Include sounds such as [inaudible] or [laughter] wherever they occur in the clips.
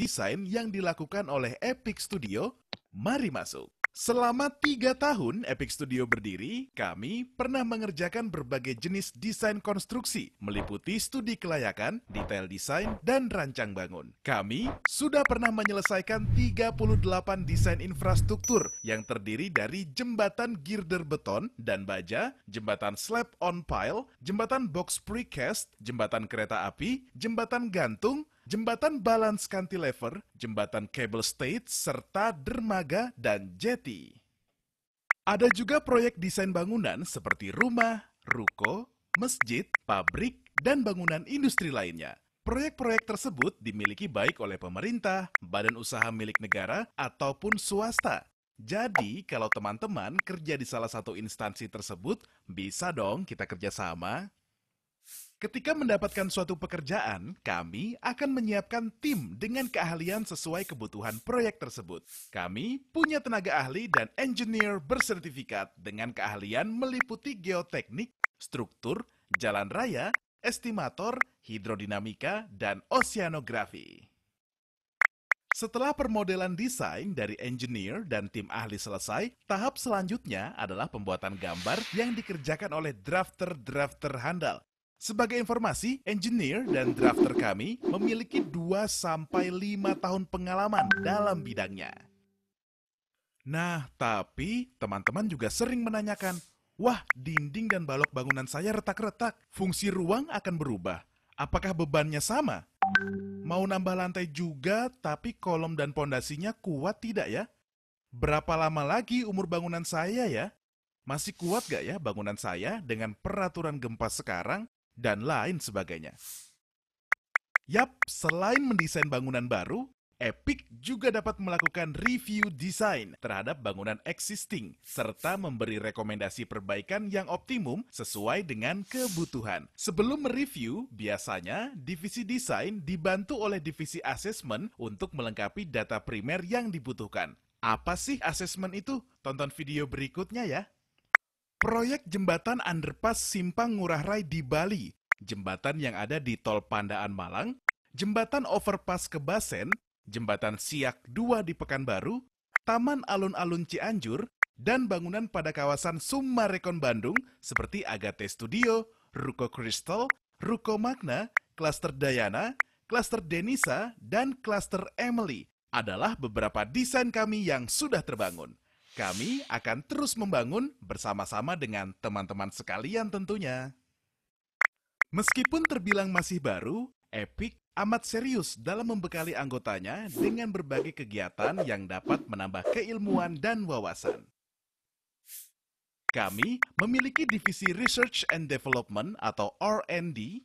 desain yang dilakukan oleh Epic Studio, mari masuk. Selama tiga tahun Epic Studio berdiri, kami pernah mengerjakan berbagai jenis desain konstruksi, meliputi studi kelayakan, detail desain, dan rancang bangun. Kami sudah pernah menyelesaikan 38 desain infrastruktur yang terdiri dari jembatan girder beton dan baja, jembatan slab on pile, jembatan box precast, jembatan kereta api, jembatan gantung, jembatan balance cantilever, jembatan cable state, serta dermaga dan jetty. Ada juga proyek desain bangunan seperti rumah, ruko, masjid, pabrik, dan bangunan industri lainnya. Proyek-proyek tersebut dimiliki baik oleh pemerintah, badan usaha milik negara, ataupun swasta. Jadi, kalau teman-teman kerja di salah satu instansi tersebut, bisa dong kita kerjasama Ketika mendapatkan suatu pekerjaan, kami akan menyiapkan tim dengan keahlian sesuai kebutuhan proyek tersebut. Kami punya tenaga ahli dan engineer bersertifikat dengan keahlian meliputi geoteknik, struktur, jalan raya, estimator, hidrodinamika, dan oceanografi. Setelah permodelan desain dari engineer dan tim ahli selesai, tahap selanjutnya adalah pembuatan gambar yang dikerjakan oleh drafter-drafter handal sebagai informasi, engineer dan drafter kami memiliki 2 sampai 5 tahun pengalaman dalam bidangnya. Nah, tapi teman-teman juga sering menanyakan, "Wah, dinding dan balok bangunan saya retak-retak. Fungsi ruang akan berubah. Apakah bebannya sama?" Mau nambah lantai juga, tapi kolom dan pondasinya kuat tidak ya? Berapa lama lagi umur bangunan saya ya? Masih kuat gak ya bangunan saya dengan peraturan gempa sekarang dan lain sebagainya. Yap, selain mendesain bangunan baru, Epic juga dapat melakukan review desain terhadap bangunan existing, serta memberi rekomendasi perbaikan yang optimum sesuai dengan kebutuhan. Sebelum mereview, biasanya divisi desain dibantu oleh divisi assessment untuk melengkapi data primer yang dibutuhkan. Apa sih assessment itu? Tonton video berikutnya ya. Proyek jembatan underpass Simpang Ngurah Rai di Bali, jembatan yang ada di Tol Pandaan Malang, jembatan overpass ke Basen, jembatan Siak 2 di Pekanbaru, Taman Alun-Alun Cianjur, dan bangunan pada kawasan Summarecon Bandung seperti Agate Studio, Ruko Crystal, Ruko Magna, Klaster Dayana, Klaster Denisa, dan Klaster Emily adalah beberapa desain kami yang sudah terbangun. Kami akan terus membangun bersama-sama dengan teman-teman sekalian tentunya. Meskipun terbilang masih baru, Epic amat serius dalam membekali anggotanya dengan berbagai kegiatan yang dapat menambah keilmuan dan wawasan. Kami memiliki divisi Research and Development atau R&D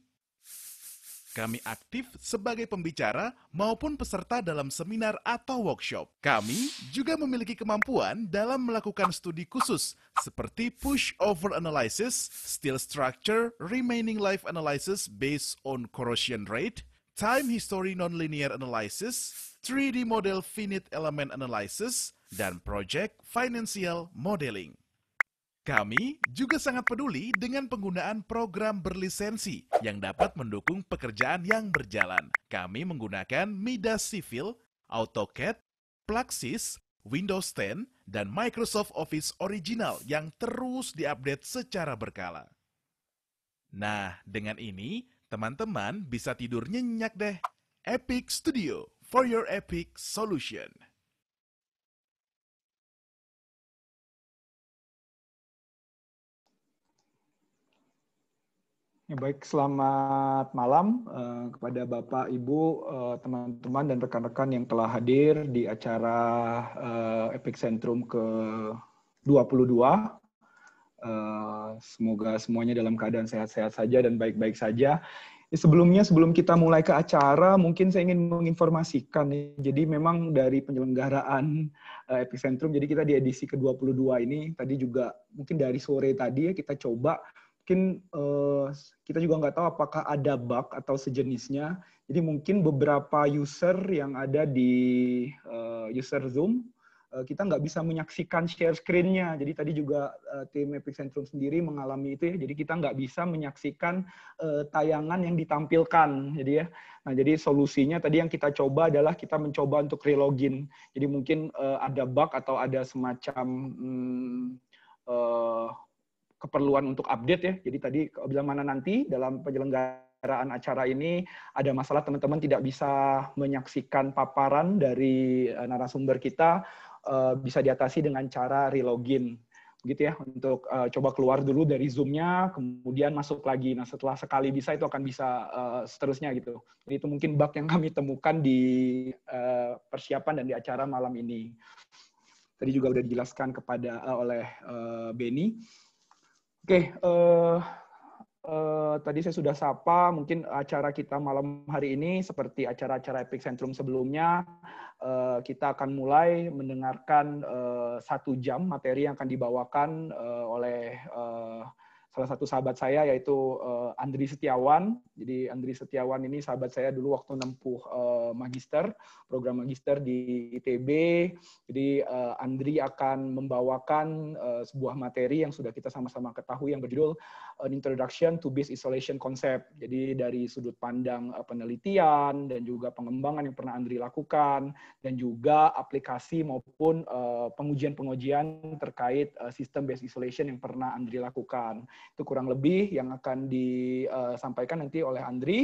kami aktif sebagai pembicara maupun peserta dalam seminar atau workshop. Kami juga memiliki kemampuan dalam melakukan studi khusus seperti pushover analysis, steel structure, remaining life analysis based on corrosion rate, time history nonlinear analysis, 3D model finite element analysis, dan project financial modeling. Kami juga sangat peduli dengan penggunaan program berlisensi yang dapat mendukung pekerjaan yang berjalan. Kami menggunakan Midas Civil, AutoCAD, Plaxis, Windows 10, dan Microsoft Office original yang terus diupdate secara berkala. Nah, dengan ini, teman-teman bisa tidur nyenyak deh. Epic Studio for your epic solution. Ya, baik, selamat malam uh, kepada Bapak, Ibu, eh, teman-teman, uh, dan rekan-rekan yang telah hadir di acara uh, Epic Centrum ke-22. Uh, semoga semuanya dalam keadaan sehat-sehat saja dan baik-baik saja. Sebelumnya, sebelum kita mulai ke acara, mungkin saya ingin menginformasikan. Jadi memang dari penyelenggaraan uh, Centrum, jadi kita di edisi ke-22 ini, tadi juga mungkin dari sore tadi ya kita coba mungkin uh, kita juga nggak tahu apakah ada bug atau sejenisnya. Jadi mungkin beberapa user yang ada di uh, user Zoom uh, kita nggak bisa menyaksikan share screen-nya. Jadi tadi juga uh, tim Centrum sendiri mengalami itu ya. Jadi kita nggak bisa menyaksikan uh, tayangan yang ditampilkan. Jadi ya. Nah, jadi solusinya tadi yang kita coba adalah kita mencoba untuk relogin. Jadi mungkin uh, ada bug atau ada semacam hmm, uh, keperluan untuk update ya. Jadi tadi bila mana nanti dalam penyelenggaraan acara ini ada masalah teman-teman tidak bisa menyaksikan paparan dari eh, narasumber kita eh, bisa diatasi dengan cara relogin gitu ya untuk uh, coba keluar dulu dari zoomnya kemudian masuk lagi nah setelah sekali bisa itu akan bisa uh, seterusnya gitu jadi itu mungkin bug yang kami temukan di uh, persiapan dan di acara malam ini tadi juga sudah dijelaskan kepada uh, oleh uh, Benny Oke, okay, uh, eh, uh, eh, tadi saya sudah sapa. Mungkin acara kita malam hari ini seperti acara-acara Epic Centrum sebelumnya, uh, kita akan mulai mendengarkan uh, satu jam materi yang akan dibawakan uh, oleh uh, salah satu sahabat saya yaitu uh, Andri Setiawan. Jadi Andri Setiawan ini sahabat saya dulu waktu nempuh uh, magister, program magister di ITB. Jadi uh, Andri akan membawakan uh, sebuah materi yang sudah kita sama-sama ketahui yang berjudul An Introduction to Base Isolation Concept. Jadi dari sudut pandang uh, penelitian dan juga pengembangan yang pernah Andri lakukan dan juga aplikasi maupun pengujian-pengujian uh, terkait uh, sistem base isolation yang pernah Andri lakukan. Itu kurang lebih yang akan disampaikan nanti oleh Andri.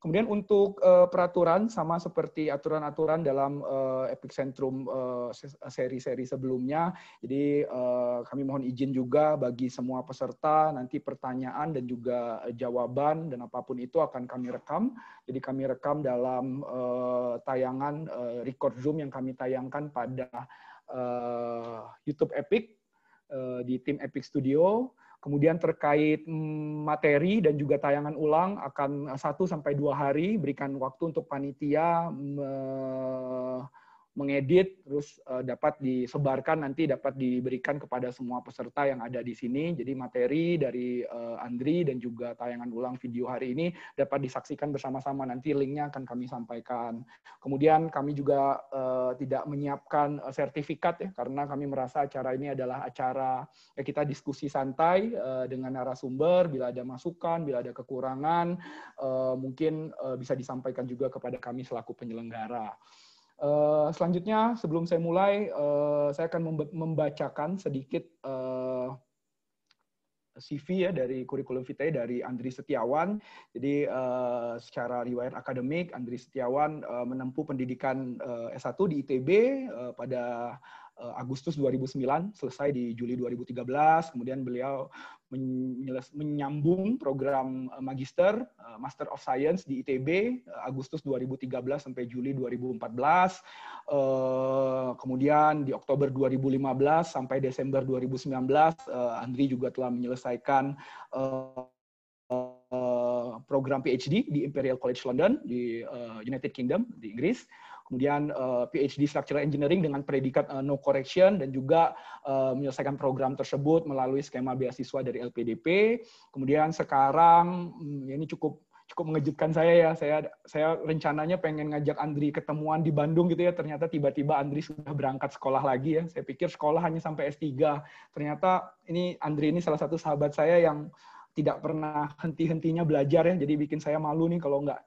Kemudian untuk uh, peraturan sama seperti aturan-aturan dalam uh, eh, epicentrum uh, eh, seri-seri sebelumnya. Jadi uh, kami mohon izin juga bagi semua peserta nanti pertanyaan dan juga jawaban dan apapun itu akan kami rekam. Jadi kami rekam dalam uh, tayangan uh, record Zoom yang kami tayangkan pada uh, YouTube Epic uh, di tim Epic Studio. Kemudian terkait mm, materi dan juga tayangan ulang akan satu sampai dua hari berikan waktu untuk panitia mengedit terus eh, dapat disebarkan nanti dapat diberikan kepada semua peserta yang ada di sini. Jadi materi dari eh, Andri dan juga tayangan ulang video hari ini dapat disaksikan bersama-sama. Nanti linknya akan kami sampaikan. Kemudian kami juga eh, tidak menyiapkan sertifikat ya karena kami merasa acara ini adalah acara kita diskusi santai uh, dengan narasumber. Bila ada masukan, bila ada kekurangan, mungkin bisa disampaikan juga kepada kami selaku penyelenggara. Eh, selanjutnya, sebelum saya mulai, uh, saya akan membacakan sedikit uh, eh, CV ya dari kurikulum vitae dari Andri Setiawan. Jadi uh, secara riwayat akademik Andri Setiawan uh, menempuh pendidikan uh, S1 di ITB uh, pada Eh, Agustus 2009, selesai di Juli 2013. Kemudian beliau menyambung program eh, magister eh, Master of Science di ITB Agustus 2013 sampai Juli 2014. Kemudian di Oktober 2015 sampai Desember 2019 Andri juga telah menyelesaikan program PhD di Imperial College London di United Kingdom di Inggris kemudian uh, eh, PhD Structural Engineering dengan predikat uh, no correction dan juga uh, menyelesaikan program tersebut melalui skema beasiswa dari LPDP. Kemudian sekarang hmm, ya ini cukup cukup mengejutkan saya ya. Saya saya rencananya pengen ngajak Andri ketemuan di Bandung gitu ya. Ternyata tiba-tiba Andri sudah berangkat sekolah lagi ya. Saya pikir sekolah hanya sampai S3. Ternyata ini Andri ini salah satu sahabat saya yang tidak pernah henti-hentinya belajar ya. Jadi bikin saya malu nih kalau nggak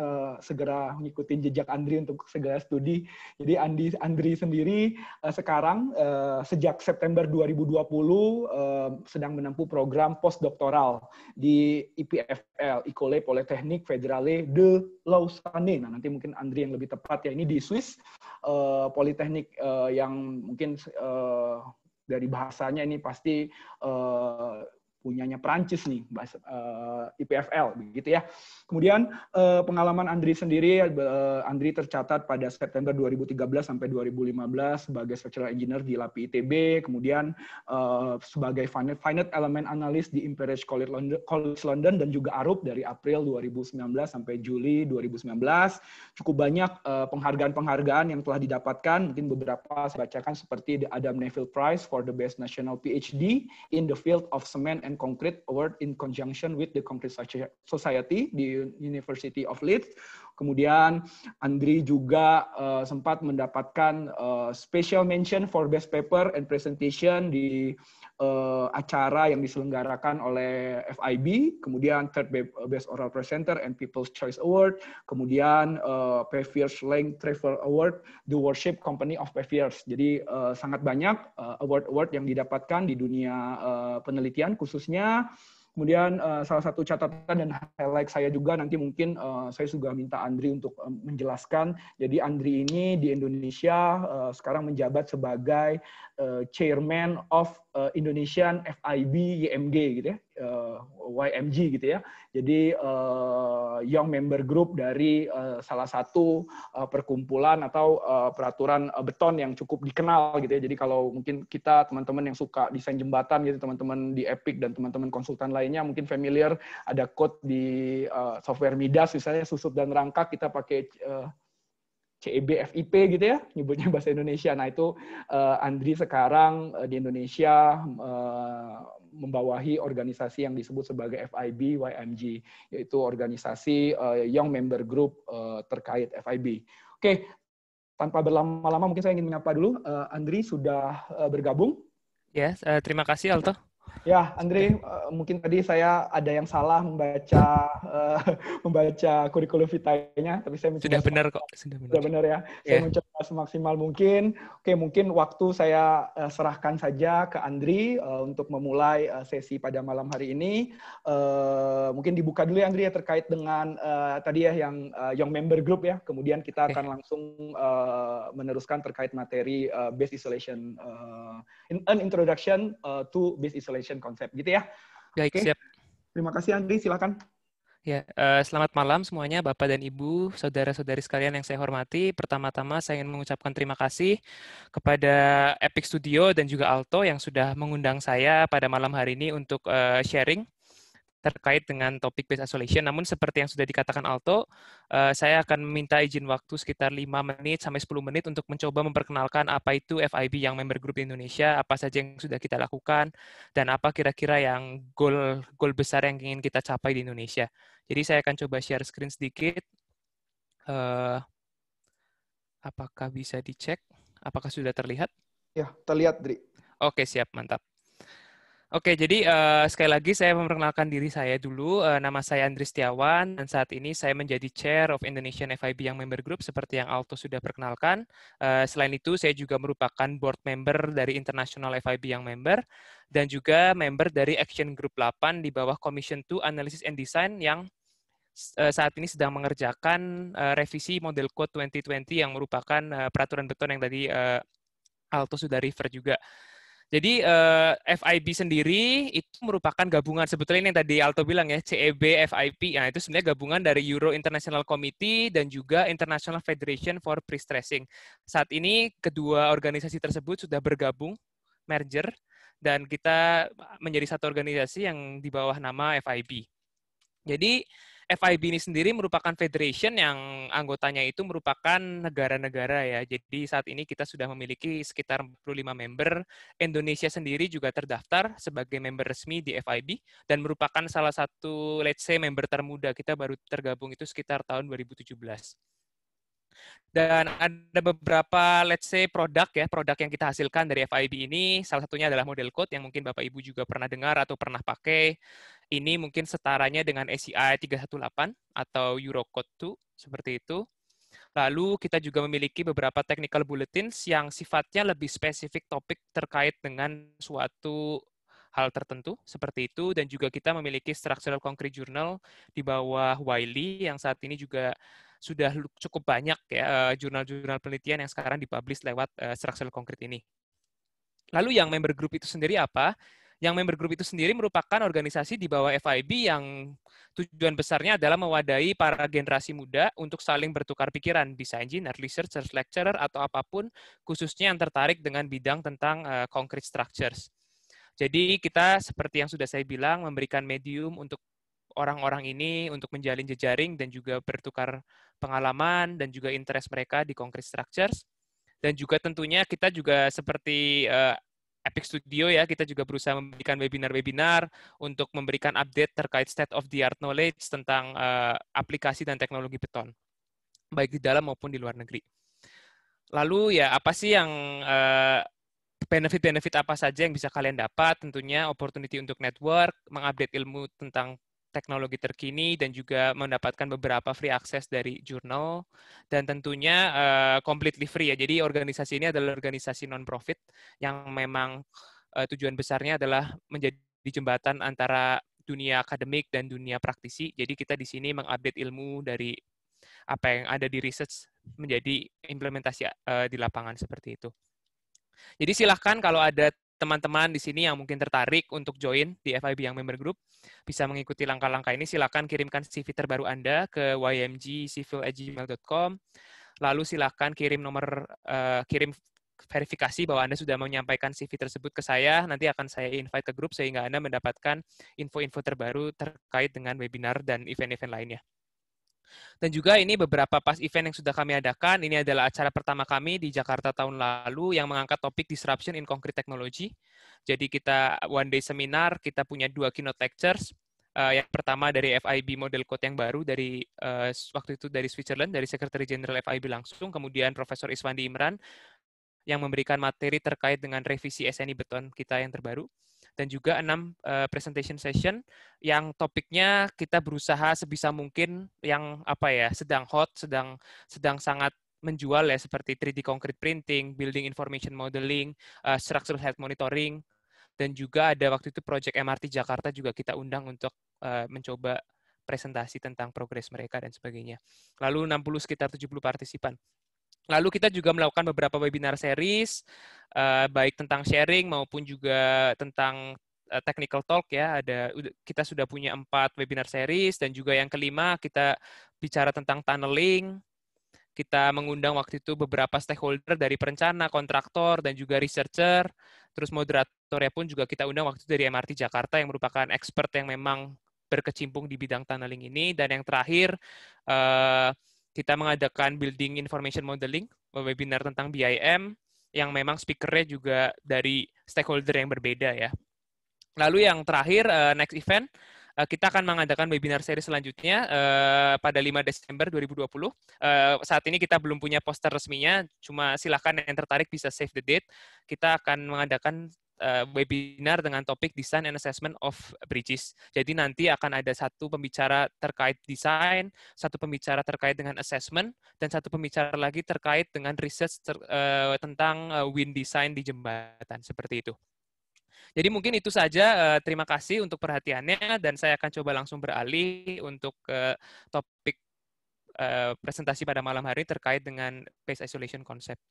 Eh, segera ngikutin jejak Andri untuk segera studi. Jadi Andi Andri sendiri uh, sekarang uh, sejak September 2020 uh, sedang menempuh program postdoktoral di IPFL, Ecole Polytechnique Federale de Lausanne. Nah, nanti mungkin Andri yang lebih tepat ya ini di Swiss uh, Politeknik uh, yang mungkin uh, dari bahasanya ini pasti uh, punyanya Perancis nih, bahasa, uh, eh, IPFL begitu ya. Kemudian uh, pengalaman Andri sendiri, uh, Andri tercatat pada September 2013 sampai 2015 sebagai structural engineer di LAPI ITB, kemudian uh, sebagai finite element analyst di Imperial College London, College London dan juga ARUP dari April 2019 sampai Juli 2019. Cukup banyak penghargaan-penghargaan uh, yang telah didapatkan, mungkin beberapa saya bacakan seperti the Adam Neville Prize for the Best National PhD in the Field of Cement and Concrete Award in conjunction with the Concrete Society di University of Leeds. Kemudian Andri juga uh, sempat mendapatkan uh, special mention for best paper and presentation di uh, acara yang diselenggarakan oleh FIB, kemudian Third Best Oral Presenter and People's Choice Award, kemudian uh, eh, Pavier's Lang Travel Award, The Worship Company of Pavier's. Jadi uh, sangat banyak award-award uh, yang didapatkan di dunia uh, penelitian khususnya. Kemudian salah satu catatan dan highlight saya juga nanti mungkin saya juga minta Andri untuk menjelaskan. Jadi Andri ini di Indonesia sekarang menjabat sebagai chairman of uh, Indonesian FIB YMG gitu ya, uh, eh, YMG gitu ya. Jadi uh, young member group dari uh, salah satu uh, perkumpulan atau uh, peraturan uh, beton yang cukup dikenal gitu ya. Jadi kalau mungkin kita teman-teman yang suka desain jembatan gitu, teman-teman di Epic dan teman-teman konsultan lainnya mungkin familiar ada code di uh, software Midas misalnya susut dan rangka kita pakai uh, CEB FIP gitu ya nyebutnya bahasa Indonesia. Nah itu uh, Andri sekarang uh, di Indonesia uh, membawahi organisasi yang disebut sebagai FIB YMG yaitu organisasi uh, Young Member Group uh, terkait FIB. Oke, okay. tanpa berlama-lama mungkin saya ingin menyapa dulu uh, Andri sudah uh, bergabung. Ya, yes, uh, terima kasih Alto. Ya, Andre, uh, mungkin tadi saya ada yang salah membaca uh, [laughs] membaca kurikulum vitae-nya, tapi saya sudah benar kok. Sudah benar. Sudah benar ya. Yeah. Saya iya. mencoba semaksimal mungkin. Oke, mungkin waktu saya uh, serahkan saja ke Andri uh, untuk memulai uh, sesi pada malam hari ini. Uh, mungkin dibuka dulu ya Andri ya terkait dengan uh, tadi ya yang uh, young member group ya. Kemudian kita okay. akan langsung uh, meneruskan terkait materi uh, base isolation uh, an introduction uh, to base isolation collaboration concept gitu ya. Baik, okay. siap. Terima kasih Andri, silakan. Ya, uh, selamat malam semuanya, Bapak dan Ibu, saudara-saudari sekalian yang saya hormati. Pertama-tama saya ingin mengucapkan terima kasih kepada Epic Studio dan juga Alto yang sudah mengundang saya pada malam hari ini untuk uh, sharing terkait dengan topik base isolation. Namun seperti yang sudah dikatakan Alto, eh, saya akan meminta izin waktu sekitar 5 menit sampai 10 menit untuk mencoba memperkenalkan apa itu FIB yang member group di Indonesia, apa saja yang sudah kita lakukan, dan apa kira-kira yang goal goal besar yang ingin kita capai di Indonesia. Jadi saya akan coba share screen sedikit. Eh, apakah bisa dicek? Apakah sudah terlihat? Ya, terlihat, Dri. Oke, siap, mantap. Oke, jadi uh, sekali lagi saya memperkenalkan diri saya dulu. Uh, nama saya Andri Setiawan, dan saat ini saya menjadi Chair of Indonesian FIB yang member group seperti yang Alto sudah perkenalkan. Uh, selain itu, saya juga merupakan board member dari International FIB yang member, dan juga member dari Action Group 8 di bawah Commission 2 Analysis and Design yang saat ini sedang mengerjakan revisi model code 2020 yang merupakan peraturan beton yang tadi Alto sudah refer juga. Jadi eh, FIB sendiri itu merupakan gabungan sebetulnya ini yang tadi Alto bilang ya CEB FIP. Nah, itu sebenarnya gabungan dari Euro International Committee dan juga International Federation for Pre-Stressing. Saat ini kedua organisasi tersebut sudah bergabung merger dan kita menjadi satu organisasi yang di bawah nama FIB. Jadi FIB ini sendiri merupakan federation yang anggotanya itu merupakan negara-negara ya. Jadi saat ini kita sudah memiliki sekitar 45 member. Indonesia sendiri juga terdaftar sebagai member resmi di FIB dan merupakan salah satu let's say member termuda. Kita baru tergabung itu sekitar tahun 2017 dan ada beberapa let's say produk ya, produk yang kita hasilkan dari FIB ini, salah satunya adalah model code yang mungkin Bapak Ibu juga pernah dengar atau pernah pakai. Ini mungkin setaranya dengan ACI 318 atau Eurocode 2 seperti itu. Lalu kita juga memiliki beberapa technical bulletins yang sifatnya lebih spesifik topik terkait dengan suatu hal tertentu seperti itu dan juga kita memiliki structural concrete journal di bawah Wiley yang saat ini juga sudah cukup banyak ya eh, jurnal-jurnal penelitian yang sekarang dipublish lewat uh, eh, structural concrete ini. Lalu yang member group itu sendiri apa? Yang member group itu sendiri merupakan organisasi di bawah FIB yang tujuan besarnya adalah mewadahi para generasi muda untuk saling bertukar pikiran, bisa engineer, researcher, lecturer, atau apapun khususnya yang tertarik dengan bidang tentang eh, concrete structures. Jadi kita seperti yang sudah saya bilang memberikan medium untuk orang-orang ini untuk menjalin jejaring dan juga bertukar pengalaman dan juga interest mereka di concrete structures. Dan juga tentunya kita juga seperti uh, Epic Studio ya, kita juga berusaha memberikan webinar-webinar untuk memberikan update terkait state of the art knowledge tentang uh, aplikasi dan teknologi beton, baik di dalam maupun di luar negeri. Lalu ya apa sih yang benefit eh, benefit-benefit apa saja yang bisa kalian dapat? Tentunya opportunity untuk network, mengupdate ilmu tentang teknologi terkini dan juga mendapatkan beberapa free access dari jurnal dan tentunya uh, completely free ya. Jadi organisasi ini adalah organisasi non profit yang memang uh, tujuan besarnya adalah menjadi jembatan antara dunia akademik dan dunia praktisi. Jadi kita di sini mengupdate ilmu dari apa yang ada di research menjadi implementasi uh, di lapangan seperti itu. Jadi silahkan kalau ada teman-teman di sini yang mungkin tertarik untuk join di FIB yang member group bisa mengikuti langkah-langkah ini silakan kirimkan CV terbaru Anda ke ymgcivil@gmail.com lalu silakan kirim nomor uh, kirim verifikasi bahwa Anda sudah menyampaikan CV tersebut ke saya, nanti akan saya invite ke grup sehingga Anda mendapatkan info-info terbaru terkait dengan webinar dan event-event lainnya. Dan juga ini beberapa pas event yang sudah kami adakan. Ini adalah acara pertama kami di Jakarta tahun lalu yang mengangkat topik disruption in concrete technology. Jadi kita one day seminar, kita punya dua keynote lectures. Uh, yang pertama dari FIB model code yang baru dari uh, waktu itu dari Switzerland dari Secretary General FIB langsung kemudian Profesor Iswandi Imran yang memberikan materi terkait dengan revisi SNI beton kita yang terbaru dan juga enam uh, presentation session yang topiknya kita berusaha sebisa mungkin yang apa ya sedang hot, sedang sedang sangat menjual ya seperti 3D concrete printing, building information modeling, uh, structural health monitoring, dan juga ada waktu itu project MRT Jakarta juga kita undang untuk uh, mencoba presentasi tentang progres mereka dan sebagainya. Lalu 60 sekitar 70 partisipan. Lalu kita juga melakukan beberapa webinar series, eh, baik tentang sharing maupun juga tentang eh, technical talk ya. Ada kita sudah punya empat webinar series dan juga yang kelima kita bicara tentang tunneling. Kita mengundang waktu itu beberapa stakeholder dari perencana, kontraktor, dan juga researcher. Terus moderatornya pun juga kita undang waktu itu dari MRT Jakarta yang merupakan expert yang memang berkecimpung di bidang tunneling ini. Dan yang terakhir, eh, kita mengadakan Building Information Modeling, webinar tentang BIM, yang memang speakernya juga dari stakeholder yang berbeda ya. Lalu yang terakhir, eh, next event, eh, kita akan mengadakan webinar seri selanjutnya eh, pada 5 Desember 2020. saat ini kita belum punya poster resminya, cuma silakan yang tertarik bisa save the date. Kita akan mengadakan uh, webinar dengan topik Design and Assessment of Bridges. Jadi nanti akan ada satu pembicara terkait desain, satu pembicara terkait dengan assessment, dan satu pembicara lagi terkait dengan research ter, uh, tentang uh, wind design di jembatan seperti itu. Jadi mungkin itu saja. Uh, terima kasih untuk perhatiannya dan saya akan coba langsung beralih untuk uh, topik uh, presentasi pada malam hari terkait dengan space isolation concept.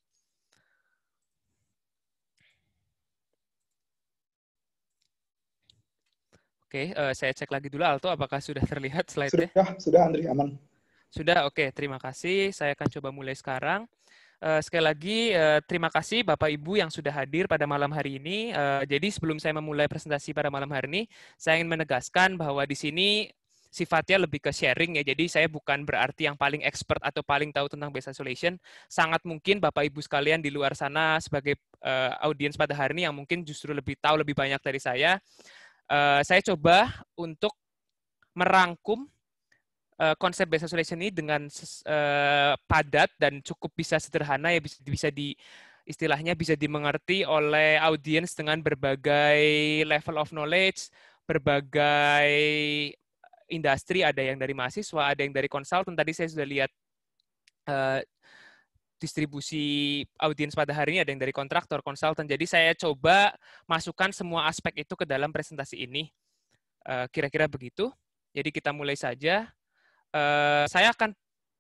Oke, okay, uh, eh, saya cek lagi dulu Alto apakah sudah terlihat slide-nya? Sudah, sudah Andri, aman. Sudah, oke. Okay, terima kasih. Saya akan coba mulai sekarang. Uh, sekali lagi, uh, terima kasih Bapak Ibu yang sudah hadir pada malam hari ini. Uh, jadi sebelum saya memulai presentasi pada malam hari ini, saya ingin menegaskan bahwa di sini sifatnya lebih ke sharing ya. Jadi saya bukan berarti yang paling expert atau paling tahu tentang base isolation. Sangat mungkin Bapak Ibu sekalian di luar sana sebagai uh, audiens pada hari ini yang mungkin justru lebih tahu lebih banyak dari saya Eh, saya coba untuk merangkum uh, konsep base isolation ini dengan uh, padat dan cukup bisa sederhana ya bisa, bisa di istilahnya bisa dimengerti oleh audiens dengan berbagai level of knowledge, berbagai industri, ada yang dari mahasiswa, ada yang dari konsultan. Tadi saya sudah lihat uh, distribusi audiens pada hari ini ada yang dari kontraktor, konsultan. Jadi saya coba masukkan semua aspek itu ke dalam presentasi ini. Eh, kira-kira begitu. Jadi kita mulai saja. Eh, saya akan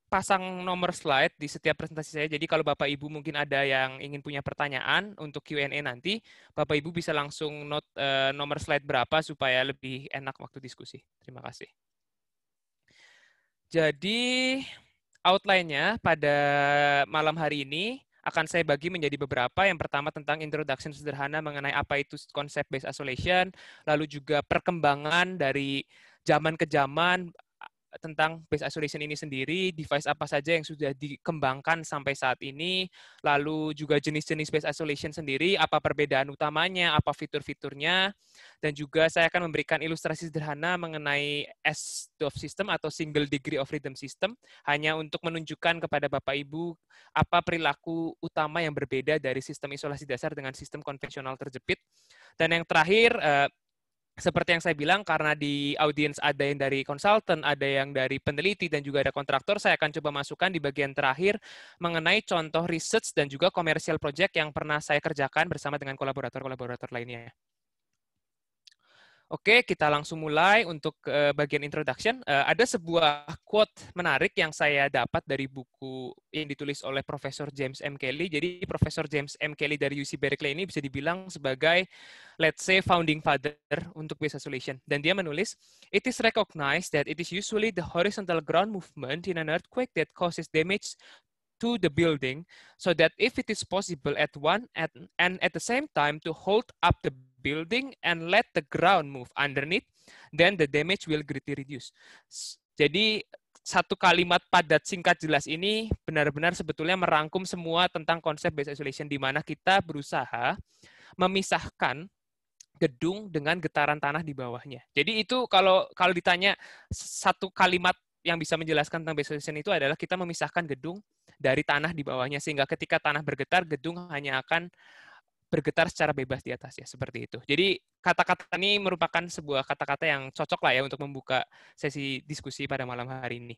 pasang nomor slide di setiap presentasi saya. Jadi kalau Bapak Ibu mungkin ada yang ingin punya pertanyaan untuk Q&A nanti, Bapak Ibu bisa langsung note eh, nomor slide berapa supaya lebih enak waktu diskusi. Terima kasih. Jadi outline-nya pada malam hari ini akan saya bagi menjadi beberapa. Yang pertama tentang introduction sederhana mengenai apa itu konsep based isolation, lalu juga perkembangan dari zaman ke zaman tentang base isolation ini sendiri, device apa saja yang sudah dikembangkan sampai saat ini, lalu juga jenis-jenis base isolation sendiri, apa perbedaan utamanya, apa fitur-fiturnya, dan juga saya akan memberikan ilustrasi sederhana mengenai s of system atau single degree of freedom system, hanya untuk menunjukkan kepada Bapak Ibu apa perilaku utama yang berbeda dari sistem isolasi dasar dengan sistem konvensional terjepit. Dan yang terakhir, eh, seperti yang saya bilang, karena di audiens ada yang dari konsultan, ada yang dari peneliti, dan juga ada kontraktor, saya akan coba masukkan di bagian terakhir mengenai contoh research dan juga komersial project yang pernah saya kerjakan bersama dengan kolaborator-kolaborator lainnya. Oke, kita langsung mulai untuk uh, bagian introduction. Uh, ada sebuah quote menarik yang saya dapat dari buku yang ditulis oleh Profesor James M. Kelly. Jadi Profesor James M. Kelly dari UC Berkeley ini bisa dibilang sebagai let's say founding father untuk base Isolation. Dan dia menulis, "It is recognized that it is usually the horizontal ground movement in an earthquake that causes damage to the building so that if it is possible at one at, and at the same time to hold up the building and let the ground move underneath, then the damage will greatly reduce. Jadi satu kalimat padat singkat jelas ini benar-benar sebetulnya merangkum semua tentang konsep base isolation di mana kita berusaha memisahkan gedung dengan getaran tanah di bawahnya. Jadi itu kalau kalau ditanya satu kalimat yang bisa menjelaskan tentang base isolation itu adalah kita memisahkan gedung dari tanah di bawahnya sehingga ketika tanah bergetar gedung hanya akan bergetar secara bebas di atas ya seperti itu. Jadi kata-kata ini merupakan sebuah kata-kata yang cocok lah ya untuk membuka sesi diskusi pada malam hari ini.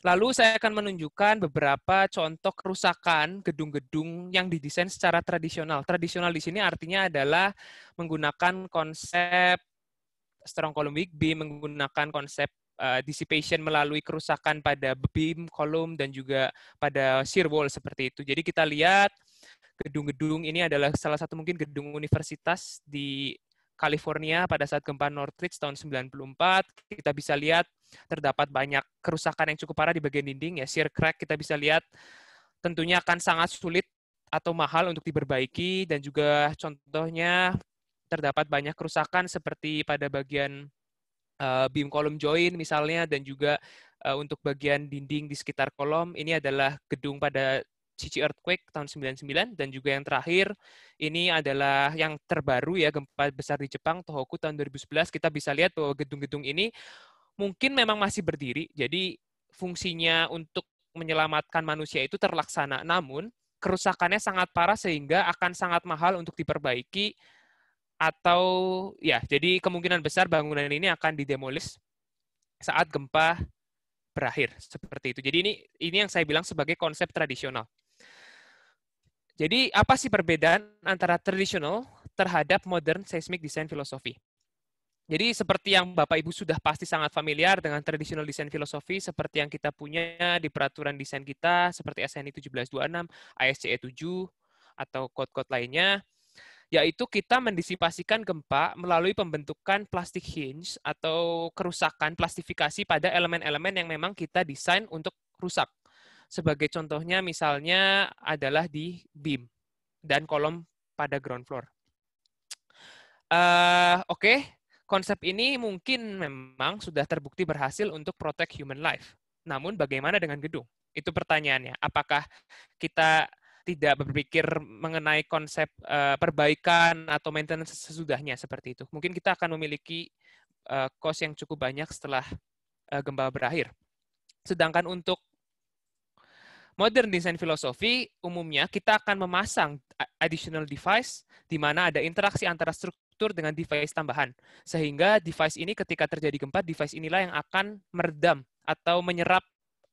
Lalu saya akan menunjukkan beberapa contoh kerusakan gedung-gedung yang didesain secara tradisional. Tradisional di sini artinya adalah menggunakan konsep strong column weak beam, menggunakan konsep uh, dissipation melalui kerusakan pada beam, kolom, dan juga pada shear wall seperti itu. Jadi kita lihat gedung-gedung ini adalah salah satu mungkin gedung universitas di California pada saat gempa Northridge tahun 94 kita bisa lihat terdapat banyak kerusakan yang cukup parah di bagian dinding ya shear crack kita bisa lihat tentunya akan sangat sulit atau mahal untuk diperbaiki dan juga contohnya terdapat banyak kerusakan seperti pada bagian uh, beam kolom join misalnya dan juga eh, untuk bagian dinding di sekitar kolom ini adalah gedung pada Cici earthquake tahun 99 dan juga yang terakhir ini adalah yang terbaru ya gempa besar di Jepang Tohoku tahun 2011 kita bisa lihat bahwa gedung-gedung ini mungkin memang masih berdiri jadi fungsinya untuk menyelamatkan manusia itu terlaksana namun kerusakannya sangat parah sehingga akan sangat mahal untuk diperbaiki atau ya jadi kemungkinan besar bangunan ini akan didemolis saat gempa berakhir seperti itu. Jadi ini ini yang saya bilang sebagai konsep tradisional. Jadi apa sih perbedaan antara tradisional terhadap modern seismic design filosofi? Jadi seperti yang Bapak Ibu sudah pasti sangat familiar dengan traditional desain filosofi seperti yang kita punya di peraturan desain kita seperti SNI 1726, ASCE 7 atau kod-kod lainnya yaitu kita mendisipasikan gempa melalui pembentukan plastik hinge atau kerusakan plastifikasi pada elemen-elemen yang memang kita desain untuk rusak. Sebagai contohnya misalnya adalah di beam dan kolom pada ground floor. Uh, Oke, okay. konsep ini mungkin memang sudah terbukti berhasil untuk protect human life. Namun bagaimana dengan gedung? Itu pertanyaannya. Apakah kita tidak berpikir mengenai konsep uh, perbaikan atau maintenance sesudahnya seperti itu. Mungkin kita akan memiliki uh, cost yang cukup banyak setelah uh, gempa berakhir. Sedangkan untuk modern design filosofi umumnya kita akan memasang additional device di mana ada interaksi antara struktur dengan device tambahan. Sehingga device ini ketika terjadi gempa, device inilah yang akan meredam atau menyerap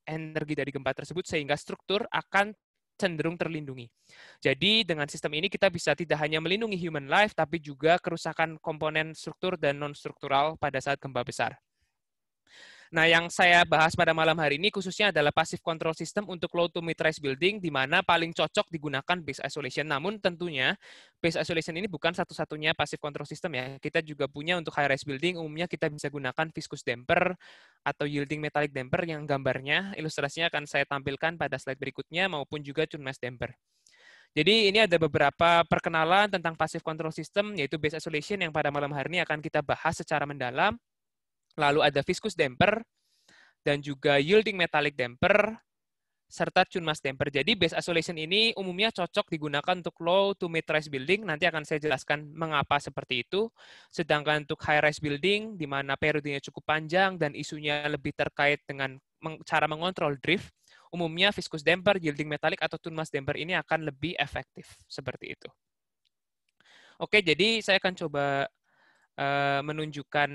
energi dari gempa tersebut sehingga struktur akan cenderung terlindungi. Jadi dengan sistem ini kita bisa tidak hanya melindungi human life tapi juga kerusakan komponen struktur dan non-struktural pada saat gempa besar. Nah, yang saya bahas pada malam hari ini khususnya adalah passive control system untuk low to mid rise building di mana paling cocok digunakan base isolation. Namun tentunya base isolation ini bukan satu-satunya passive control system ya. Kita juga punya untuk high rise building umumnya kita bisa gunakan viscous damper atau yielding metallic damper yang gambarnya ilustrasinya akan saya tampilkan pada slide berikutnya maupun juga tune mass damper. Jadi ini ada beberapa perkenalan tentang passive control system yaitu base isolation yang pada malam hari ini akan kita bahas secara mendalam lalu ada viscous damper, dan juga yielding metallic damper, serta tune damper. Jadi base isolation ini umumnya cocok digunakan untuk low to mid rise building. Nanti akan saya jelaskan mengapa seperti itu. Sedangkan untuk high rise building di mana periodenya cukup panjang dan isunya lebih terkait dengan cara mengontrol drift, umumnya viscous damper, yielding metallic atau tune damper ini akan lebih efektif seperti itu. Oke, jadi saya akan coba eh, menunjukkan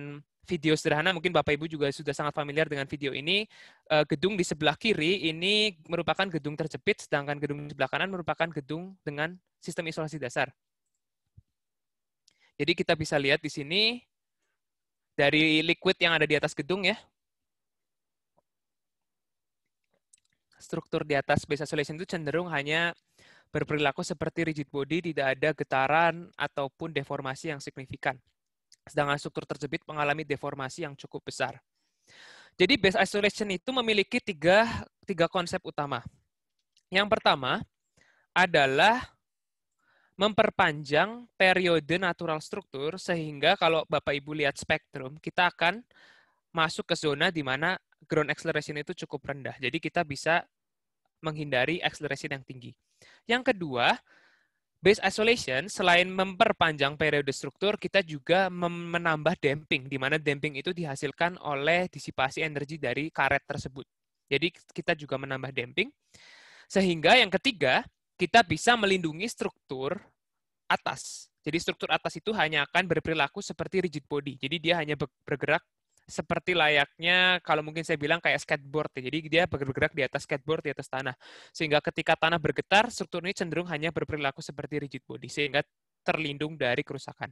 video sederhana mungkin Bapak Ibu juga sudah sangat familiar dengan video ini. Eh, gedung di sebelah kiri ini merupakan gedung terjepit sedangkan gedung di sebelah kanan merupakan gedung dengan sistem isolasi dasar. Jadi kita bisa lihat di sini dari liquid yang ada di atas gedung ya. Struktur di atas base isolation itu cenderung hanya berperilaku seperti rigid body, tidak ada getaran ataupun deformasi yang signifikan sedangkan struktur terjepit mengalami deformasi yang cukup besar. Jadi base isolation itu memiliki tiga, tiga konsep utama. Yang pertama adalah memperpanjang periode natural struktur sehingga kalau Bapak Ibu lihat spektrum, kita akan masuk ke zona di mana ground acceleration itu cukup rendah. Jadi kita bisa menghindari acceleration yang tinggi. Yang kedua, Base isolation, selain memperpanjang periode struktur, kita juga menambah damping, di mana damping itu dihasilkan oleh disipasi energi dari karet tersebut. Jadi kita juga menambah damping. Sehingga yang ketiga, kita bisa melindungi struktur atas. Jadi struktur atas itu hanya akan berperilaku seperti rigid body. Jadi dia hanya bergerak seperti layaknya kalau mungkin saya bilang kayak skateboard ya. Jadi dia bergerak di atas skateboard di atas tanah. Sehingga ketika tanah bergetar, struktur ini cenderung hanya berperilaku seperti rigid body sehingga terlindung dari kerusakan.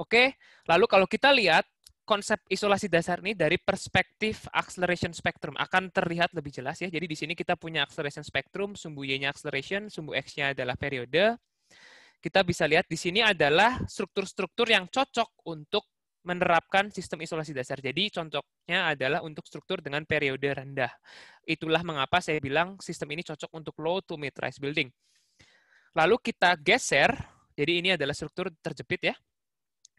Oke, lalu kalau kita lihat konsep isolasi dasar ini dari perspektif acceleration spectrum akan terlihat lebih jelas ya. Jadi di sini kita punya acceleration spectrum, sumbu y-nya acceleration, sumbu x-nya adalah periode. Kita bisa lihat di sini adalah struktur-struktur yang cocok untuk menerapkan sistem isolasi dasar. Jadi contohnya adalah untuk struktur dengan periode rendah. Itulah mengapa saya bilang sistem ini cocok untuk low to mid rise building. Lalu kita geser, jadi ini adalah struktur terjepit ya.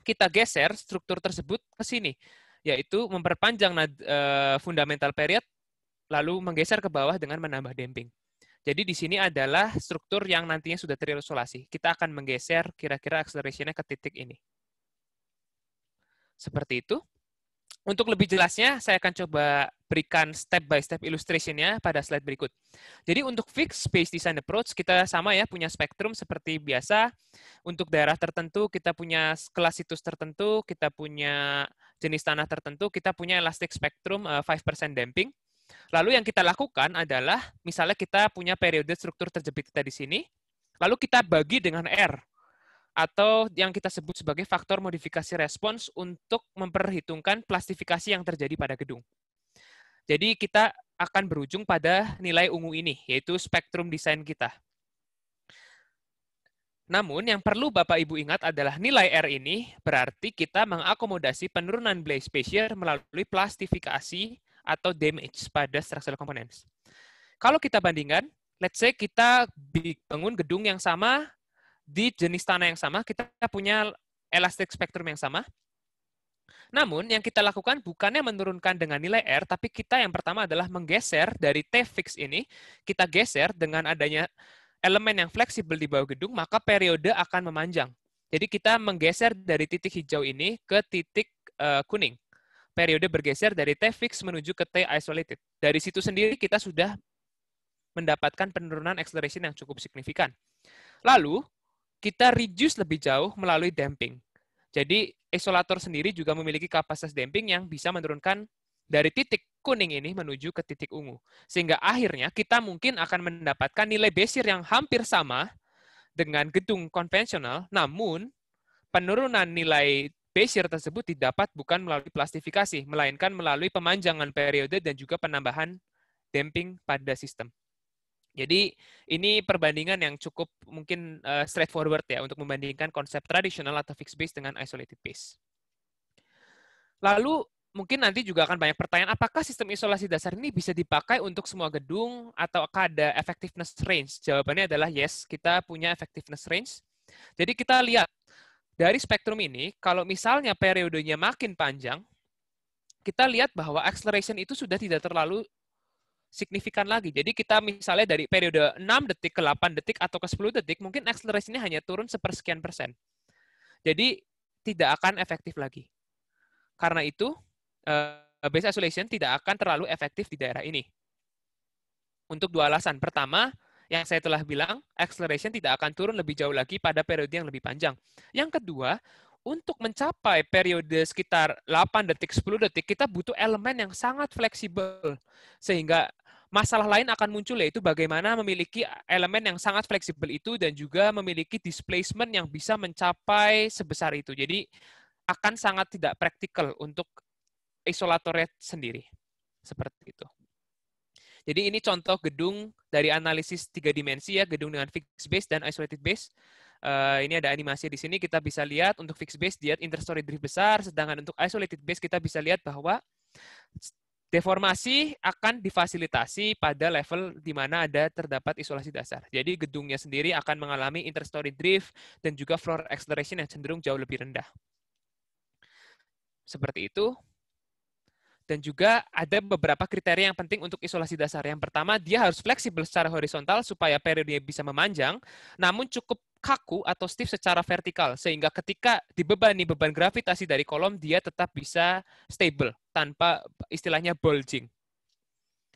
Kita geser struktur tersebut ke sini, yaitu memperpanjang eh, fundamental period lalu menggeser ke bawah dengan menambah damping. Jadi di sini adalah struktur yang nantinya sudah terisolasi. Kita akan menggeser kira-kira acceleration-nya ke titik ini. Seperti itu. Untuk lebih jelasnya, saya akan coba berikan step-by-step illustration-nya pada slide berikut. Jadi untuk fixed space design approach, kita sama ya, punya spektrum seperti biasa. Untuk daerah tertentu, kita punya kelas situs tertentu, kita punya jenis tanah tertentu, kita punya elastic spectrum 5% eh, damping. Lalu yang kita lakukan adalah, misalnya kita punya periode struktur terjepit kita di sini, lalu kita bagi dengan R atau yang kita sebut sebagai faktor modifikasi respons untuk memperhitungkan plastifikasi yang terjadi pada gedung. Jadi kita akan berujung pada nilai ungu ini, yaitu spektrum desain kita. Namun, yang perlu Bapak Ibu ingat adalah nilai R ini berarti kita mengakomodasi penurunan blaze spatial melalui plastifikasi atau damage pada structural components. Kalau kita bandingkan, let's say kita bangun gedung yang sama di jenis tanah yang sama, kita punya elastik spektrum yang sama. Namun, yang kita lakukan bukannya menurunkan dengan nilai R, tapi kita yang pertama adalah menggeser dari T fix ini, kita geser dengan adanya elemen yang fleksibel di bawah gedung, maka periode akan memanjang. Jadi kita menggeser dari titik hijau ini ke titik eh, kuning. Periode bergeser dari T fix menuju ke T isolated. Dari situ sendiri kita sudah mendapatkan penurunan acceleration yang cukup signifikan. Lalu, kita reduce lebih jauh melalui damping. Jadi isolator sendiri juga memiliki kapasitas damping yang bisa menurunkan dari titik kuning ini menuju ke titik ungu. Sehingga akhirnya kita mungkin akan mendapatkan nilai Besir yang hampir sama dengan gedung konvensional, namun penurunan nilai Besir tersebut didapat bukan melalui plastifikasi, melainkan melalui pemanjangan periode dan juga penambahan damping pada sistem. Jadi ini perbandingan yang cukup mungkin uh, straightforward ya untuk membandingkan konsep tradisional atau fixed base dengan isolated base. Lalu mungkin nanti juga akan banyak pertanyaan apakah sistem isolasi dasar ini bisa dipakai untuk semua gedung atau ada effectiveness range? Jawabannya adalah yes, kita punya effectiveness range. Jadi kita lihat dari spektrum ini kalau misalnya periodenya makin panjang kita lihat bahwa acceleration itu sudah tidak terlalu signifikan lagi. Jadi kita misalnya dari periode 6 detik ke 8 detik atau ke 10 detik, mungkin akselerasinya hanya turun sepersekian persen. Jadi tidak akan efektif lagi. Karena itu, eh, base isolation tidak akan terlalu efektif di daerah ini. Untuk dua alasan. Pertama, yang saya telah bilang, acceleration tidak akan turun lebih jauh lagi pada periode yang lebih panjang. Yang kedua, untuk mencapai periode sekitar 8 detik, 10 detik, kita butuh elemen yang sangat fleksibel. Sehingga masalah lain akan muncul, yaitu bagaimana memiliki elemen yang sangat fleksibel itu dan juga memiliki displacement yang bisa mencapai sebesar itu. Jadi akan sangat tidak praktikal untuk isolatornya sendiri. Seperti itu. Jadi ini contoh gedung dari analisis tiga dimensi ya, gedung dengan fixed base dan isolated base. Uh, ini ada animasi di sini kita bisa lihat untuk fixed base dia interstory drift besar, sedangkan untuk isolated base kita bisa lihat bahwa deformasi akan difasilitasi pada level di mana ada terdapat isolasi dasar. Jadi gedungnya sendiri akan mengalami interstory drift dan juga floor acceleration yang cenderung jauh lebih rendah. Seperti itu dan juga ada beberapa kriteria yang penting untuk isolasi dasar. Yang pertama, dia harus fleksibel secara horizontal supaya periode bisa memanjang, namun cukup kaku atau stiff secara vertikal, sehingga ketika dibebani beban gravitasi dari kolom, dia tetap bisa stable tanpa istilahnya bulging.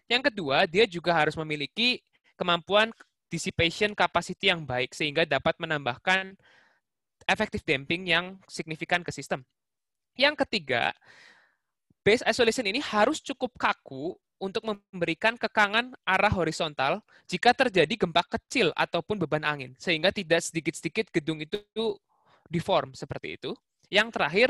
Yang kedua, dia juga harus memiliki kemampuan dissipation capacity yang baik, sehingga dapat menambahkan efektif damping yang signifikan ke sistem. Yang ketiga, Base isolation ini harus cukup kaku untuk memberikan kekangan arah horizontal jika terjadi gempa kecil ataupun beban angin, sehingga tidak sedikit-sedikit gedung itu deform seperti itu. Yang terakhir,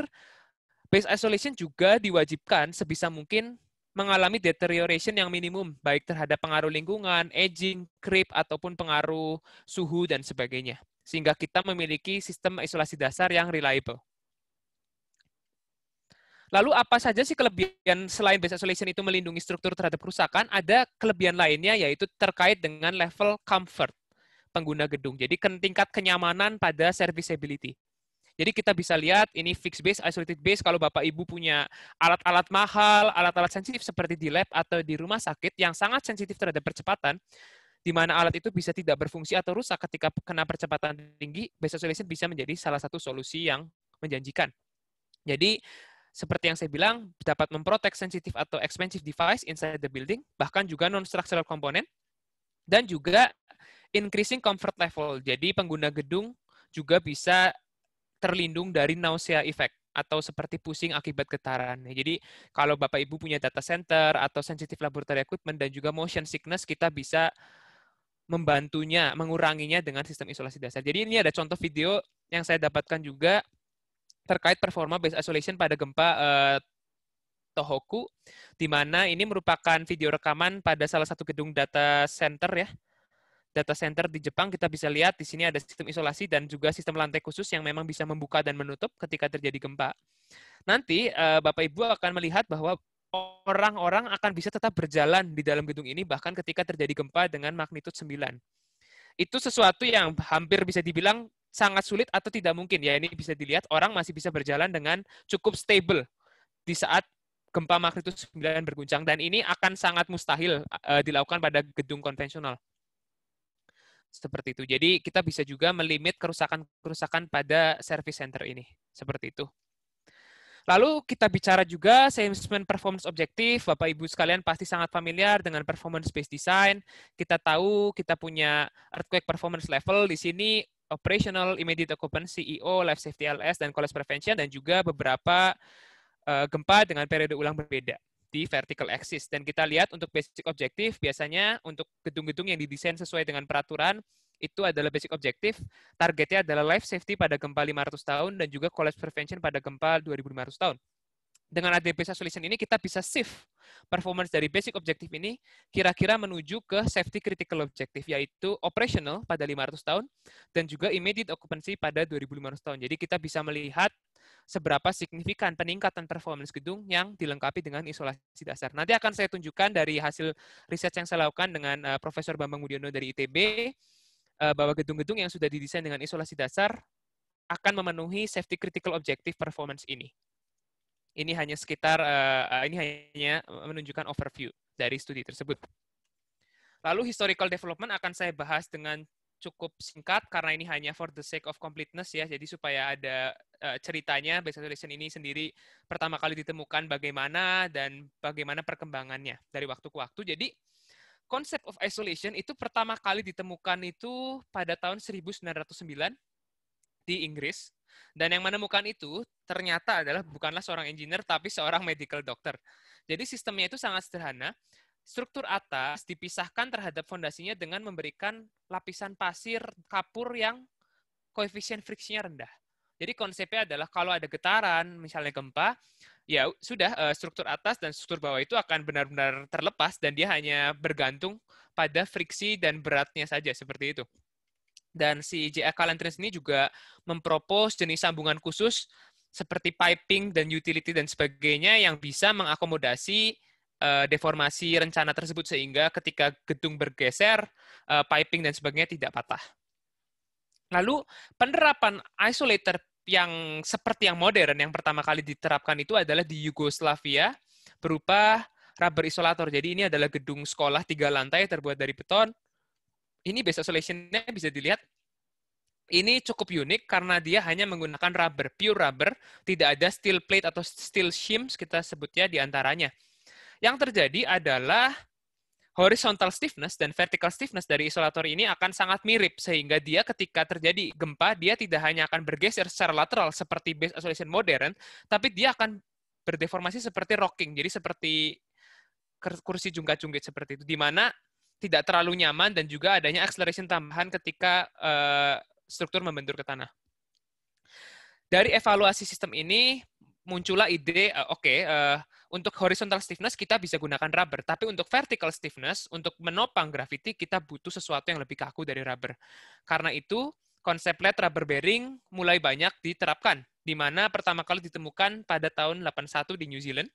base isolation juga diwajibkan sebisa mungkin mengalami deterioration yang minimum, baik terhadap pengaruh lingkungan, aging, creep, ataupun pengaruh suhu, dan sebagainya. Sehingga kita memiliki sistem isolasi dasar yang reliable. Lalu apa saja sih kelebihan selain base isolation itu melindungi struktur terhadap kerusakan, ada kelebihan lainnya yaitu terkait dengan level comfort pengguna gedung. Jadi tingkat kenyamanan pada serviceability. Jadi kita bisa lihat ini fixed base, isolated base. Kalau Bapak Ibu punya alat-alat mahal, alat-alat sensitif seperti di lab atau di rumah sakit yang sangat sensitif terhadap percepatan, di mana alat itu bisa tidak berfungsi atau rusak ketika kena percepatan tinggi, base isolation bisa menjadi salah satu solusi yang menjanjikan. Jadi seperti yang saya bilang, dapat memprotek sensitif atau expensive device inside the building, bahkan juga non-structural component, dan juga increasing comfort level. Jadi pengguna gedung juga bisa terlindung dari nausea effect atau seperti pusing akibat getaran. Ya, jadi kalau Bapak Ibu punya data center atau sensitif laboratory equipment dan juga motion sickness, kita bisa membantunya, menguranginya dengan sistem isolasi dasar. Jadi ini ada contoh video yang saya dapatkan juga terkait performa base isolation pada gempa uh, Tohoku, di mana ini merupakan video rekaman pada salah satu gedung data center ya. Data center di Jepang kita bisa lihat di sini ada sistem isolasi dan juga sistem lantai khusus yang memang bisa membuka dan menutup ketika terjadi gempa. Nanti uh, Bapak Ibu akan melihat bahwa orang-orang akan bisa tetap berjalan di dalam gedung ini bahkan ketika terjadi gempa dengan magnitude 9 itu sesuatu yang hampir bisa dibilang sangat sulit atau tidak mungkin ya ini bisa dilihat orang masih bisa berjalan dengan cukup stable di saat gempa magnitudo 9 berguncang dan ini akan sangat mustahil uh, dilakukan pada gedung konvensional. Seperti itu. Jadi kita bisa juga melimit kerusakan-kerusakan pada service center ini. Seperti itu. Lalu kita bicara juga assessment performance objective. Bapak Ibu sekalian pasti sangat familiar dengan performance based design. Kita tahu kita punya earthquake performance level di sini Operational Immediate Occupancy CEO, Life Safety LS, dan Collapse Prevention, dan juga beberapa uh, gempa dengan periode ulang berbeda di vertical axis. Dan kita lihat untuk basic objektif, biasanya untuk gedung-gedung yang didesain sesuai dengan peraturan, itu adalah basic objektif. Targetnya adalah life safety pada gempa 500 tahun dan juga collapse prevention pada gempa 2500 tahun dengan ADB Solution ini kita bisa shift performance dari basic objektif ini kira-kira menuju ke safety critical objektif yaitu operational pada 500 tahun dan juga immediate occupancy pada 2500 tahun. Jadi kita bisa melihat seberapa signifikan peningkatan performance gedung yang dilengkapi dengan isolasi dasar. Nanti akan saya tunjukkan dari hasil riset yang saya lakukan dengan uh, Profesor Bambang Mudiono dari ITB uh, eh, bahwa gedung-gedung yang sudah didesain dengan isolasi dasar akan memenuhi safety critical objective performance ini. Ini hanya sekitar uh, ini hanya menunjukkan overview dari studi tersebut. Lalu historical development akan saya bahas dengan cukup singkat karena ini hanya for the sake of completeness ya. Jadi supaya ada uh, ceritanya basic ini sendiri pertama kali ditemukan bagaimana dan bagaimana perkembangannya dari waktu ke waktu. Jadi konsep of isolation itu pertama kali ditemukan itu pada tahun 1909 di Inggris dan yang menemukan itu ternyata adalah bukanlah seorang engineer tapi seorang medical doctor. Jadi sistemnya itu sangat sederhana. Struktur atas dipisahkan terhadap fondasinya dengan memberikan lapisan pasir kapur yang koefisien friksinya rendah. Jadi konsepnya adalah kalau ada getaran, misalnya gempa, ya sudah eh, struktur atas dan struktur bawah itu akan benar-benar terlepas dan dia hanya bergantung pada friksi dan beratnya saja seperti itu. Dan si JA Calentris ini juga mempropos jenis sambungan khusus seperti piping dan utility dan sebagainya yang bisa mengakomodasi uh, deformasi rencana tersebut sehingga ketika gedung bergeser, uh, piping dan sebagainya tidak patah. Lalu penerapan isolator yang seperti yang modern yang pertama kali diterapkan itu adalah di Yugoslavia berupa rubber isolator. Jadi ini adalah gedung sekolah tiga lantai terbuat dari beton ini base isolation-nya bisa dilihat ini cukup unik karena dia hanya menggunakan rubber, pure rubber, tidak ada steel plate atau steel shims kita sebutnya di antaranya. Yang terjadi adalah horizontal stiffness dan vertical stiffness dari isolator ini akan sangat mirip sehingga dia ketika terjadi gempa dia tidak hanya akan bergeser secara lateral seperti base isolation modern, tapi dia akan berdeformasi seperti rocking, jadi seperti kursi jungkat-jungkit seperti itu, di mana tidak terlalu nyaman dan juga adanya acceleration tambahan ketika uh, struktur membentur ke tanah. Dari evaluasi sistem ini muncullah ide uh, oke okay, uh, eh, untuk horizontal stiffness kita bisa gunakan rubber, tapi untuk vertical stiffness untuk menopang gravity kita butuh sesuatu yang lebih kaku dari rubber. Karena itu konsep let rubber bearing mulai banyak diterapkan di mana pertama kali ditemukan pada tahun 81 di New Zealand.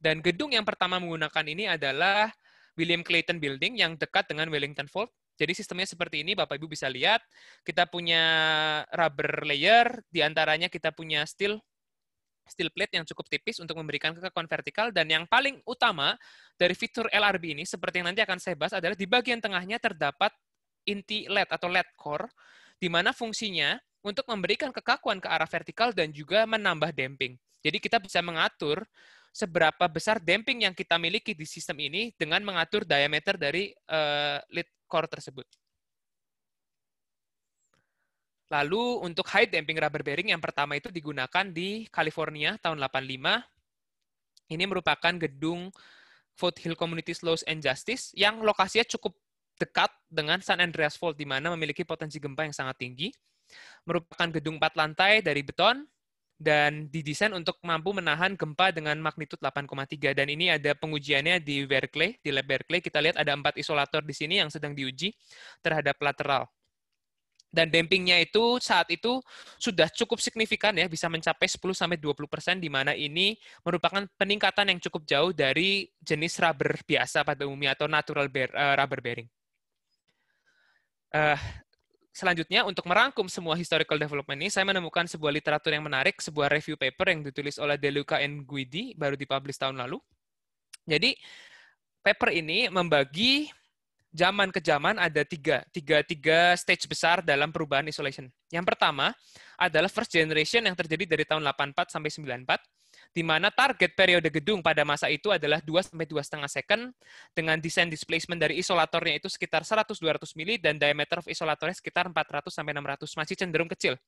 Dan gedung yang pertama menggunakan ini adalah William Clayton Building yang dekat dengan Wellington Fold. Jadi sistemnya seperti ini, Bapak Ibu bisa lihat. Kita punya rubber layer, diantaranya kita punya steel steel plate yang cukup tipis untuk memberikan kekuatan vertikal dan yang paling utama dari fitur LRB ini seperti yang nanti akan saya bahas adalah di bagian tengahnya terdapat inti LED atau LED core di mana fungsinya untuk memberikan kekakuan ke arah vertikal dan juga menambah damping. Jadi kita bisa mengatur seberapa besar damping yang kita miliki di sistem ini dengan mengatur diameter dari uh, lead core tersebut. Lalu untuk high damping rubber bearing yang pertama itu digunakan di California tahun 85. Ini merupakan gedung Foothill Community Laws and Justice yang lokasinya cukup dekat dengan San Andreas Fault di mana memiliki potensi gempa yang sangat tinggi. Merupakan gedung empat lantai dari beton dan didesain untuk mampu menahan gempa dengan magnitud 8,3 dan ini ada pengujiannya di Berkeley di lab Berkeley kita lihat ada empat isolator di sini yang sedang diuji terhadap lateral dan dampingnya itu saat itu sudah cukup signifikan ya bisa mencapai 10 sampai 20 persen di mana ini merupakan peningkatan yang cukup jauh dari jenis rubber biasa pada umumnya atau natural eh, rubber bearing. Uh, Selanjutnya, untuk merangkum semua historical development ini, saya menemukan sebuah literatur yang menarik, sebuah review paper yang ditulis oleh Deluca and Guidi, baru dipublish tahun lalu. Jadi, paper ini membagi zaman ke zaman ada tiga, tiga, tiga stage besar dalam perubahan isolation. Yang pertama adalah first generation yang terjadi dari tahun 84 sampai 94 di mana target periode gedung pada masa itu adalah 2 sampai 2,5 second dengan desain displacement dari isolatornya itu sekitar 100-200 mili dan diameter of isolatornya sekitar 400 sampai 600 masih cenderung kecil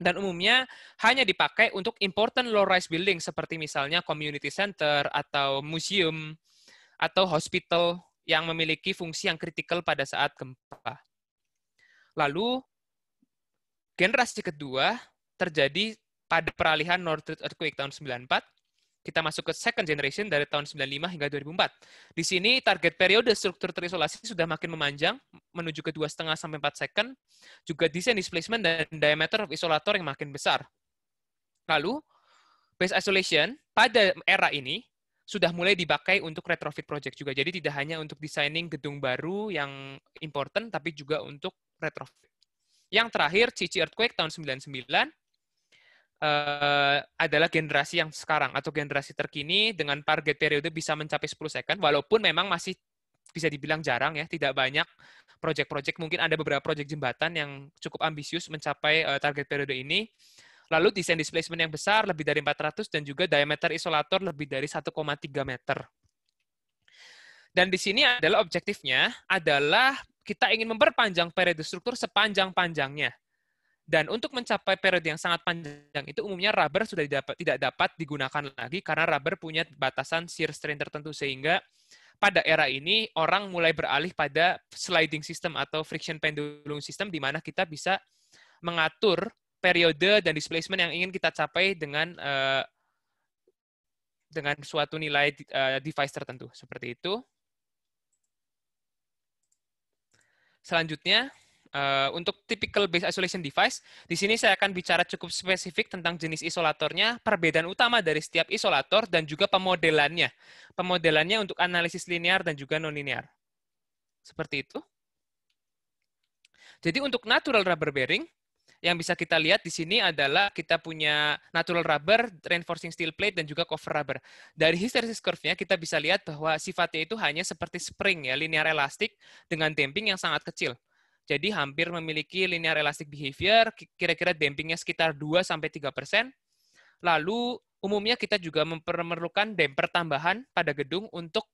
dan umumnya hanya dipakai untuk important low-rise building seperti misalnya community center atau museum atau hospital yang memiliki fungsi yang kritikal pada saat gempa. Lalu generasi kedua terjadi pada peralihan Northridge Earthquake tahun 94, kita masuk ke second generation dari tahun 95 hingga 2004. Di sini target periode struktur terisolasi sudah makin memanjang menuju ke 2,5 sampai 4 second, juga desain displacement dan diameter of isolator yang makin besar. Lalu, base isolation pada era ini sudah mulai dipakai untuk retrofit project juga. Jadi tidak hanya untuk designing gedung baru yang important, tapi juga untuk retrofit. Yang terakhir, Cici Earthquake tahun 99, uh, adalah generasi yang sekarang atau generasi terkini dengan target periode bisa mencapai 10 second walaupun memang masih bisa dibilang jarang ya tidak banyak proyek-proyek mungkin ada beberapa proyek jembatan yang cukup ambisius mencapai uh, target periode ini lalu desain displacement yang besar lebih dari 400 dan juga diameter isolator lebih dari 1,3 meter dan di sini adalah objektifnya adalah kita ingin memperpanjang periode struktur sepanjang-panjangnya dan untuk mencapai periode yang sangat panjang itu umumnya rubber sudah didapat, tidak dapat digunakan lagi karena rubber punya batasan shear strain tertentu sehingga pada era ini orang mulai beralih pada sliding system atau friction pendulum system di mana kita bisa mengatur periode dan displacement yang ingin kita capai dengan uh, dengan suatu nilai eh, device tertentu seperti itu. Selanjutnya, Uh, untuk typical base isolation device, di sini saya akan bicara cukup spesifik tentang jenis isolatornya, perbedaan utama dari setiap isolator, dan juga pemodelannya. Pemodelannya untuk analisis linear dan juga nonlinear. Seperti itu. Jadi untuk natural rubber bearing, yang bisa kita lihat di sini adalah kita punya natural rubber, reinforcing steel plate, dan juga cover rubber. Dari hysteresis curve-nya kita bisa lihat bahwa sifatnya itu hanya seperti spring, ya linear elastik dengan damping yang sangat kecil. Jadi hampir memiliki linear elastic behavior, kira-kira dampingnya sekitar 2-3 Lalu umumnya kita juga memerlukan damper tambahan pada gedung untuk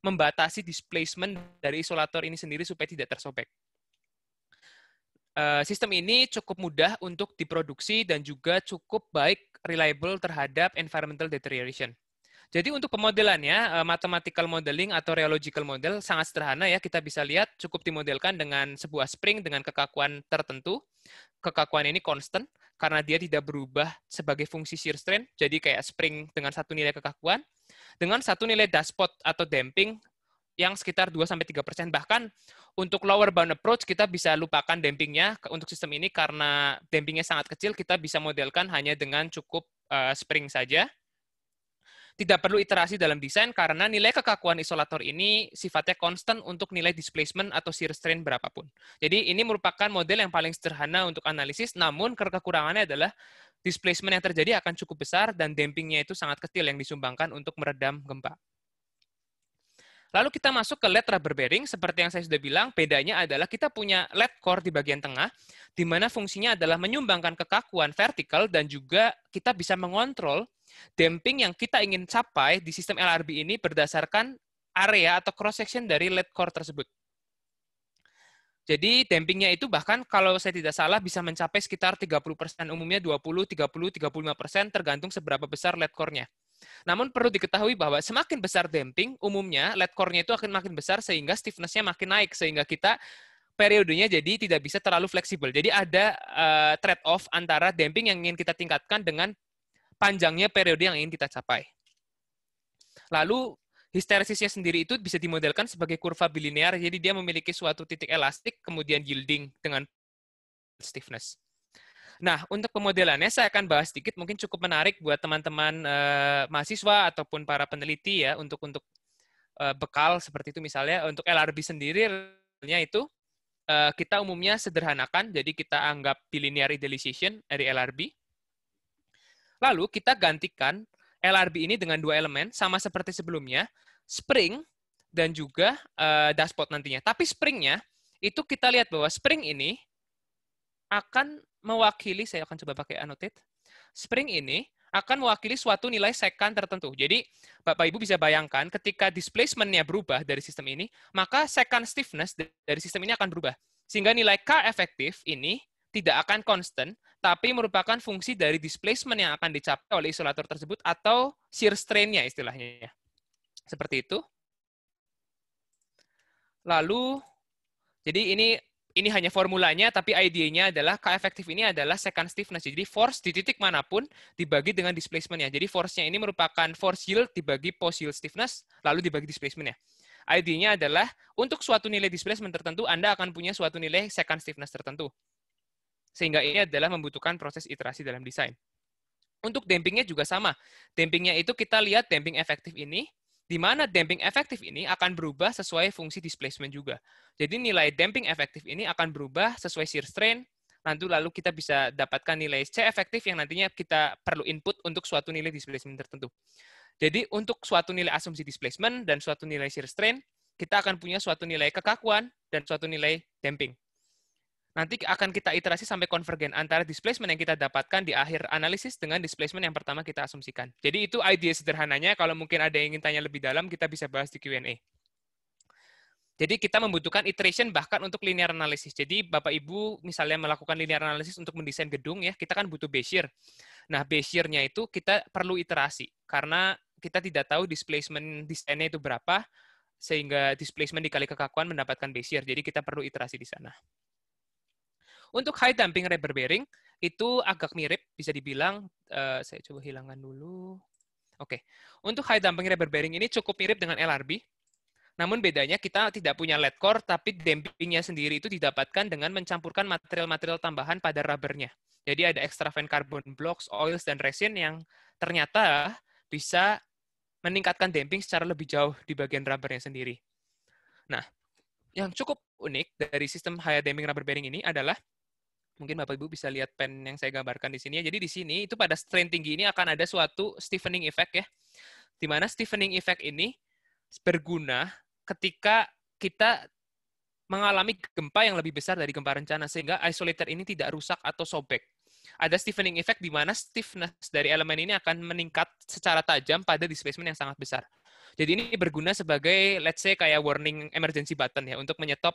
membatasi displacement dari isolator ini sendiri supaya tidak tersobek. Eh, sistem ini cukup mudah untuk diproduksi dan juga cukup baik reliable terhadap environmental deterioration. Jadi untuk pemodelannya, eh, mathematical modeling atau rheological model sangat sederhana ya. Kita bisa lihat cukup dimodelkan dengan sebuah spring dengan kekakuan tertentu. Kekakuan ini konstan karena dia tidak berubah sebagai fungsi shear strain. Jadi kayak spring dengan satu nilai kekakuan dengan satu nilai dashpot atau damping yang sekitar 2-3%. Bahkan untuk lower bound approach, kita bisa lupakan dampingnya untuk sistem ini karena dampingnya sangat kecil, kita bisa modelkan hanya dengan cukup eh, spring saja. Tidak perlu iterasi dalam desain karena nilai kekakuan isolator ini sifatnya konstan untuk nilai displacement atau shear strain berapapun. Jadi ini merupakan model yang paling sederhana untuk analisis, namun kekurangannya adalah displacement yang terjadi akan cukup besar dan dampingnya itu sangat kecil yang disumbangkan untuk meredam gempa. Lalu kita masuk ke LED rubber bearing. Seperti yang saya sudah bilang, bedanya adalah kita punya LED core di bagian tengah, di mana fungsinya adalah menyumbangkan kekakuan vertikal dan juga kita bisa mengontrol damping yang kita ingin capai di sistem LRB ini berdasarkan area atau cross-section dari LED core tersebut. Jadi dampingnya itu bahkan kalau saya tidak salah bisa mencapai sekitar 30%, umumnya 20, 30, 35% tergantung seberapa besar LED core-nya. Namun perlu diketahui bahwa semakin besar damping, umumnya lead core-nya itu akan makin besar sehingga stiffness-nya makin naik sehingga kita periodenya jadi tidak bisa terlalu fleksibel. Jadi ada uh, trade-off antara damping yang ingin kita tingkatkan dengan panjangnya periode yang ingin kita capai. Lalu histeresisnya sendiri itu bisa dimodelkan sebagai kurva bilinear, jadi dia memiliki suatu titik elastik kemudian yielding dengan stiffness. Nah, untuk pemodelannya saya akan bahas sedikit, mungkin cukup menarik buat teman-teman eh, mahasiswa ataupun para peneliti ya untuk untuk eh, bekal seperti itu misalnya untuk LRB sendiri itu eh, kita umumnya sederhanakan, jadi kita anggap bilinear idealization dari LRB. Lalu kita gantikan LRB ini dengan dua elemen sama seperti sebelumnya, spring dan juga eh, dashboard nantinya. Tapi springnya itu kita lihat bahwa spring ini akan mewakili, saya akan coba pakai annotate. Spring ini akan mewakili suatu nilai second tertentu. Jadi, Bapak Ibu bisa bayangkan ketika displacementnya berubah dari sistem ini, maka second stiffness dari sistem ini akan berubah. Sehingga nilai K efektif ini tidak akan konstan, tapi merupakan fungsi dari displacement yang akan dicapai oleh isolator tersebut atau shear strain-nya istilahnya. Seperti itu. Lalu, jadi ini ini hanya formulanya, tapi idenya adalah K efektif ini adalah second stiffness. Jadi force di titik manapun dibagi dengan displacementnya. Jadi force-nya ini merupakan force yield dibagi post yield stiffness, lalu dibagi displacementnya. Idenya adalah untuk suatu nilai displacement tertentu, Anda akan punya suatu nilai second stiffness tertentu. Sehingga ini adalah membutuhkan proses iterasi dalam desain. Untuk dampingnya juga sama. Dampingnya itu kita lihat damping efektif ini, di mana damping efektif ini akan berubah sesuai fungsi displacement juga. Jadi nilai damping efektif ini akan berubah sesuai shear strain, nanti lalu kita bisa dapatkan nilai C efektif yang nantinya kita perlu input untuk suatu nilai displacement tertentu. Jadi untuk suatu nilai asumsi displacement dan suatu nilai shear strain, kita akan punya suatu nilai kekakuan dan suatu nilai damping nanti akan kita iterasi sampai konvergen antara displacement yang kita dapatkan di akhir analisis dengan displacement yang pertama kita asumsikan. Jadi itu ide sederhananya, kalau mungkin ada yang ingin tanya lebih dalam, kita bisa bahas di Q&A. Jadi kita membutuhkan iteration bahkan untuk linear analysis. Jadi Bapak Ibu misalnya melakukan linear analysis untuk mendesain gedung ya, kita kan butuh Bezier. Nah, Bezier-nya itu kita perlu iterasi karena kita tidak tahu displacement desainnya itu berapa sehingga displacement dikali kekakuan mendapatkan Bezier. Jadi kita perlu iterasi di sana. Untuk high damping rubber bearing itu agak mirip, bisa dibilang. Uh, saya coba hilangkan dulu. Oke, okay. untuk high damping rubber bearing ini cukup mirip dengan LRB. Namun bedanya kita tidak punya lead core, tapi dampingnya sendiri itu didapatkan dengan mencampurkan material-material tambahan pada rubbernya. Jadi ada extra fan carbon blocks, oils, dan resin yang ternyata bisa meningkatkan damping secara lebih jauh di bagian rubbernya sendiri. Nah, yang cukup unik dari sistem high damping rubber bearing ini adalah mungkin Bapak Ibu bisa lihat pen yang saya gambarkan di sini ya. Jadi di sini itu pada strain tinggi ini akan ada suatu stiffening effect ya. Di mana stiffening effect ini berguna ketika kita mengalami gempa yang lebih besar dari gempa rencana sehingga isolator ini tidak rusak atau sobek. Ada stiffening effect di mana stiffness dari elemen ini akan meningkat secara tajam pada displacement yang sangat besar. Jadi ini berguna sebagai let's say kayak warning emergency button ya untuk menyetop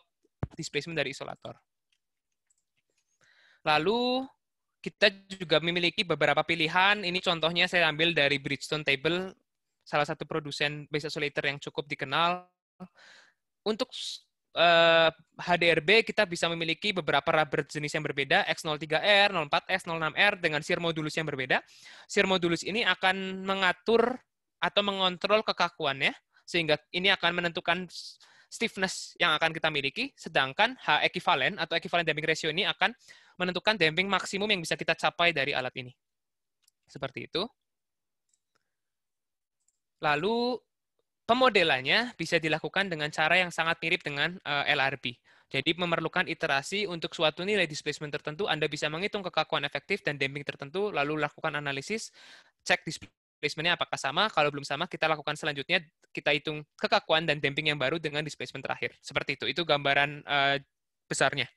displacement dari isolator. Lalu kita juga memiliki beberapa pilihan. Ini contohnya saya ambil dari Bridgestone Table, salah satu produsen base isolator yang cukup dikenal. Untuk uh, eh, HDRB kita bisa memiliki beberapa rubber jenis yang berbeda, X03R, 04S, 06R dengan shear modulus yang berbeda. Shear modulus ini akan mengatur atau mengontrol kekakuannya sehingga ini akan menentukan stiffness yang akan kita miliki, sedangkan H equivalent atau equivalent damping ratio ini akan menentukan damping maksimum yang bisa kita capai dari alat ini. Seperti itu. Lalu pemodelannya bisa dilakukan dengan cara yang sangat mirip dengan eh, LRB. Jadi memerlukan iterasi untuk suatu nilai displacement tertentu, Anda bisa menghitung kekakuan efektif dan damping tertentu, lalu lakukan analisis, cek displacementnya apakah sama, kalau belum sama kita lakukan selanjutnya, kita hitung kekakuan dan damping yang baru dengan displacement terakhir. Seperti itu, itu gambaran eh, besarnya.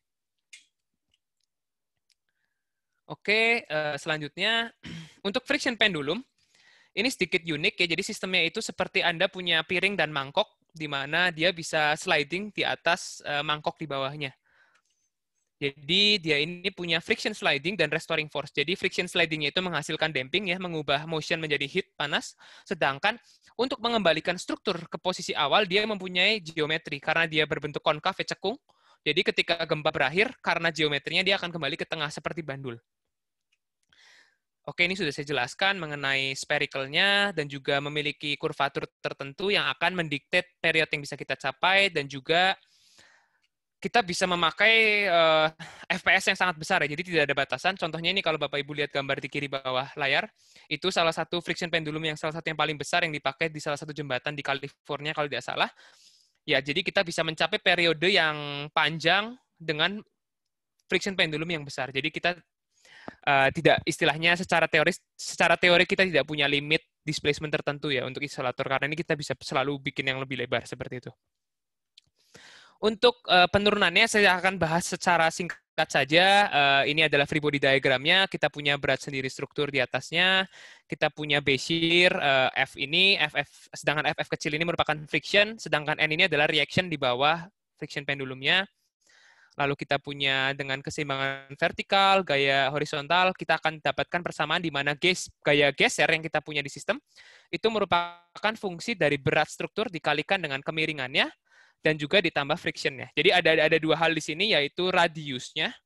Oke, eh, selanjutnya [clears throat] untuk friction pendulum ini sedikit unik ya. Jadi sistemnya itu seperti Anda punya piring dan mangkok di mana dia bisa sliding di atas eh, mangkok di bawahnya. Jadi dia ini punya friction sliding dan restoring force. Jadi friction slidingnya itu menghasilkan damping ya, mengubah motion menjadi heat panas. Sedangkan untuk mengembalikan struktur ke posisi awal dia mempunyai geometri karena dia berbentuk konkave ya, cekung. Jadi ketika gempa berakhir karena geometrinya dia akan kembali ke tengah seperti bandul. Oke, ini sudah saya jelaskan mengenai spherical-nya dan juga memiliki kurvatur tertentu yang akan mendikte period yang bisa kita capai dan juga kita bisa memakai uh, eh, FPS yang sangat besar ya. Jadi tidak ada batasan. Contohnya ini kalau Bapak Ibu lihat gambar di kiri bawah layar, itu salah satu friction pendulum yang salah satu yang paling besar yang dipakai di salah satu jembatan di California kalau tidak salah. Ya, jadi kita bisa mencapai periode yang panjang dengan friction pendulum yang besar. Jadi kita uh, tidak istilahnya secara teoris secara teori kita tidak punya limit displacement tertentu ya untuk isolator karena ini kita bisa selalu bikin yang lebih lebar seperti itu. Untuk uh, penurunannya saya akan bahas secara singkat saja. Uh, ini adalah free body diagramnya. Kita punya berat sendiri struktur di atasnya. Kita punya besir uh, F ini, F sedangkan F F kecil ini merupakan friction, sedangkan N ini adalah reaction di bawah friction pendulumnya lalu kita punya dengan keseimbangan vertikal, gaya horizontal, kita akan dapatkan persamaan di mana gaya geser yang kita punya di sistem itu merupakan fungsi dari berat struktur dikalikan dengan kemiringannya dan juga ditambah frictionnya. Jadi ada ada dua hal di sini yaitu radiusnya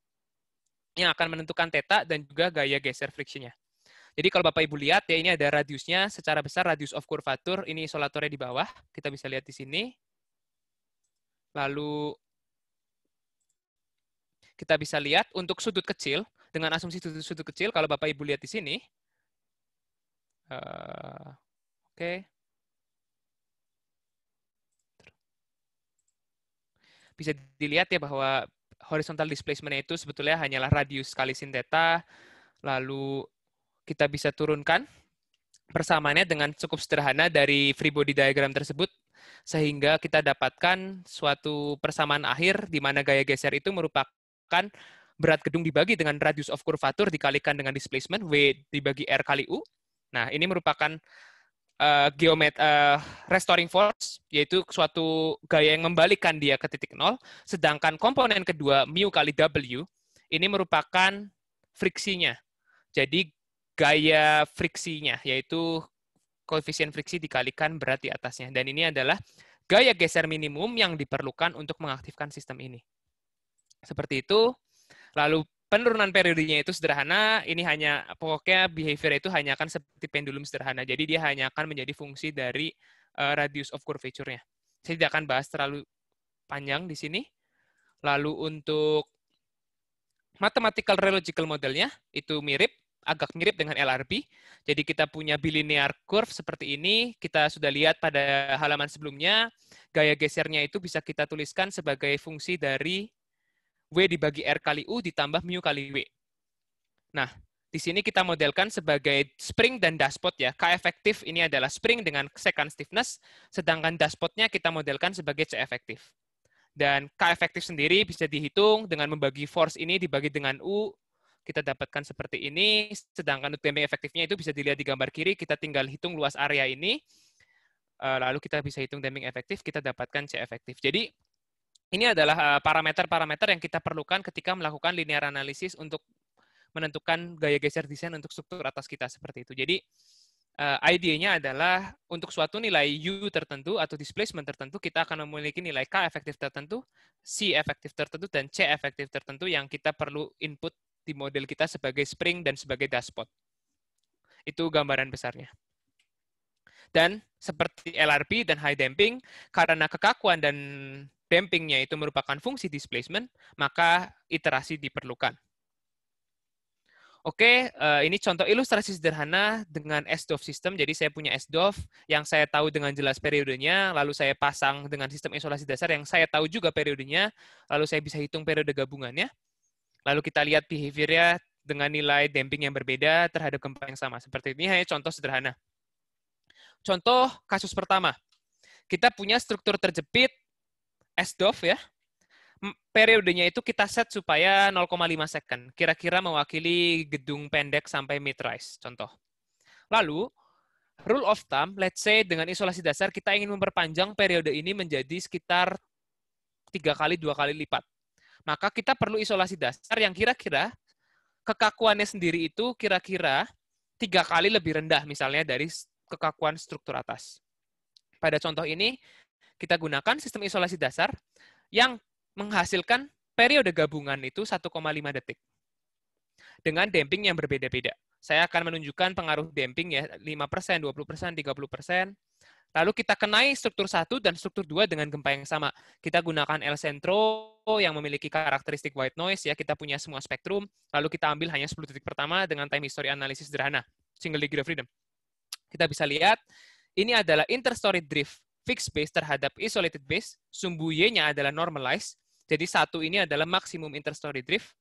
yang akan menentukan theta dan juga gaya geser frictionnya. Jadi kalau Bapak Ibu lihat ya ini ada radiusnya secara besar radius of kurvatur ini isolatornya di bawah kita bisa lihat di sini. Lalu kita bisa lihat untuk sudut kecil, dengan asumsi sudut-sudut kecil, kalau Bapak Ibu lihat di sini, uh, oke, okay. bisa dilihat ya bahwa horizontal displacement itu sebetulnya hanyalah radius kali sin theta, lalu kita bisa turunkan persamaannya dengan cukup sederhana dari free body diagram tersebut, sehingga kita dapatkan suatu persamaan akhir di mana gaya geser itu merupakan kan berat gedung dibagi dengan radius of curvature dikalikan dengan displacement W dibagi R kali U. Nah, ini merupakan uh, geomet uh, restoring force yaitu suatu gaya yang membalikkan dia ke titik nol. Sedangkan komponen kedua mu kali W ini merupakan friksinya. Jadi gaya friksinya yaitu koefisien friksi dikalikan berat di atasnya dan ini adalah gaya geser minimum yang diperlukan untuk mengaktifkan sistem ini. Seperti itu. Lalu penurunan periodenya itu sederhana, ini hanya pokoknya behavior itu hanya akan seperti pendulum sederhana. Jadi dia hanya akan menjadi fungsi dari uh, radius of curvature-nya. Saya tidak akan bahas terlalu panjang di sini. Lalu untuk mathematical rheological modelnya itu mirip, agak mirip dengan LRB. Jadi kita punya bilinear curve seperti ini. Kita sudah lihat pada halaman sebelumnya, gaya gesernya itu bisa kita tuliskan sebagai fungsi dari W dibagi R kali U ditambah mu kali W. Nah, di sini kita modelkan sebagai spring dan dashpot ya. K efektif ini adalah spring dengan second stiffness, sedangkan dashpotnya kita modelkan sebagai C efektif. Dan K efektif sendiri bisa dihitung dengan membagi force ini dibagi dengan U, kita dapatkan seperti ini, sedangkan UTM efektifnya itu bisa dilihat di gambar kiri, kita tinggal hitung luas area ini, eh, lalu kita bisa hitung damping efektif, kita dapatkan C efektif. Jadi ini adalah eh, parameter-parameter yang kita perlukan ketika melakukan linear analisis untuk menentukan gaya geser desain untuk struktur atas kita seperti itu. Jadi uh, idenya adalah untuk suatu nilai U tertentu atau displacement tertentu kita akan memiliki nilai K efektif tertentu, C efektif tertentu, dan C efektif tertentu yang kita perlu input di model kita sebagai spring dan sebagai dashboard. Itu gambaran besarnya. Dan seperti LRP dan high damping, karena kekakuan dan dampingnya itu merupakan fungsi displacement, maka iterasi diperlukan. Oke, eh, ini contoh ilustrasi sederhana dengan SDOF system. Jadi saya punya SDOF yang saya tahu dengan jelas periodenya, lalu saya pasang dengan sistem isolasi dasar yang saya tahu juga periodenya, lalu saya bisa hitung periode gabungannya. Lalu kita lihat behaviornya dengan nilai damping yang berbeda terhadap gempa yang sama. Seperti ini hanya contoh sederhana. Contoh kasus pertama. Kita punya struktur terjepit SDOF ya, periodenya itu kita set supaya 0,5 second. Kira-kira mewakili gedung pendek sampai mid-rise, contoh. Lalu, rule of thumb, let's say dengan isolasi dasar, kita ingin memperpanjang periode ini menjadi sekitar tiga kali, dua kali lipat. Maka kita perlu isolasi dasar yang kira-kira kekakuannya sendiri itu kira-kira tiga kali lebih rendah misalnya dari kekakuan struktur atas. Pada contoh ini, kita gunakan sistem isolasi dasar yang menghasilkan periode gabungan itu 1,5 detik. Dengan damping yang berbeda-beda. Saya akan menunjukkan pengaruh damping ya, 5%, 20%, 30%. Lalu kita kenai struktur 1 dan struktur 2 dengan gempa yang sama. Kita gunakan El Centro yang memiliki karakteristik white noise, ya kita punya semua spektrum, lalu kita ambil hanya 10 detik pertama dengan time history analysis sederhana, single degree of freedom. Kita bisa lihat, ini adalah interstory drift fixed base terhadap isolated base, sumbu Y-nya adalah normalized, jadi satu ini adalah maksimum interstory drift,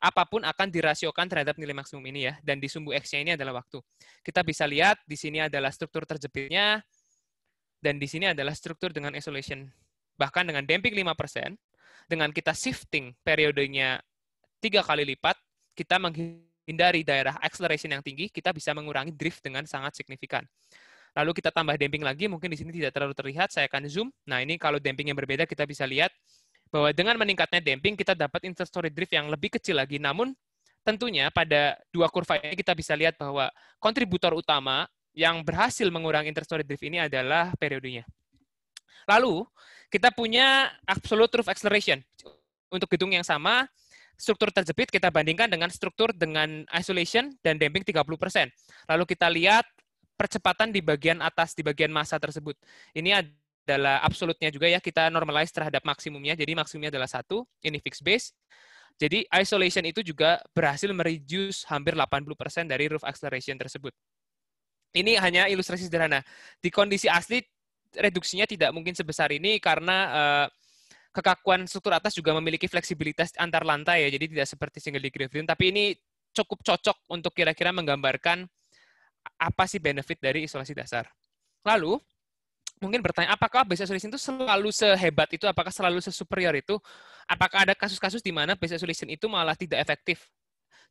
apapun akan dirasiokan terhadap nilai maksimum ini ya, dan di sumbu X-nya ini adalah waktu. Kita bisa lihat di sini adalah struktur terjepitnya, dan di sini adalah struktur dengan isolation. Bahkan dengan damping 5%, dengan kita shifting periodenya tiga kali lipat, kita menghindari daerah acceleration yang tinggi, kita bisa mengurangi drift dengan sangat signifikan. Lalu kita tambah damping lagi, mungkin di sini tidak terlalu terlihat, saya akan zoom. Nah, ini kalau damping yang berbeda, kita bisa lihat bahwa dengan meningkatnya damping, kita dapat interstory drift yang lebih kecil lagi. Namun, tentunya pada dua kurva ini kita bisa lihat bahwa kontributor utama yang berhasil mengurangi interstory drift ini adalah periodenya. Lalu, kita punya absolute roof acceleration. Untuk gedung yang sama, struktur terjepit kita bandingkan dengan struktur dengan isolation dan damping 30%. Lalu kita lihat percepatan di bagian atas, di bagian masa tersebut. Ini adalah absolutnya juga ya, kita normalize terhadap maksimumnya. Jadi maksimumnya adalah satu, ini fixed base. Jadi isolation itu juga berhasil mereduce hampir 80% dari roof acceleration tersebut. Ini hanya ilustrasi sederhana. Di kondisi asli, reduksinya tidak mungkin sebesar ini karena uh, kekakuan struktur atas juga memiliki fleksibilitas antar lantai ya, jadi tidak seperti single degree of freedom, tapi ini cukup cocok untuk kira-kira menggambarkan apa sih benefit dari isolasi dasar. Lalu, mungkin bertanya, apakah base isolation itu selalu sehebat itu? Apakah selalu sesuperior itu? Apakah ada kasus-kasus di mana base isolation itu malah tidak efektif?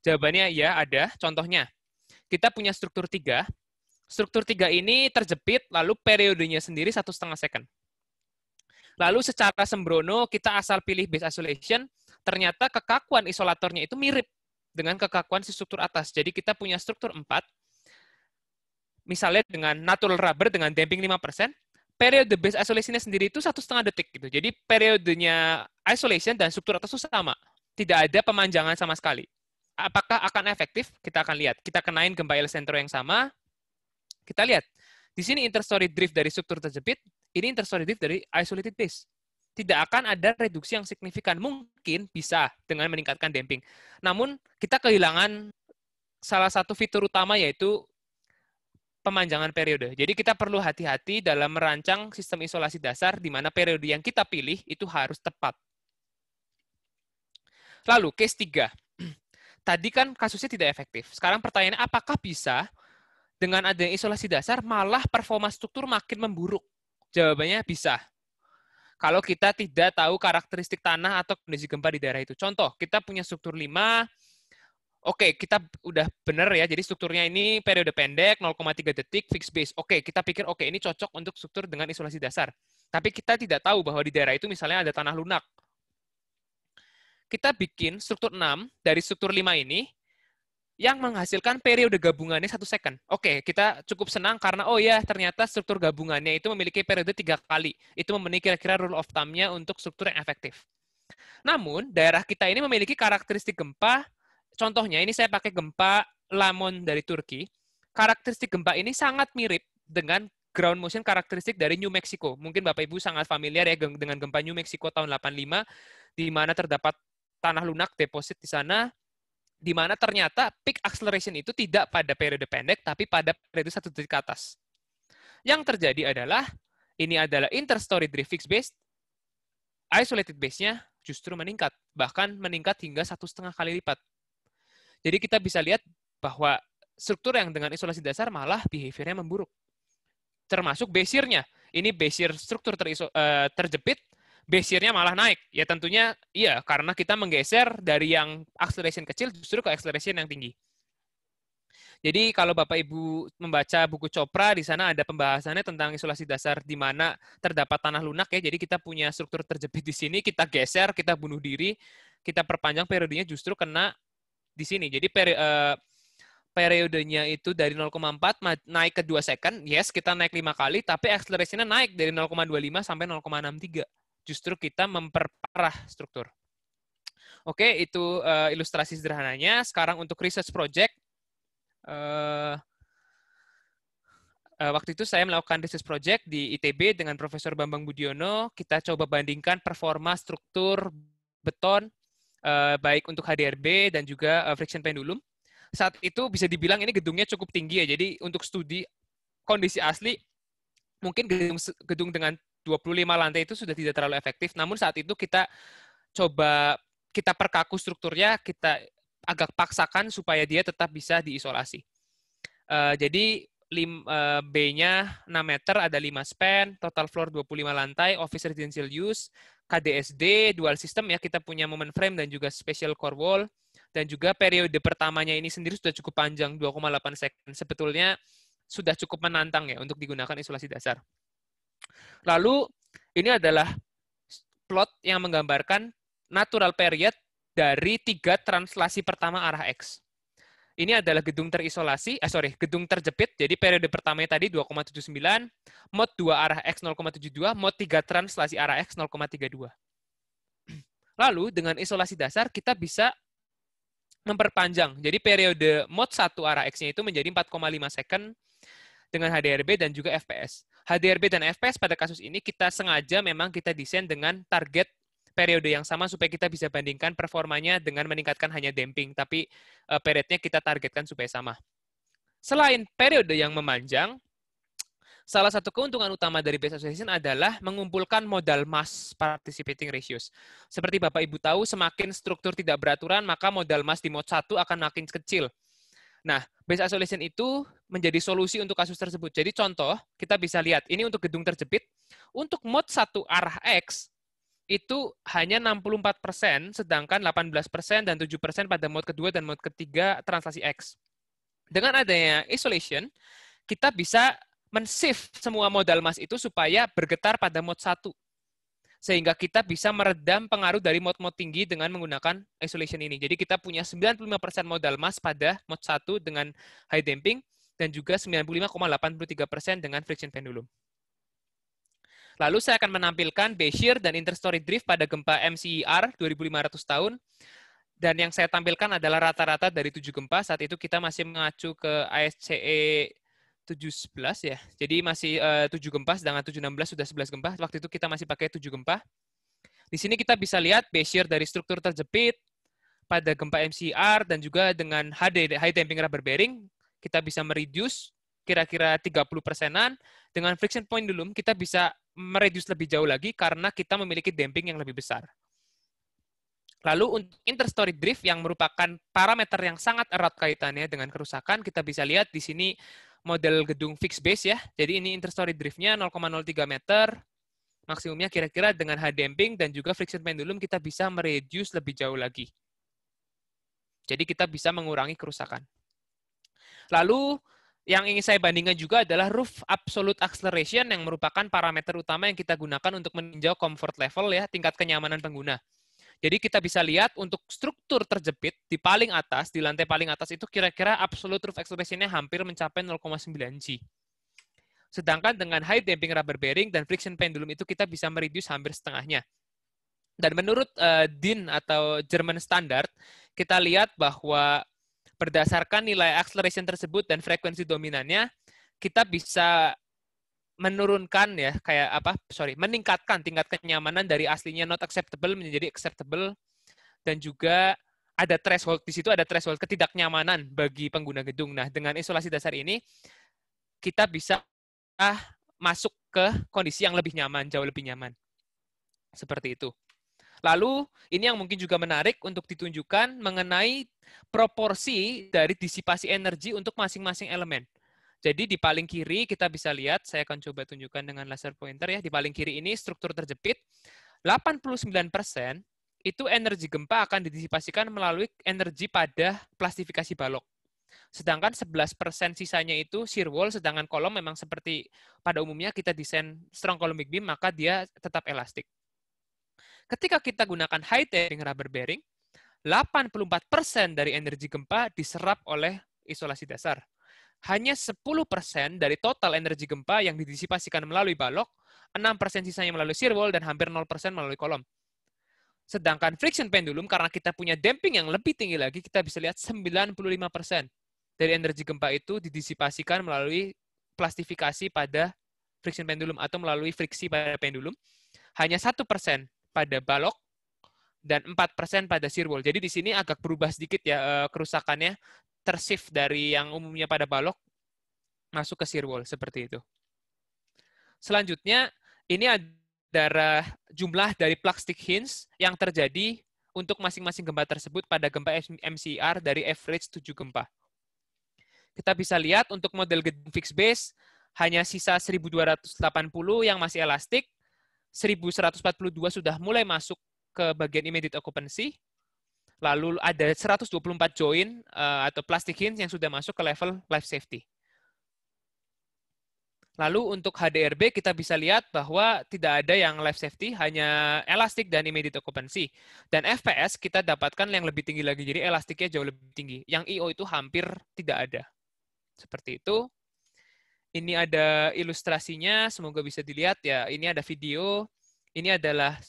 Jawabannya ya ada. Contohnya, kita punya struktur tiga. Struktur tiga ini terjepit, lalu periodenya sendiri satu setengah second. Lalu secara sembrono kita asal pilih base isolation, ternyata kekakuan isolatornya itu mirip dengan kekakuan si struktur atas. Jadi kita punya struktur empat misalnya dengan natural rubber dengan damping 5%, periode base isolationnya sendiri itu satu setengah detik gitu. Jadi periodenya isolation dan struktur atas itu sama. Tidak ada pemanjangan sama sekali. Apakah akan efektif? Kita akan lihat. Kita kenain gempa El Centro yang sama. Kita lihat. Di sini interstory drift dari struktur terjepit, ini interstory drift dari isolated base. Tidak akan ada reduksi yang signifikan. Mungkin bisa dengan meningkatkan damping. Namun kita kehilangan salah satu fitur utama yaitu pemanjangan periode. Jadi kita perlu hati-hati dalam merancang sistem isolasi dasar di mana periode yang kita pilih itu harus tepat. Lalu, case 3. [clears throat] Tadi kan kasusnya tidak efektif. Sekarang pertanyaannya, apakah bisa dengan adanya isolasi dasar malah performa struktur makin memburuk? Jawabannya bisa. Kalau kita tidak tahu karakteristik tanah atau kondisi gempa di daerah itu. Contoh, kita punya struktur 5, Oke, okay, kita udah bener ya. Jadi strukturnya ini periode pendek 0,3 detik fixed base. Oke, okay, kita pikir oke okay, ini cocok untuk struktur dengan isolasi dasar. Tapi kita tidak tahu bahwa di daerah itu misalnya ada tanah lunak. Kita bikin struktur 6 dari struktur 5 ini yang menghasilkan periode gabungannya satu second. Oke, okay, kita cukup senang karena oh ya ternyata struktur gabungannya itu memiliki periode tiga kali. Itu memenuhi kira-kira rule of thumb-nya untuk struktur yang efektif. Namun, daerah kita ini memiliki karakteristik gempa contohnya ini saya pakai gempa Lamon dari Turki. Karakteristik gempa ini sangat mirip dengan ground motion karakteristik dari New Mexico. Mungkin Bapak Ibu sangat familiar ya dengan gempa New Mexico tahun 85 di mana terdapat tanah lunak deposit di sana di mana ternyata peak acceleration itu tidak pada periode pendek tapi pada periode satu detik ke atas. Yang terjadi adalah ini adalah interstory drift fixed base isolated base-nya justru meningkat, bahkan meningkat hingga satu setengah kali lipat. Jadi kita bisa lihat bahwa struktur yang dengan isolasi dasar malah behaviornya memburuk. Termasuk besirnya. Ini besir struktur teriso, eh, terjepit, besirnya malah naik. Ya tentunya iya, karena kita menggeser dari yang acceleration kecil justru ke acceleration yang tinggi. Jadi kalau Bapak Ibu membaca buku Chopra di sana ada pembahasannya tentang isolasi dasar di mana terdapat tanah lunak ya. Jadi kita punya struktur terjepit di sini, kita geser, kita bunuh diri, kita perpanjang periodenya justru kena di sini. Jadi peri, uh, periodenya itu dari 0,4 naik ke 2 second, yes kita naik lima kali, tapi acceleration-nya naik dari 0,25 sampai 0,63. Justru kita memperparah struktur. Oke, okay, itu uh, ilustrasi sederhananya. Sekarang untuk research project, uh, waktu itu saya melakukan research project di ITB dengan Profesor Bambang Budiono. Kita coba bandingkan performa struktur beton Eh, baik untuk HDRB dan juga uh, friction pendulum. Saat itu bisa dibilang ini gedungnya cukup tinggi ya. Jadi untuk studi kondisi asli mungkin gedung gedung dengan 25 lantai itu sudah tidak terlalu efektif. Namun saat itu kita coba kita perkaku strukturnya, kita agak paksakan supaya dia tetap bisa diisolasi. Uh, jadi lim, uh, B-nya 6 meter, ada 5 span, total floor 25 lantai, office residential use, KDSD, dual system ya, kita punya moment frame dan juga special core wall, dan juga periode pertamanya ini sendiri sudah cukup panjang, 2,8 second. Sebetulnya sudah cukup menantang ya untuk digunakan isolasi dasar. Lalu, ini adalah plot yang menggambarkan natural period dari tiga translasi pertama arah X. Ini adalah gedung terisolasi, eh sorry, gedung terjepit. Jadi periode pertamanya tadi 2,79, mod 2 arah X 0,72, mod 3 translasi arah X 0,32. [clears throat] Lalu dengan isolasi dasar kita bisa memperpanjang. Jadi periode mod 1 arah X-nya itu menjadi 4,5 second dengan HDRB dan juga FPS. HDRB dan FPS pada kasus ini kita sengaja memang kita desain dengan target periode yang sama supaya kita bisa bandingkan performanya dengan meningkatkan hanya damping, tapi uh, periodnya kita targetkan supaya sama. Selain periode yang memanjang, salah satu keuntungan utama dari base association adalah mengumpulkan modal mass participating ratios. Seperti Bapak Ibu tahu, semakin struktur tidak beraturan, maka modal mass di mode 1 akan makin kecil. Nah, base isolation itu menjadi solusi untuk kasus tersebut. Jadi contoh, kita bisa lihat, ini untuk gedung terjepit, untuk mod 1 arah X, itu hanya 64%, persen, sedangkan 18% persen dan 7% persen pada mode kedua dan mode ketiga translasi X. Dengan adanya isolation, kita bisa men-shift semua modal emas itu supaya bergetar pada mode satu, Sehingga kita bisa meredam pengaruh dari mode-mode tinggi dengan menggunakan isolation ini. Jadi kita punya 95% modal emas pada mode satu dengan high damping, dan juga 95,83% dengan friction pendulum. Lalu saya akan menampilkan shear dan Interstory Drift pada gempa MCER 2500 tahun. Dan yang saya tampilkan adalah rata-rata dari tujuh gempa. Saat itu kita masih mengacu ke e ASCE 711 ya. Jadi masih eh, tujuh gempa, sedangkan 716 sudah 11 gempa. Waktu itu kita masih pakai tujuh gempa. Di sini kita bisa lihat shear dari struktur terjepit pada gempa MCR e dan juga dengan HD, high damping rubber bearing, kita bisa mereduce kira-kira 30 persenan, dengan friction point dulu kita bisa meredus lebih jauh lagi karena kita memiliki damping yang lebih besar. Lalu untuk interstory drift yang merupakan parameter yang sangat erat kaitannya dengan kerusakan, kita bisa lihat di sini model gedung fixed base ya. Jadi ini interstory driftnya 0,03 meter, maksimumnya kira-kira dengan hard damping dan juga friction pendulum kita bisa mereduce lebih jauh lagi. Jadi kita bisa mengurangi kerusakan. Lalu yang ingin saya bandingkan juga adalah roof absolute acceleration yang merupakan parameter utama yang kita gunakan untuk meninjau comfort level ya, tingkat kenyamanan pengguna. Jadi kita bisa lihat untuk struktur terjepit di paling atas, di lantai paling atas itu kira-kira absolute roof acceleration-nya hampir mencapai 0,9 G. Sedangkan dengan high damping rubber bearing dan friction pendulum itu kita bisa mereduce hampir setengahnya. Dan menurut uh, eh, DIN atau German Standard, kita lihat bahwa Berdasarkan nilai acceleration tersebut dan frekuensi dominannya, kita bisa menurunkan ya kayak apa sorry meningkatkan tingkat kenyamanan dari aslinya not acceptable menjadi acceptable dan juga ada threshold di situ ada threshold ketidaknyamanan bagi pengguna gedung nah dengan isolasi dasar ini kita bisa ah, masuk ke kondisi yang lebih nyaman jauh lebih nyaman seperti itu Lalu ini yang mungkin juga menarik untuk ditunjukkan mengenai proporsi dari disipasi energi untuk masing-masing elemen. Jadi di paling kiri kita bisa lihat, saya akan coba tunjukkan dengan laser pointer ya, di paling kiri ini struktur terjepit, 89% itu energi gempa akan didisipasikan melalui energi pada plastifikasi balok. Sedangkan 11% sisanya itu shear wall, sedangkan kolom memang seperti pada umumnya kita desain strong column beam, maka dia tetap elastik. Ketika kita gunakan high tearing rubber bearing, 84% dari energi gempa diserap oleh isolasi dasar. Hanya 10% dari total energi gempa yang didisipasikan melalui balok, 6% sisanya melalui sirwall, dan hampir 0% melalui kolom. Sedangkan friction pendulum, karena kita punya damping yang lebih tinggi lagi, kita bisa lihat 95% dari energi gempa itu didisipasikan melalui plastifikasi pada friction pendulum atau melalui friksi pada pendulum. Hanya satu pada balok dan 4% pada sirbol. Jadi di sini agak berubah sedikit ya eh, kerusakannya tersif dari yang umumnya pada balok masuk ke sirbol seperti itu. Selanjutnya ini ada jumlah dari plastik stick hinge yang terjadi untuk masing-masing gempa tersebut pada gempa MCR dari average 7 gempa. Kita bisa lihat untuk model fixed base hanya sisa 1280 yang masih elastik 1142 sudah mulai masuk ke bagian immediate occupancy. Lalu ada 124 join uh, atau plastic yang sudah masuk ke level life safety. Lalu untuk HDRB kita bisa lihat bahwa tidak ada yang life safety, hanya elastic dan immediate occupancy. Dan FPS kita dapatkan yang lebih tinggi lagi, jadi elastiknya jauh lebih tinggi. Yang IO itu hampir tidak ada. Seperti itu. Ini ada ilustrasinya, semoga bisa dilihat ya. Ini ada video. Ini adalah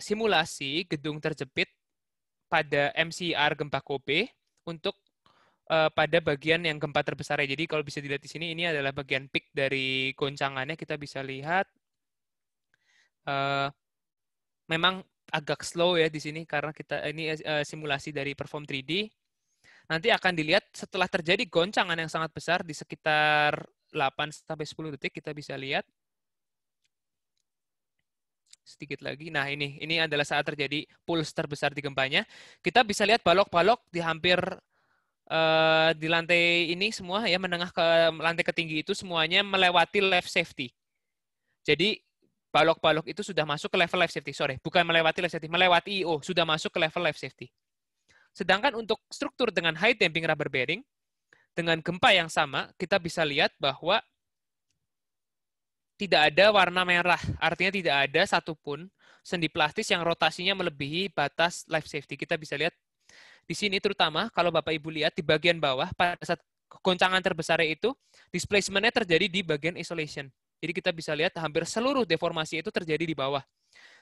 simulasi gedung terjepit pada MCR gempa Kobe untuk uh, pada bagian yang gempa terbesarnya. Jadi kalau bisa dilihat di sini, ini adalah bagian peak dari goncangannya. Kita bisa lihat uh, memang agak slow ya di sini karena kita ini uh, simulasi dari Perform 3D nanti akan dilihat setelah terjadi goncangan yang sangat besar di sekitar 8 sampai 10 detik kita bisa lihat sedikit lagi. Nah, ini ini adalah saat terjadi puls terbesar di gempanya. Kita bisa lihat balok-balok di hampir uh, di lantai ini semua ya menengah ke lantai ketinggi itu semuanya melewati life safety. Jadi balok-balok itu sudah masuk ke level life safety. Sorry, bukan melewati life safety, melewati IO, sudah masuk ke level life safety. Sedangkan untuk struktur dengan high damping rubber bearing, dengan gempa yang sama, kita bisa lihat bahwa tidak ada warna merah, artinya tidak ada satupun sendi plastis yang rotasinya melebihi batas life safety. Kita bisa lihat di sini terutama kalau Bapak Ibu lihat di bagian bawah pada saat goncangan terbesar itu displacement-nya terjadi di bagian isolation. Jadi kita bisa lihat hampir seluruh deformasi itu terjadi di bawah.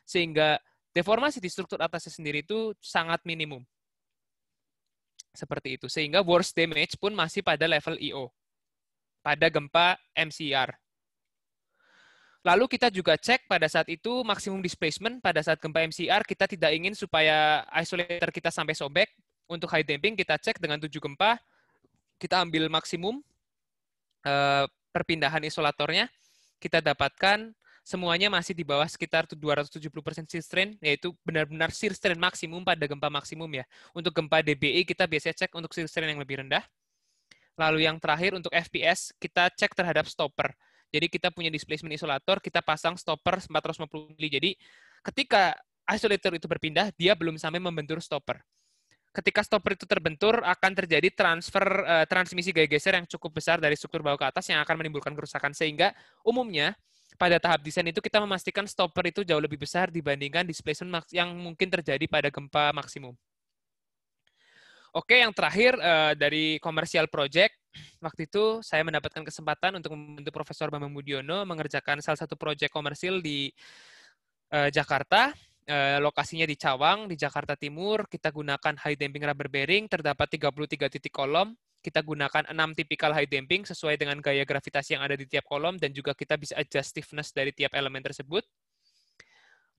Sehingga deformasi di struktur atasnya sendiri itu sangat minimum. Seperti itu. Sehingga worst damage pun masih pada level EO Pada gempa MCR. Lalu kita juga cek pada saat itu maksimum displacement pada saat gempa MCR kita tidak ingin supaya isolator kita sampai sobek. Untuk high damping kita cek dengan tujuh gempa, kita ambil maksimum eh, perpindahan isolatornya, kita dapatkan semuanya masih di bawah sekitar 270% shear strain, yaitu benar-benar shear strain maksimum pada gempa maksimum ya. Untuk gempa DBI kita biasanya cek untuk shear strain yang lebih rendah. Lalu yang terakhir untuk FPS kita cek terhadap stopper. Jadi kita punya displacement isolator, kita pasang stopper 450 mm. Jadi ketika isolator itu berpindah, dia belum sampai membentur stopper. Ketika stopper itu terbentur, akan terjadi transfer uh, transmisi gaya geser yang cukup besar dari struktur bawah ke atas yang akan menimbulkan kerusakan. Sehingga umumnya pada tahap desain itu kita memastikan stopper itu jauh lebih besar dibandingkan displacement yang mungkin terjadi pada gempa maksimum. Oke, yang terakhir eh, dari komersial project, waktu itu saya mendapatkan kesempatan untuk membantu Profesor Bambang Budiono mengerjakan salah satu project komersil di eh, Jakarta. Eh, lokasinya di Cawang, di Jakarta Timur. Kita gunakan high damping rubber bearing, terdapat 33 titik kolom kita gunakan enam tipikal high damping sesuai dengan gaya gravitasi yang ada di tiap kolom dan juga kita bisa adjust stiffness dari tiap elemen tersebut.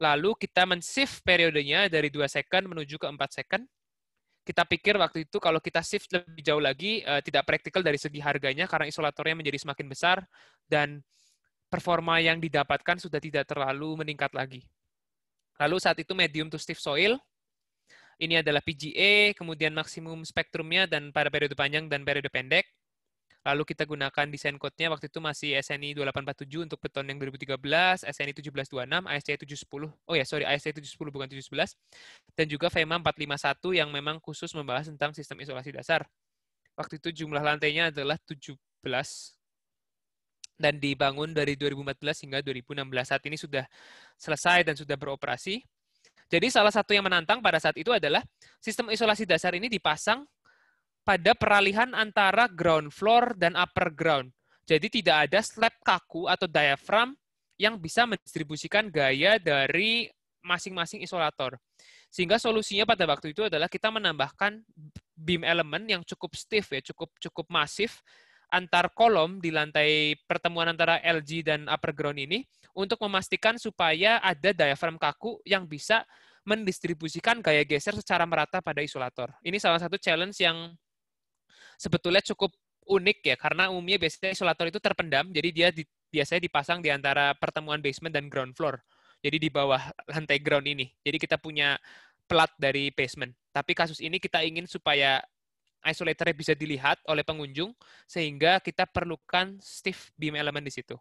Lalu kita men-shift periodenya dari dua second menuju ke 4 second. Kita pikir waktu itu kalau kita shift lebih jauh lagi, eh, tidak praktikal dari segi harganya karena isolatornya menjadi semakin besar dan performa yang didapatkan sudah tidak terlalu meningkat lagi. Lalu saat itu medium to stiff soil, ini adalah PGA, kemudian maksimum spektrumnya dan pada periode panjang dan periode pendek. Lalu kita gunakan desain code-nya waktu itu masih SNI 2847 untuk beton yang 2013, SNI 1726, ASC 710. Oh ya, sorry, ASC 710 bukan 711. Dan juga FEMA 451 yang memang khusus membahas tentang sistem isolasi dasar. Waktu itu jumlah lantainya adalah 17 dan dibangun dari 2014 hingga 2016. Saat ini sudah selesai dan sudah beroperasi. Jadi salah satu yang menantang pada saat itu adalah sistem isolasi dasar ini dipasang pada peralihan antara ground floor dan upper ground. Jadi tidak ada slab kaku atau diafram yang bisa mendistribusikan gaya dari masing-masing isolator. Sehingga solusinya pada waktu itu adalah kita menambahkan beam element yang cukup stiff ya, cukup cukup masif antar kolom di lantai pertemuan antara LG dan upper ground ini untuk memastikan supaya ada diafram kaku yang bisa mendistribusikan gaya geser secara merata pada isolator. Ini salah satu challenge yang sebetulnya cukup unik ya karena umumnya biasanya isolator itu terpendam jadi dia di, biasanya dipasang di antara pertemuan basement dan ground floor. Jadi di bawah lantai ground ini. Jadi kita punya plat dari basement. Tapi kasus ini kita ingin supaya isolatornya bisa dilihat oleh pengunjung, sehingga kita perlukan stiff beam element di situ.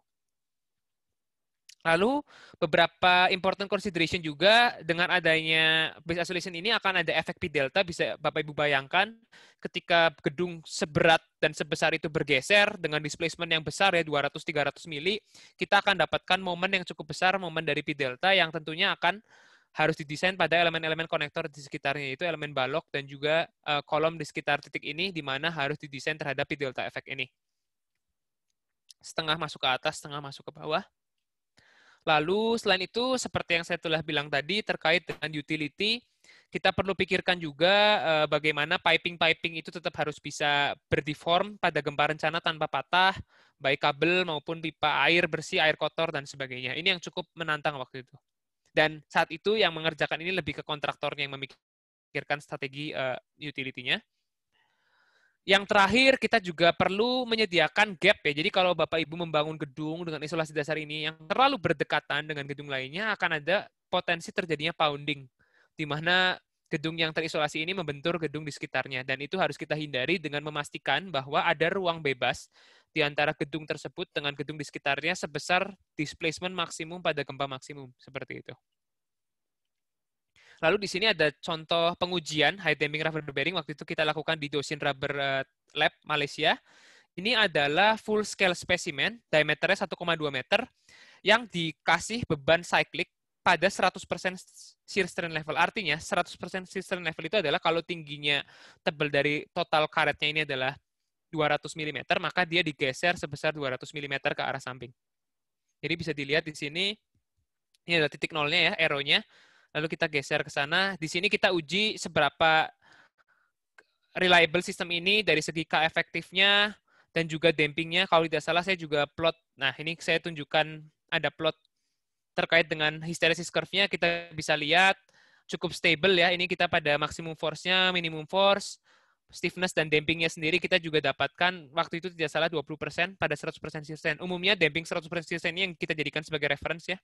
Lalu beberapa important consideration juga dengan adanya base isolation ini akan ada efek P delta bisa Bapak Ibu bayangkan ketika gedung seberat dan sebesar itu bergeser dengan displacement yang besar ya 200 300 mili kita akan dapatkan momen yang cukup besar momen dari P delta yang tentunya akan harus didesain pada elemen-elemen konektor di sekitarnya, itu elemen balok dan juga eh, kolom di sekitar titik ini, di mana harus didesain terhadap P delta efek ini. Setengah masuk ke atas, setengah masuk ke bawah. Lalu selain itu, seperti yang saya telah bilang tadi, terkait dengan utility, kita perlu pikirkan juga eh, bagaimana piping-piping itu tetap harus bisa berdeform pada gempa rencana tanpa patah, baik kabel maupun pipa air bersih, air kotor, dan sebagainya. Ini yang cukup menantang waktu itu. Dan saat itu yang mengerjakan ini lebih ke kontraktornya yang memikirkan strategi uh, utility-nya. Yang terakhir, kita juga perlu menyediakan gap ya. Jadi kalau Bapak Ibu membangun gedung dengan isolasi dasar ini yang terlalu berdekatan dengan gedung lainnya akan ada potensi terjadinya pounding di mana gedung yang terisolasi ini membentur gedung di sekitarnya dan itu harus kita hindari dengan memastikan bahwa ada ruang bebas di antara gedung tersebut dengan gedung di sekitarnya sebesar displacement maksimum pada gempa maksimum, seperti itu. Lalu di sini ada contoh pengujian high damping rubber bearing waktu itu kita lakukan di Dosin Rubber eh, Lab Malaysia. Ini adalah full scale specimen diameternya 1,2 meter yang dikasih beban cyclic pada 100% shear strain level. Artinya 100% shear strain level itu adalah kalau tingginya tebal dari total karetnya ini adalah 200 mm, maka dia digeser sebesar 200 mm ke arah samping. Jadi bisa dilihat di sini, ini adalah titik nolnya ya, arrow-nya. Lalu kita geser ke sana. Di sini kita uji seberapa reliable sistem ini dari segi K efektifnya dan juga dampingnya. Kalau tidak salah saya juga plot, nah ini saya tunjukkan ada plot terkait dengan hysteresis curve-nya. Kita bisa lihat cukup stable ya. Ini kita pada maximum force-nya, minimum force, stiffness dan dampingnya sendiri kita juga dapatkan waktu itu tidak salah 20% pada 100% sustain. Umumnya damping 100% sustain ini yang kita jadikan sebagai reference ya.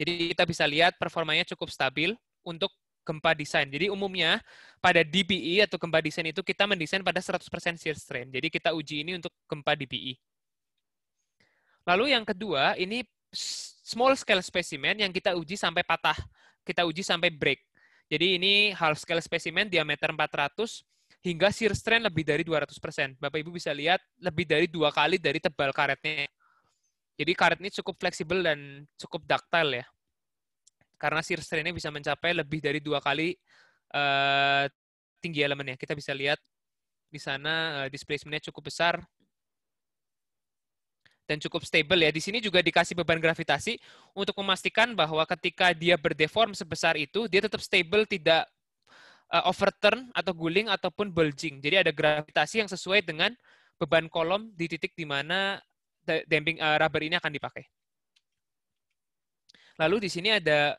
Jadi kita bisa lihat performanya cukup stabil untuk gempa desain. Jadi umumnya pada DPI e atau gempa desain itu kita mendesain pada 100% shear strain. Jadi kita uji ini untuk gempa DPI. E. Lalu yang kedua, ini small scale specimen yang kita uji sampai patah. Kita uji sampai break. Jadi ini half scale specimen diameter 400 hingga shear strain lebih dari 200%. Bapak Ibu bisa lihat lebih dari dua kali dari tebal karetnya. Jadi karet ini cukup fleksibel dan cukup ductile ya. Karena shear strength bisa mencapai lebih dari dua kali uh, tinggi elemennya. Kita bisa lihat di sana uh, displacement-nya cukup besar, dan cukup stable ya. Di sini juga dikasih beban gravitasi untuk memastikan bahwa ketika dia berdeform sebesar itu, dia tetap stable, tidak uh, overturn atau guling ataupun bulging. Jadi ada gravitasi yang sesuai dengan beban kolom di titik di mana damping uh, rubber ini akan dipakai. Lalu di sini ada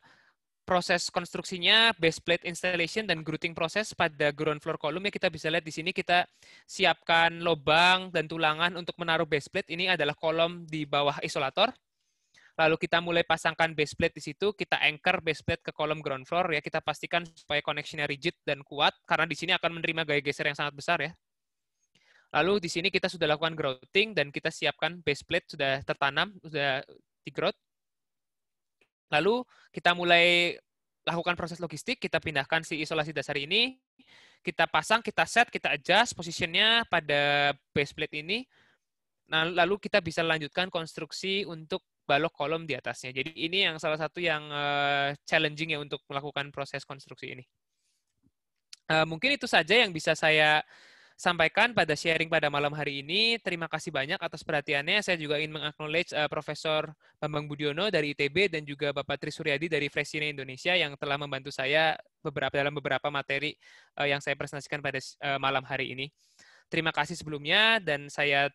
proses konstruksinya, base plate installation, dan grouting proses pada ground floor column ya kita bisa lihat di sini kita siapkan lubang dan tulangan untuk menaruh base plate. Ini adalah kolom di bawah isolator. Lalu kita mulai pasangkan base plate di situ, kita anchor base plate ke kolom ground floor ya. Kita pastikan supaya koneksinya rigid dan kuat karena di sini akan menerima gaya geser yang sangat besar ya. Lalu di sini kita sudah lakukan grouting dan kita siapkan base plate sudah tertanam, sudah di grout. Lalu kita mulai lakukan proses logistik, kita pindahkan si isolasi dasar ini, kita pasang, kita set, kita adjust posisinya pada base plate ini. Nah, lalu kita bisa lanjutkan konstruksi untuk balok kolom di atasnya. Jadi ini yang salah satu yang eh, challenging ya untuk melakukan proses konstruksi ini. Eh, mungkin itu saja yang bisa saya sampaikan pada sharing pada malam hari ini. Terima kasih banyak atas perhatiannya. Saya juga ingin mengaknowledge uh, eh, Profesor Bambang Budiono dari ITB dan juga Bapak Tri Suryadi dari Freshine Indonesia yang telah membantu saya beberapa dalam beberapa materi uh, yang saya presentasikan pada uh, malam hari ini. Terima kasih sebelumnya dan saya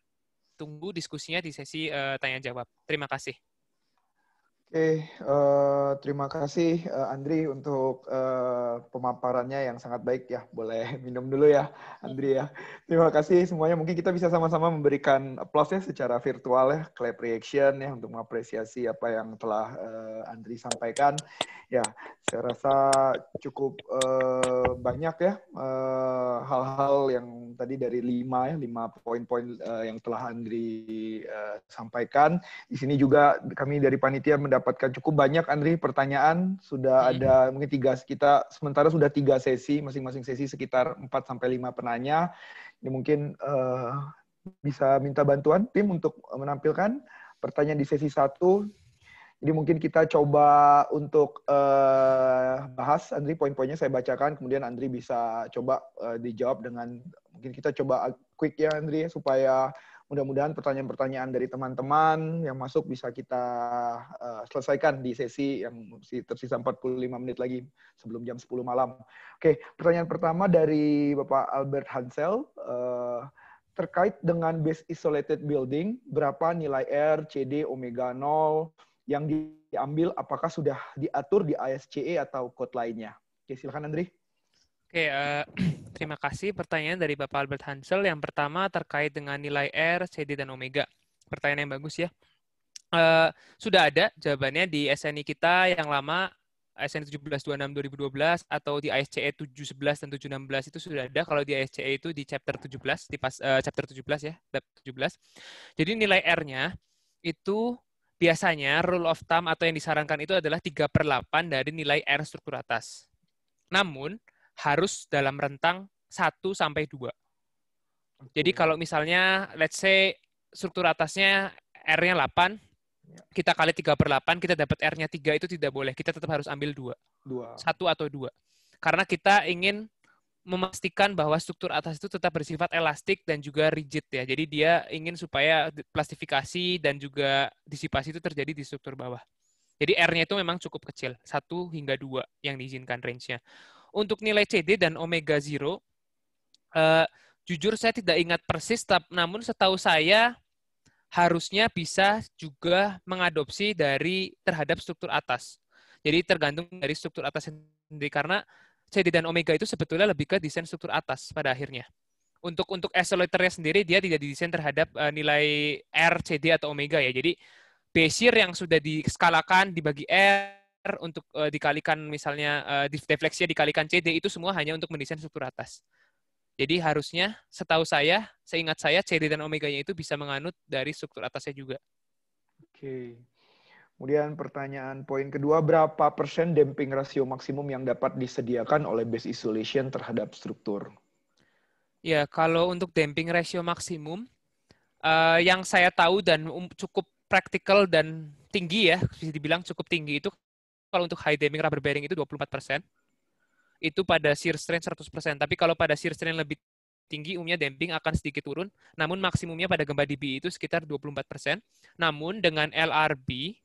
tunggu diskusinya di sesi uh, tanya jawab. Terima kasih. Oke, okay, uh, eh, terima kasih uh, Andri untuk uh, pemaparannya yang sangat baik ya. Boleh [laughs] minum dulu ya, Andri ya. Terima kasih semuanya. Mungkin kita bisa sama-sama memberikan applause ya secara virtual ya, clap reaction ya untuk mengapresiasi apa yang telah uh, Andri sampaikan. Ya, saya rasa cukup uh, banyak ya hal-hal uh, yang tadi dari lima ya, lima poin-poin uh, yang telah Andri uh, sampaikan. Di sini juga kami dari panitia mendapat mendapatkan cukup banyak Andri pertanyaan sudah hmm. ada mungkin tiga kita sementara sudah tiga sesi masing-masing sesi sekitar 4 sampai lima penanya ini mungkin uh, bisa minta bantuan tim untuk menampilkan pertanyaan di sesi satu jadi mungkin kita coba untuk uh, bahas Andri poin-poinnya saya bacakan kemudian Andri bisa coba uh, dijawab dengan mungkin kita coba quick ya Andri ya, supaya mudah-mudahan pertanyaan-pertanyaan dari teman-teman yang masuk bisa kita uh, selesaikan di sesi yang tersisa 45 menit lagi sebelum jam 10 malam. Oke, pertanyaan pertama dari Bapak Albert Hansel. Uh, terkait dengan base isolated building, berapa nilai R, CD, omega 0 yang diambil, apakah sudah diatur di ASCE atau code lainnya? Oke, silakan Andri. Oke, uh, [clears throat] terima kasih pertanyaan dari Bapak Albert Hansel. Yang pertama terkait dengan nilai R, CD, dan omega. Pertanyaan yang bagus ya. Uh, sudah ada jawabannya di SNI kita yang lama, SN 1726 2012 atau di ISCE 711 dan 716 itu sudah ada. Kalau di ISCE itu di chapter 17, di pas, uh, chapter 17 ya, bab 17. Jadi nilai R-nya itu biasanya rule of thumb atau yang disarankan itu adalah 3 per 8 dari nilai R struktur atas. Namun, harus dalam rentang 1 sampai 2. Jadi kalau misalnya let's say struktur atasnya R-nya 8, ya. kita kali 3 per 8, kita dapat R-nya 3 itu tidak boleh. Kita tetap harus ambil 2. 2. 1 atau 2. Karena kita ingin memastikan bahwa struktur atas itu tetap bersifat elastik dan juga rigid ya. Jadi dia ingin supaya plastifikasi dan juga disipasi itu terjadi di struktur bawah. Jadi R-nya itu memang cukup kecil, 1 hingga 2 yang diizinkan range-nya. Untuk nilai CD dan omega zero, uh, jujur saya tidak ingat persis, tapi namun setahu saya harusnya bisa juga mengadopsi dari terhadap struktur atas. Jadi tergantung dari struktur atas sendiri karena CD dan omega itu sebetulnya lebih ke desain struktur atas pada akhirnya. Untuk untuk acceleratornya sendiri dia tidak didesain terhadap uh, nilai R, CD atau omega ya. Jadi besir yang sudah diskalakan dibagi R untuk uh, dikalikan misalnya uh, eh, defleksi dikalikan CD itu semua hanya untuk mendesain struktur atas. Jadi harusnya setahu saya, seingat saya CD dan omeganya itu bisa menganut dari struktur atasnya juga. Oke. Kemudian pertanyaan poin kedua, berapa persen damping rasio maksimum yang dapat disediakan oleh base isolation terhadap struktur? Ya, kalau untuk damping rasio maksimum, eh, yang saya tahu dan um, cukup praktikal dan tinggi ya, bisa dibilang cukup tinggi itu kalau untuk high damping rubber bearing itu 24%. Itu pada shear strain 100%. Tapi kalau pada shear strain lebih tinggi, umumnya damping akan sedikit turun. Namun maksimumnya pada gempa DB itu sekitar 24%. Namun dengan LRB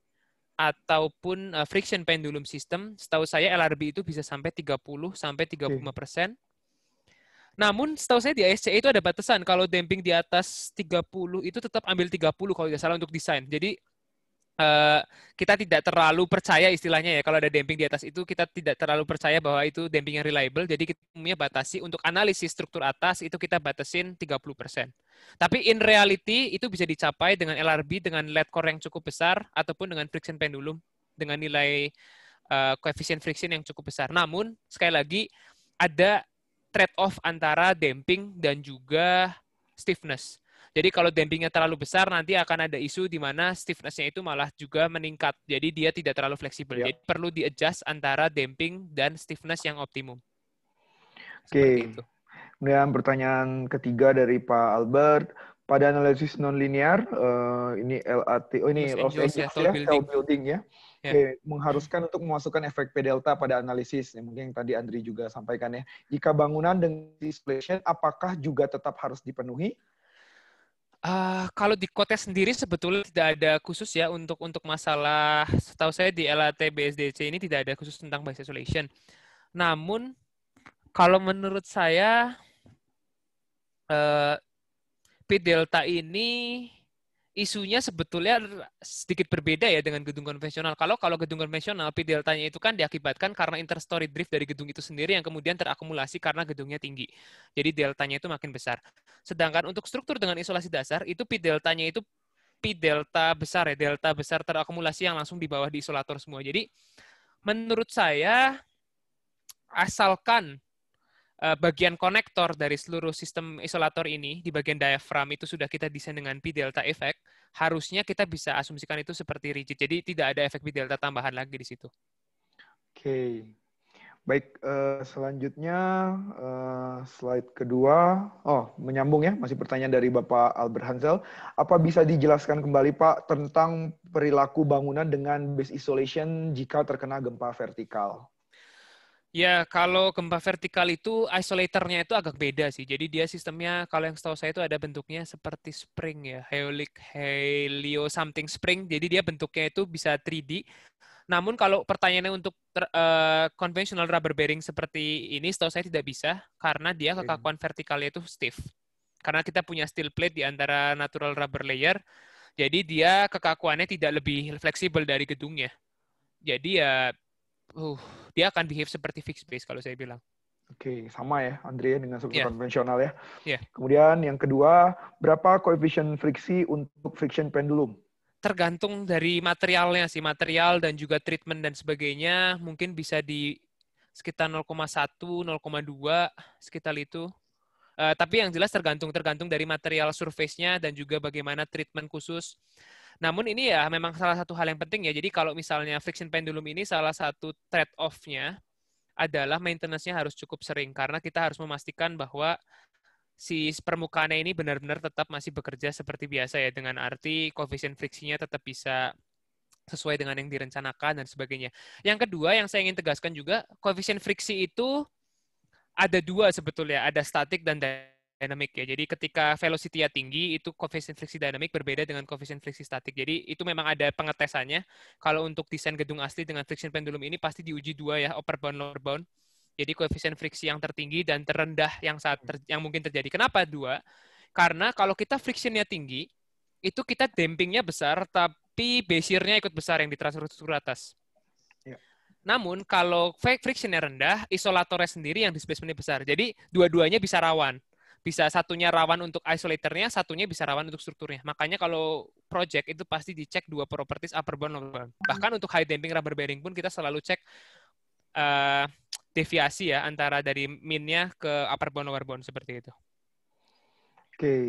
ataupun eh, friction pendulum system, setahu saya LRB itu bisa sampai 30 sampai 35%. Okay. Namun setahu saya di ASCE itu ada batasan kalau damping di atas 30 itu tetap ambil 30 kalau tidak salah untuk desain. Jadi uh, kita tidak terlalu percaya istilahnya ya kalau ada damping di atas itu kita tidak terlalu percaya bahwa itu damping yang reliable jadi kita punya batasi untuk analisis struktur atas itu kita batasin 30%. Tapi in reality itu bisa dicapai dengan LRB dengan lead core yang cukup besar ataupun dengan friction pendulum dengan nilai uh, koefisien friction yang cukup besar. Namun sekali lagi ada trade off antara damping dan juga stiffness. Jadi kalau dampingnya terlalu besar nanti akan ada isu di mana stiffnessnya itu malah juga meningkat. Jadi dia tidak terlalu fleksibel. Yep. Ya. Jadi perlu di-adjust antara damping dan stiffness yang optimum. Oke. Okay. Kemudian pertanyaan ketiga dari Pak Albert, pada analisis nonlinear uh, ini LAT oh ini Los Angeles, Angeles ya, ya building. Tell building ya. Yeah. Okay, mengharuskan untuk memasukkan efek P delta pada analisis yang mungkin tadi Andri juga sampaikan ya. Jika bangunan dengan displacement apakah juga tetap harus dipenuhi Uh, kalau di kota sendiri sebetulnya tidak ada khusus ya untuk untuk masalah setahu saya di LAT BSDC ini tidak ada khusus tentang bias isolation. Namun kalau menurut saya uh, P delta ini isunya sebetulnya sedikit berbeda ya dengan gedung konvensional. Kalau kalau gedung konvensional P deltanya itu kan diakibatkan karena interstory drift dari gedung itu sendiri yang kemudian terakumulasi karena gedungnya tinggi. Jadi deltanya itu makin besar. Sedangkan untuk struktur dengan isolasi dasar itu P deltanya itu P delta besar ya, delta besar terakumulasi yang langsung di bawah di isolator semua. Jadi menurut saya asalkan e, bagian konektor dari seluruh sistem isolator ini di bagian diafram itu sudah kita desain dengan P delta effect harusnya kita bisa asumsikan itu seperti rigid. Jadi tidak ada efek B delta tambahan lagi di situ. Oke. Okay. Baik, eh, selanjutnya eh, slide kedua. Oh, menyambung ya, masih pertanyaan dari Bapak Albert Hansel. Apa bisa dijelaskan kembali Pak tentang perilaku bangunan dengan base isolation jika terkena gempa vertikal? Ya, kalau gempa vertikal itu isolatornya itu agak beda sih. Jadi dia sistemnya kalau yang setahu saya itu ada bentuknya seperti spring ya, heolic helio something spring. Jadi dia bentuknya itu bisa 3D. Namun kalau pertanyaannya untuk uh, rubber bearing seperti ini setahu saya tidak bisa karena dia kekakuan vertikalnya itu stiff. Karena kita punya steel plate di antara natural rubber layer, jadi dia kekakuannya tidak lebih fleksibel dari gedungnya. Jadi ya uh, dia akan behave seperti fixed base kalau saya bilang. Oke, okay, sama ya Andrea ya, dengan seperti iya. yeah. konvensional ya. Yeah. Kemudian yang kedua, berapa koefisien friksi untuk friction pendulum? Tergantung dari materialnya sih, material dan juga treatment dan sebagainya, mungkin bisa di sekitar 0,1, 0,2 sekitar itu. Uh, tapi yang jelas tergantung tergantung dari material surface-nya dan juga bagaimana treatment khusus. Namun ini ya memang salah satu hal yang penting ya. Jadi kalau misalnya friction pendulum ini salah satu trade-off-nya adalah maintenance-nya harus cukup sering karena kita harus memastikan bahwa si permukaannya ini benar-benar tetap masih bekerja seperti biasa ya dengan arti koefisien friksinya tetap bisa sesuai dengan yang direncanakan dan sebagainya. Yang kedua yang saya ingin tegaskan juga koefisien friksi itu ada dua sebetulnya, ada statik dan dynamic dynamic ya. Jadi ketika velocity-nya tinggi itu koefisien friksi dynamic berbeda dengan koefisien friksi statik. Jadi itu memang ada pengetesannya. Kalau untuk desain gedung asli dengan friction pendulum ini pasti diuji dua ya, upper bound lower bound. Jadi koefisien friksi yang tertinggi dan terendah yang saat ter, yang mungkin terjadi. Kenapa dua? Karena kalau kita frictionnya tinggi, itu kita dampingnya besar, tapi besirnya ikut besar yang ditransfer ke atas. Ya. Namun kalau frictionnya rendah, isolatornya sendiri yang displacementnya besar. Jadi dua-duanya bisa rawan bisa satunya rawan untuk isolatornya, satunya bisa rawan untuk strukturnya. Makanya kalau project itu pasti dicek dua properties upper bound lower bound. Hmm. Bahkan untuk high damping rubber bearing pun kita selalu cek uh, deviasi ya antara dari minnya ke upper bound lower bound seperti itu. Oke. Okay.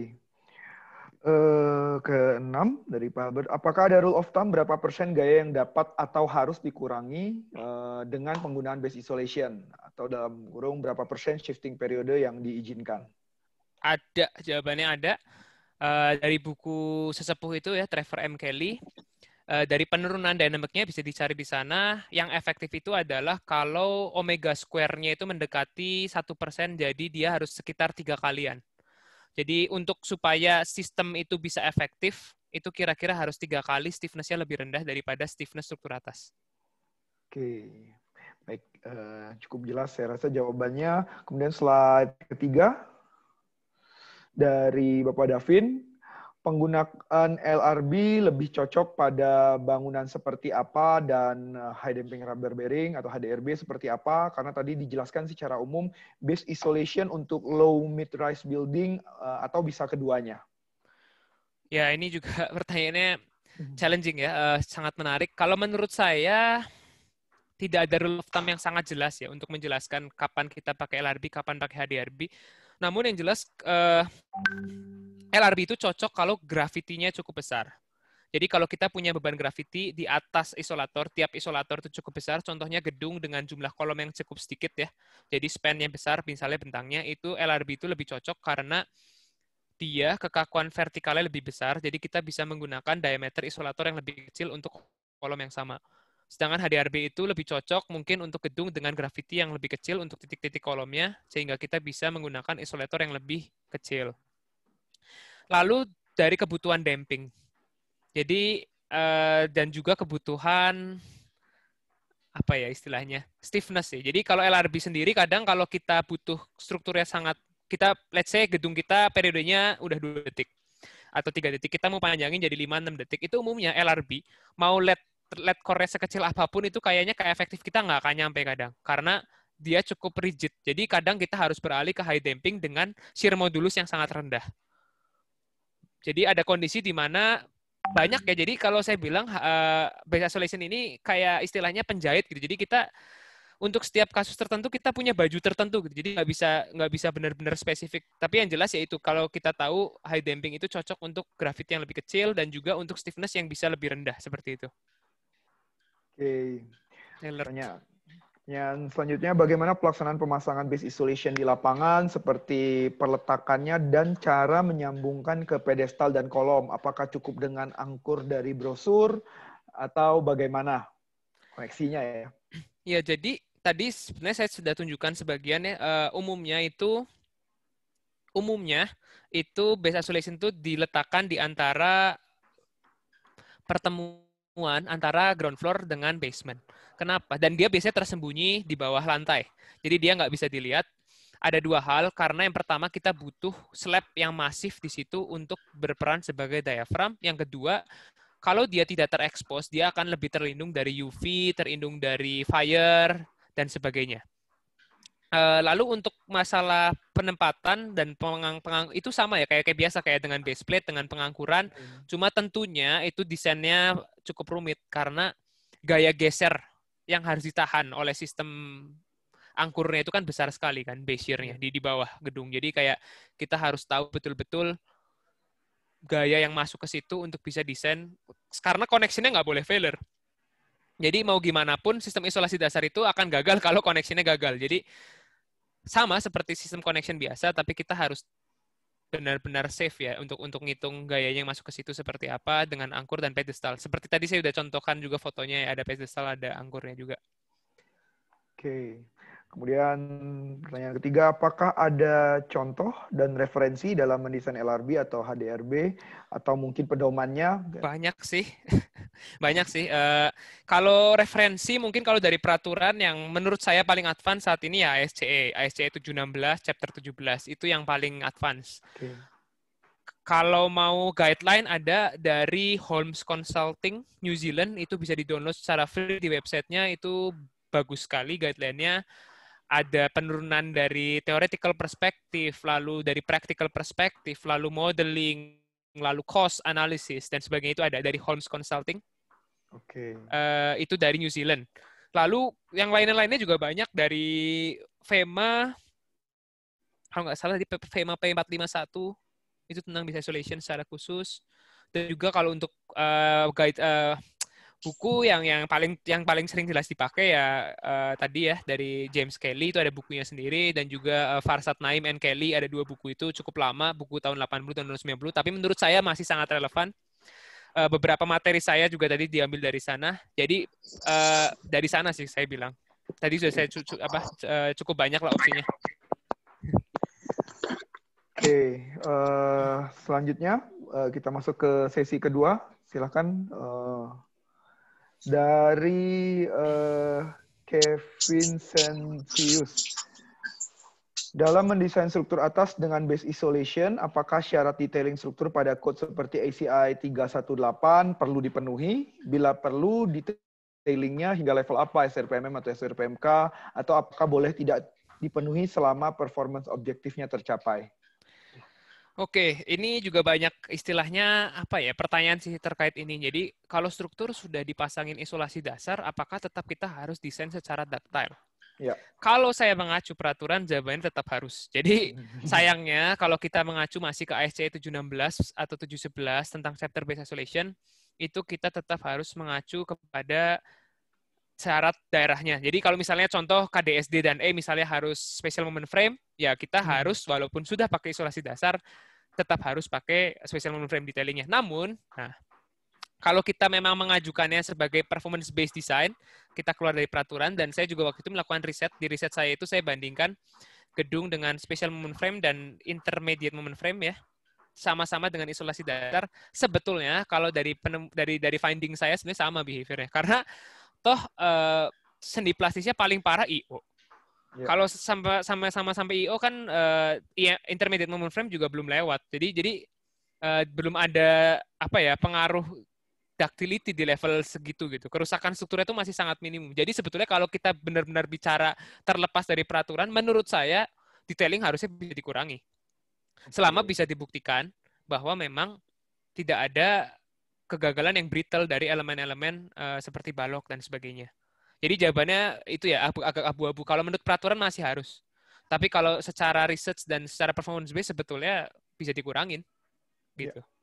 Uh, eh, ke enam dari Pak Albert, apakah ada rule of thumb berapa persen gaya yang dapat atau harus dikurangi uh, dengan penggunaan base isolation atau dalam kurung berapa persen shifting periode yang diizinkan? ada jawabannya ada uh, dari buku sesepuh itu ya Trevor M Kelly uh, dari penurunan dynamicnya bisa dicari di sana yang efektif itu adalah kalau omega square-nya itu mendekati satu persen jadi dia harus sekitar tiga kalian jadi untuk supaya sistem itu bisa efektif itu kira-kira harus tiga kali stiffness-nya lebih rendah daripada stiffness struktur atas. Oke, baik. Eh, cukup jelas saya rasa jawabannya. Kemudian slide ketiga dari Bapak Davin, penggunaan LRB lebih cocok pada bangunan seperti apa dan eh, high damping rubber bearing atau HDRB seperti apa karena tadi dijelaskan secara umum base isolation untuk low mid rise building eh, atau bisa keduanya. Ya, ini juga [laughs] pertanyaannya hmm. challenging ya, eh, sangat menarik. Kalau menurut saya tidak ada rule of thumb yang sangat jelas ya untuk menjelaskan kapan kita pakai LRB, kapan pakai HDRB. Namun yang jelas uh, eh, LRB itu cocok kalau gravitinya cukup besar. Jadi kalau kita punya beban graviti di atas isolator, tiap isolator itu cukup besar, contohnya gedung dengan jumlah kolom yang cukup sedikit ya. Jadi span yang besar, misalnya bentangnya, itu LRB itu lebih cocok karena dia kekakuan vertikalnya lebih besar, jadi kita bisa menggunakan diameter isolator yang lebih kecil untuk kolom yang sama. Sedangkan HDRB itu lebih cocok mungkin untuk gedung dengan grafiti yang lebih kecil untuk titik-titik kolomnya, sehingga kita bisa menggunakan isolator yang lebih kecil. Lalu dari kebutuhan damping. Jadi, eh, dan juga kebutuhan apa ya istilahnya stiffness ya. Jadi kalau LRB sendiri kadang kalau kita butuh strukturnya sangat kita let's say gedung kita periodenya udah dua detik atau tiga detik kita mau panjangin jadi 5 6 detik itu umumnya LRB mau let lab core sekecil apapun itu kayaknya kayak efektif kita nggak akan nyampe kadang karena dia cukup rigid. Jadi kadang kita harus beralih ke high damping dengan shear modulus yang sangat rendah. Jadi ada kondisi di mana banyak ya. Jadi kalau saya bilang uh, base isolation ini kayak istilahnya penjahit gitu. Jadi kita untuk setiap kasus tertentu kita punya baju tertentu gitu. Jadi nggak bisa nggak bisa benar-benar spesifik. Tapi yang jelas yaitu kalau kita tahu high damping itu cocok untuk grafit yang lebih kecil dan juga untuk stiffness yang bisa lebih rendah seperti itu. Oke. Okay. Yang selanjutnya, bagaimana pelaksanaan pemasangan base isolation di lapangan, seperti perletakannya dan cara menyambungkan ke pedestal dan kolom? Apakah cukup dengan angkur dari brosur atau bagaimana koneksinya ya? Ya, jadi tadi sebenarnya saya sudah tunjukkan sebagian ya, eh, umumnya itu umumnya itu base isolation itu diletakkan di antara pertemuan pertemuan antara ground floor dengan basement. Kenapa? Dan dia biasanya tersembunyi di bawah lantai. Jadi dia nggak bisa dilihat. Ada dua hal, karena yang pertama kita butuh slab yang masif di situ untuk berperan sebagai diaphragm. Yang kedua, kalau dia tidak terekspos, dia akan lebih terlindung dari UV, terlindung dari fire, dan sebagainya. Eh, lalu untuk masalah penempatan dan pengang, pengang itu sama ya kayak kayak biasa kayak dengan base plate dengan pengangkuran hmm. cuma tentunya itu desainnya cukup rumit karena gaya geser yang harus ditahan oleh sistem angkurnya itu kan besar sekali kan base year-nya di di bawah gedung jadi kayak kita harus tahu betul-betul gaya yang masuk ke situ untuk bisa desain karena koneksinya nggak boleh failure jadi mau gimana pun sistem isolasi dasar itu akan gagal [laughs] kalau koneksinya gagal. Jadi sama seperti sistem connection biasa, tapi kita harus benar-benar safe ya untuk untuk ngitung gayanya yang masuk ke situ seperti apa dengan angkur dan pedestal. Seperti tadi saya sudah contohkan juga fotonya ya, ada pedestal, ada angkurnya juga. Oke. Okay. Kemudian pertanyaan ketiga, apakah ada contoh dan referensi dalam mendesain LRB atau HDRB atau mungkin pedomannya? Banyak sih, [laughs] banyak sih. Uh, kalau referensi mungkin kalau dari peraturan yang menurut saya paling advance saat ini ya ASCE, ASCE 716, Chapter 17 itu yang paling advance. Okay. Kalau mau guideline ada dari Holmes Consulting New Zealand itu bisa di download secara free di websitenya itu bagus sekali guideline-nya ada penurunan dari theoretical perspektif, lalu dari practical perspektif, lalu modeling, lalu cost analysis dan sebagainya itu ada dari Holmes Consulting. Oke. Okay. Uh, eh, itu dari New Zealand. Lalu yang lain-lainnya juga banyak dari FEMA kalau nggak salah di FEMA P451 itu tentang business isolation secara khusus dan juga kalau untuk uh, guide uh, buku yang yang paling yang paling sering jelas dipakai ya uh, tadi ya dari James Kelly itu ada bukunya sendiri dan juga uh, Farsad Naim and Kelly ada dua buku itu cukup lama buku tahun 80 dan 90 tapi menurut saya masih sangat relevan uh, beberapa materi saya juga tadi diambil dari sana jadi uh, dari sana sih saya bilang tadi sudah saya cukup apa uh, cukup banyak lah opsinya oke okay, uh, selanjutnya uh, kita masuk ke sesi kedua silahkan uh, dari uh, Kevin Sentius. Dalam mendesain struktur atas dengan base isolation, apakah syarat detailing struktur pada code seperti ACI 318 perlu dipenuhi? Bila perlu, detailingnya hingga level apa, SRPMM atau SRPMK, atau apakah boleh tidak dipenuhi selama performance objektifnya tercapai? Oke, ini juga banyak istilahnya apa ya pertanyaan sih terkait ini. Jadi kalau struktur sudah dipasangin isolasi dasar, apakah tetap kita harus desain secara ductile? Ya. Kalau saya mengacu peraturan, jawabannya tetap harus. Jadi [laughs] sayangnya kalau kita mengacu masih ke ASCE 716 atau 711 tentang chapter based isolation, itu kita tetap harus mengacu kepada syarat daerahnya. Jadi kalau misalnya contoh KDSD dan E misalnya harus special moment frame, ya kita hmm. harus walaupun sudah pakai isolasi dasar tetap harus pakai special moment frame detailingnya. Namun, nah kalau kita memang mengajukannya sebagai performance based design, kita keluar dari peraturan dan saya juga waktu itu melakukan riset. Di riset saya itu saya bandingkan gedung dengan special moment frame dan intermediate moment frame ya sama-sama dengan isolasi dasar sebetulnya kalau dari penem, dari dari finding saya sebenarnya sama behaviornya karena toh uh, sendi plastisnya paling parah IO. Yeah. Kalau sampai sama sama sampai IO kan uh, intermediate moment frame juga belum lewat. Jadi jadi uh, belum ada apa ya pengaruh ductility di level segitu gitu. Kerusakan strukturnya itu masih sangat minimum. Jadi sebetulnya kalau kita benar-benar bicara terlepas dari peraturan, menurut saya detailing harusnya bisa dikurangi. Selama bisa dibuktikan bahwa memang tidak ada kegagalan yang brittle dari elemen-elemen uh, seperti balok dan sebagainya. Jadi jawabannya itu ya agak abu-abu. Kalau menurut peraturan masih harus. Tapi kalau secara research dan secara performance based sebetulnya bisa dikurangin. Gitu. Yeah.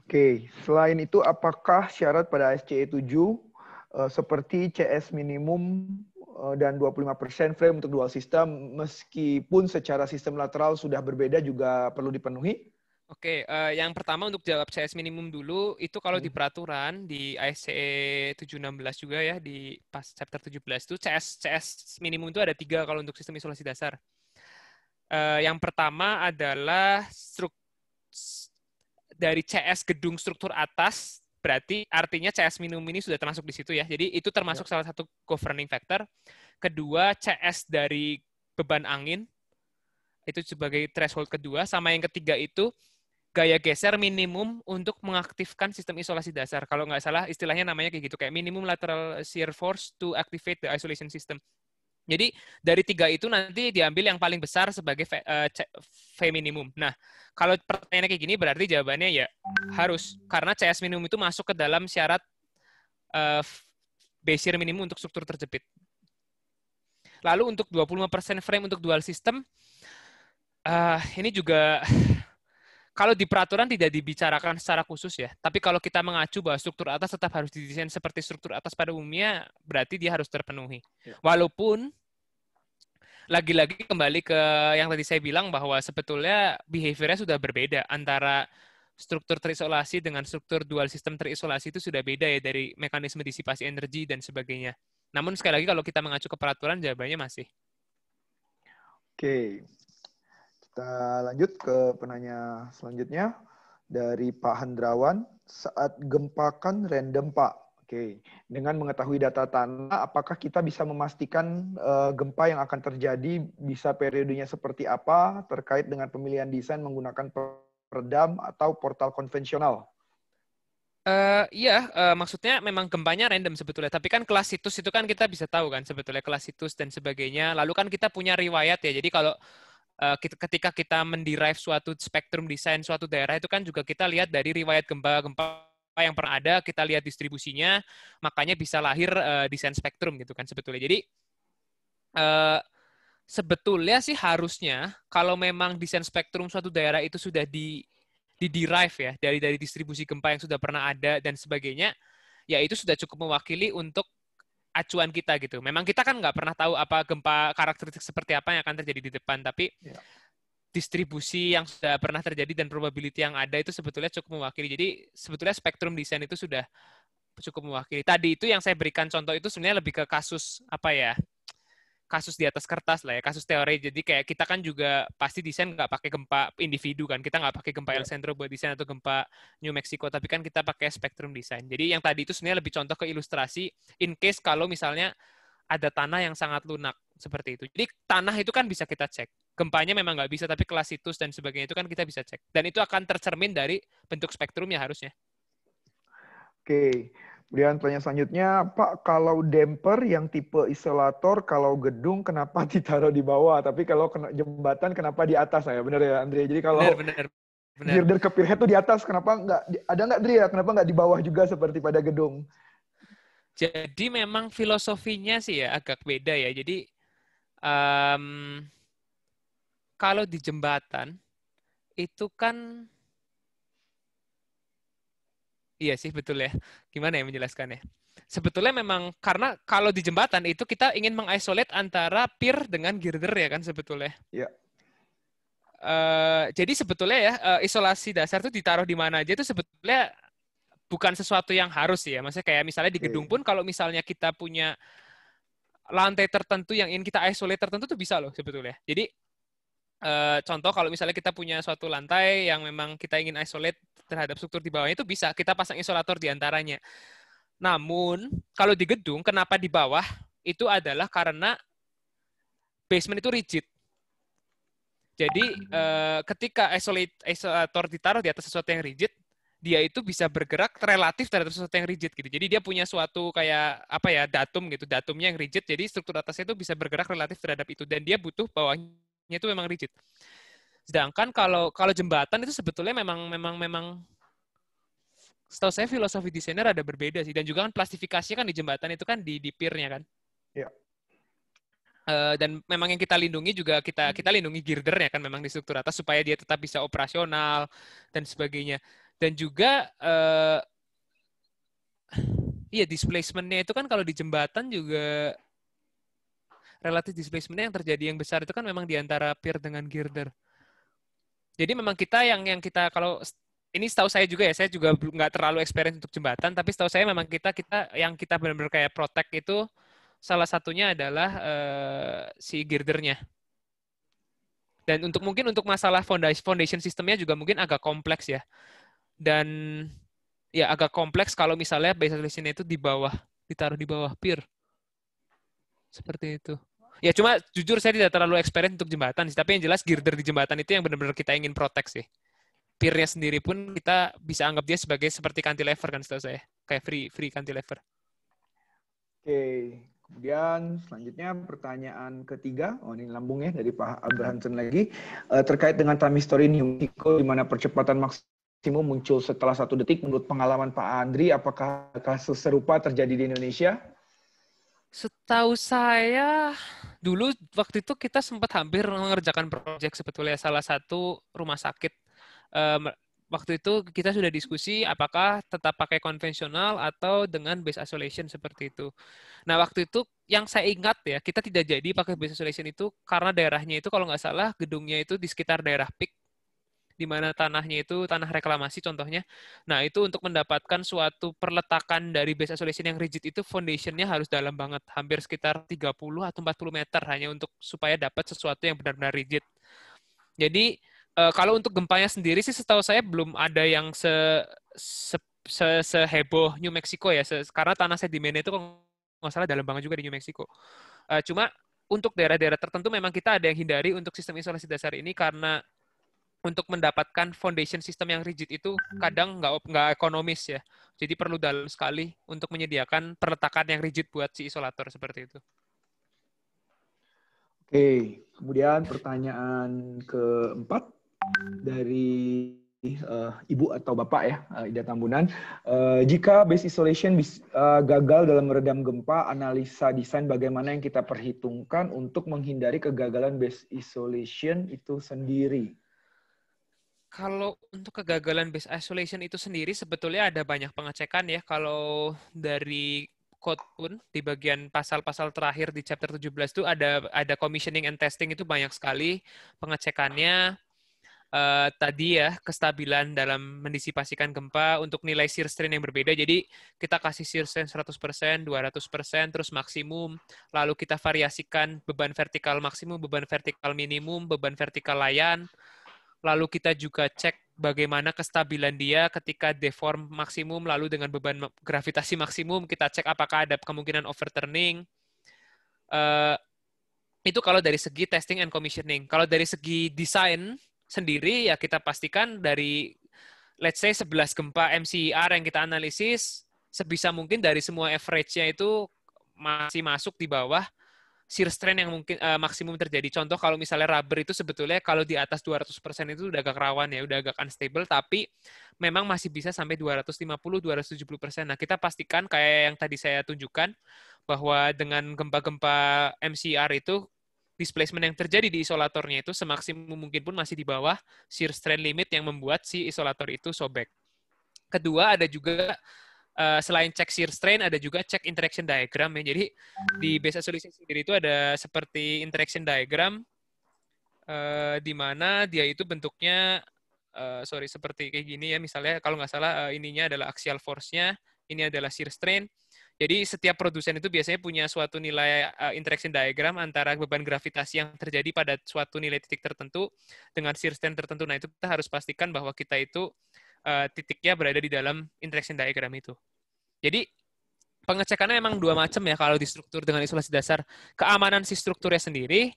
Oke, okay. selain itu apakah syarat pada SCE 7 uh, eh, seperti CS minimum uh, dan 25% frame untuk dual system meskipun secara sistem lateral sudah berbeda juga perlu dipenuhi? Oke, uh, yang pertama untuk jawab CS minimum dulu itu kalau hmm. di peraturan di e ASCE 716 juga ya di pas chapter 17 itu CS CS minimum itu ada tiga kalau untuk sistem isolasi dasar. Uh, yang pertama adalah struk dari CS gedung struktur atas berarti artinya CS minimum ini sudah termasuk di situ ya. Jadi itu termasuk ya. salah satu governing factor. Kedua CS dari beban angin itu sebagai threshold kedua sama yang ketiga itu gaya geser minimum untuk mengaktifkan sistem isolasi dasar. Kalau nggak salah istilahnya namanya kayak gitu, kayak minimum lateral shear force to activate the isolation system. Jadi dari tiga itu nanti diambil yang paling besar sebagai V, eh, minimum. Nah, kalau pertanyaannya kayak gini berarti jawabannya ya harus karena CS minimum itu masuk ke dalam syarat uh, shear minimum untuk struktur terjepit. Lalu untuk 25% frame untuk dual system eh, ini juga kalau di peraturan tidak dibicarakan secara khusus ya, tapi kalau kita mengacu bahwa struktur atas tetap harus didesain seperti struktur atas pada umumnya, berarti dia harus terpenuhi. Ya. Walaupun lagi-lagi kembali ke yang tadi saya bilang bahwa sebetulnya behaviornya sudah berbeda antara struktur terisolasi dengan struktur dual sistem terisolasi itu sudah beda ya dari mekanisme disipasi energi dan sebagainya. Namun sekali lagi kalau kita mengacu ke peraturan jawabannya masih. Oke, kita lanjut ke penanya selanjutnya dari Pak Hendrawan. Saat gempakan random Pak, oke. Dengan mengetahui data tanah, apakah kita bisa memastikan uh, gempa yang akan terjadi bisa periodenya seperti apa terkait dengan pemilihan desain menggunakan peredam atau portal konvensional? Uh, iya, uh, maksudnya memang gempanya random sebetulnya. Tapi kan kelas situs itu kan kita bisa tahu kan sebetulnya kelas situs dan sebagainya. Lalu kan kita punya riwayat ya. Jadi kalau Eh, ketika kita menderive suatu spektrum desain suatu daerah itu kan juga kita lihat dari riwayat gempa-gempa yang pernah ada, kita lihat distribusinya, makanya bisa lahir uh, desain spektrum gitu kan sebetulnya. Jadi uh, sebetulnya sih harusnya kalau memang desain spektrum suatu daerah itu sudah di di derive ya dari dari distribusi gempa yang sudah pernah ada dan sebagainya, ya itu sudah cukup mewakili untuk acuan kita gitu. Memang kita kan nggak pernah tahu apa gempa karakteristik seperti apa yang akan terjadi di depan, tapi ya. distribusi yang sudah pernah terjadi dan probability yang ada itu sebetulnya cukup mewakili. Jadi sebetulnya spektrum desain itu sudah cukup mewakili. Tadi itu yang saya berikan contoh itu sebenarnya lebih ke kasus apa ya? kasus di atas kertas lah ya, kasus teori. Jadi kayak kita kan juga pasti desain nggak pakai gempa individu kan, kita nggak pakai gempa iya. El Centro buat desain atau gempa New Mexico, tapi kan kita pakai spektrum desain. Jadi yang tadi itu sebenarnya lebih contoh ke ilustrasi in case kalau misalnya ada tanah yang sangat lunak seperti itu. Jadi tanah itu kan bisa kita cek. Gempanya memang nggak bisa, tapi kelas situs dan sebagainya itu kan kita bisa cek. Dan itu akan tercermin dari bentuk spektrumnya harusnya. Oke, okay. Kemudian pertanyaan selanjutnya, Pak, kalau damper yang tipe isolator, kalau gedung kenapa [laughs] ditaruh di bawah? Tapi kalau kena jembatan kenapa di atas? Nah, ya benar ya, Andre. Jadi kalau bener, bener, bener. girder ke pierhead tuh di atas, kenapa nggak ada nggak Andre ya? Kenapa nggak di bawah juga seperti pada gedung? Jadi memang filosofinya sih ya agak beda ya. Jadi um, kalau di jembatan itu kan Iya sih betul ya. Gimana ya menjelaskannya? Sebetulnya memang karena kalau di jembatan itu kita ingin mengisolate antara peer dengan girder ya kan sebetulnya. Iya. Uh, jadi sebetulnya ya uh, isolasi dasar itu ditaruh di mana aja itu sebetulnya bukan sesuatu yang harus ya. Maksudnya kayak misalnya di iya, iya. gedung pun kalau misalnya kita punya lantai tertentu yang ingin kita isolasi tertentu tuh bisa loh sebetulnya. Jadi uh, contoh kalau misalnya kita punya suatu lantai yang memang kita ingin isolate terhadap struktur di bawahnya itu bisa kita pasang isolator di antaranya. Namun, kalau di gedung, kenapa di bawah? Itu adalah karena basement itu rigid. Jadi, eh, ketika isolator ditaruh di atas sesuatu yang rigid, dia itu bisa bergerak relatif terhadap sesuatu yang rigid gitu. Jadi dia punya suatu kayak apa ya datum gitu, datumnya yang rigid. Jadi struktur atasnya itu bisa bergerak relatif terhadap itu dan dia butuh bawahnya itu memang rigid. Sedangkan kalau kalau jembatan itu sebetulnya memang memang memang setahu saya filosofi desainer ada berbeda sih dan juga kan plastifikasi kan di jembatan itu kan di di pirnya kan. Iya. Uh, dan memang yang kita lindungi juga kita kita lindungi girdernya kan memang di struktur atas supaya dia tetap bisa operasional dan sebagainya. Dan juga uh, iya displacementnya itu kan kalau di jembatan juga relatif displacementnya yang terjadi yang besar itu kan memang di antara pier dengan girder. Jadi memang kita yang yang kita kalau ini setahu saya juga ya, saya juga nggak terlalu experience untuk jembatan, tapi setahu saya memang kita kita yang kita benar-benar kayak protek itu salah satunya adalah uh, si girdernya. Dan untuk mungkin untuk masalah foundation sistemnya juga mungkin agak kompleks ya. Dan ya agak kompleks kalau misalnya base itu di bawah, ditaruh di bawah pier. Seperti itu. Ya cuma jujur saya tidak terlalu experience untuk jembatan sih, tapi yang jelas girder di jembatan itu yang benar-benar kita ingin protek sih. Pirnya sendiri pun kita bisa anggap dia sebagai seperti cantilever kan setahu saya, kayak free free cantilever. Oke, kemudian selanjutnya pertanyaan ketiga, oh ini lambung ya dari Pak Abrahamson lagi, uh, terkait dengan time history ini Mexico di mana percepatan maksimum muncul setelah satu detik. Menurut pengalaman Pak Andri, apakah kasus serupa terjadi di Indonesia? Setahu saya dulu waktu itu kita sempat hampir mengerjakan proyek sebetulnya salah satu rumah sakit. Um, waktu itu kita sudah diskusi apakah tetap pakai konvensional atau dengan base isolation seperti itu. Nah, waktu itu yang saya ingat ya, kita tidak jadi pakai base isolation itu karena daerahnya itu kalau nggak salah gedungnya itu di sekitar daerah peak di mana tanahnya itu tanah reklamasi contohnya. Nah, itu untuk mendapatkan suatu perletakan dari base isolation yang rigid itu foundationnya harus dalam banget, hampir sekitar 30 atau 40 meter hanya untuk supaya dapat sesuatu yang benar-benar rigid. Jadi, eh, kalau untuk gempanya sendiri sih setahu saya belum ada yang se se, se seheboh New Mexico ya, se, karena tanah sedimennya itu kalau nggak salah dalam banget juga di New Mexico. Eh, cuma untuk daerah-daerah tertentu memang kita ada yang hindari untuk sistem isolasi dasar ini karena untuk mendapatkan foundation sistem yang rigid itu hmm. kadang nggak nggak ekonomis ya. Jadi perlu dalam sekali untuk menyediakan perletakan yang rigid buat si isolator seperti itu. Oke, kemudian pertanyaan keempat dari uh, ibu atau bapak ya, uh, Ida Tambunan. Uh, jika base isolation bis, uh, gagal dalam meredam gempa, analisa desain bagaimana yang kita perhitungkan untuk menghindari kegagalan base isolation itu sendiri? kalau untuk kegagalan base isolation itu sendiri sebetulnya ada banyak pengecekan ya kalau dari code pun di bagian pasal-pasal terakhir di chapter 17 itu ada ada commissioning and testing itu banyak sekali pengecekannya uh, eh, tadi ya kestabilan dalam mendisipasikan gempa untuk nilai shear strain yang berbeda. Jadi kita kasih shear strain 100%, 200%, terus maksimum, lalu kita variasikan beban vertikal maksimum, beban vertikal minimum, beban vertikal layan, lalu kita juga cek bagaimana kestabilan dia ketika deform maksimum, lalu dengan beban gravitasi maksimum, kita cek apakah ada kemungkinan overturning. Uh, itu kalau dari segi testing and commissioning. Kalau dari segi desain sendiri, ya kita pastikan dari let's say 11 gempa MCR e yang kita analisis, sebisa mungkin dari semua average-nya itu masih masuk di bawah shear strain yang mungkin uh, maksimum terjadi. Contoh kalau misalnya rubber itu sebetulnya kalau di atas 200% itu udah agak rawan ya, udah agak unstable tapi memang masih bisa sampai 250 270%. Nah, kita pastikan kayak yang tadi saya tunjukkan bahwa dengan gempa-gempa MCR itu displacement yang terjadi di isolatornya itu semaksimum mungkin pun masih di bawah shear strain limit yang membuat si isolator itu sobek. Kedua, ada juga Eh, selain cek shear strain ada juga cek interaction diagram ya. Jadi di hmm. base solution sendiri itu ada seperti interaction diagram uh, di mana dia itu bentuknya uh, sorry seperti kayak gini ya misalnya kalau nggak salah uh, ininya adalah axial force-nya, ini adalah shear strain. Jadi setiap produsen itu biasanya punya suatu nilai uh, interaction diagram antara beban gravitasi yang terjadi pada suatu nilai titik tertentu dengan shear strain tertentu. Nah, itu kita harus pastikan bahwa kita itu uh, titiknya berada di dalam interaction diagram itu. Jadi pengecekannya emang dua macam ya kalau di struktur dengan isolasi dasar. Keamanan si strukturnya sendiri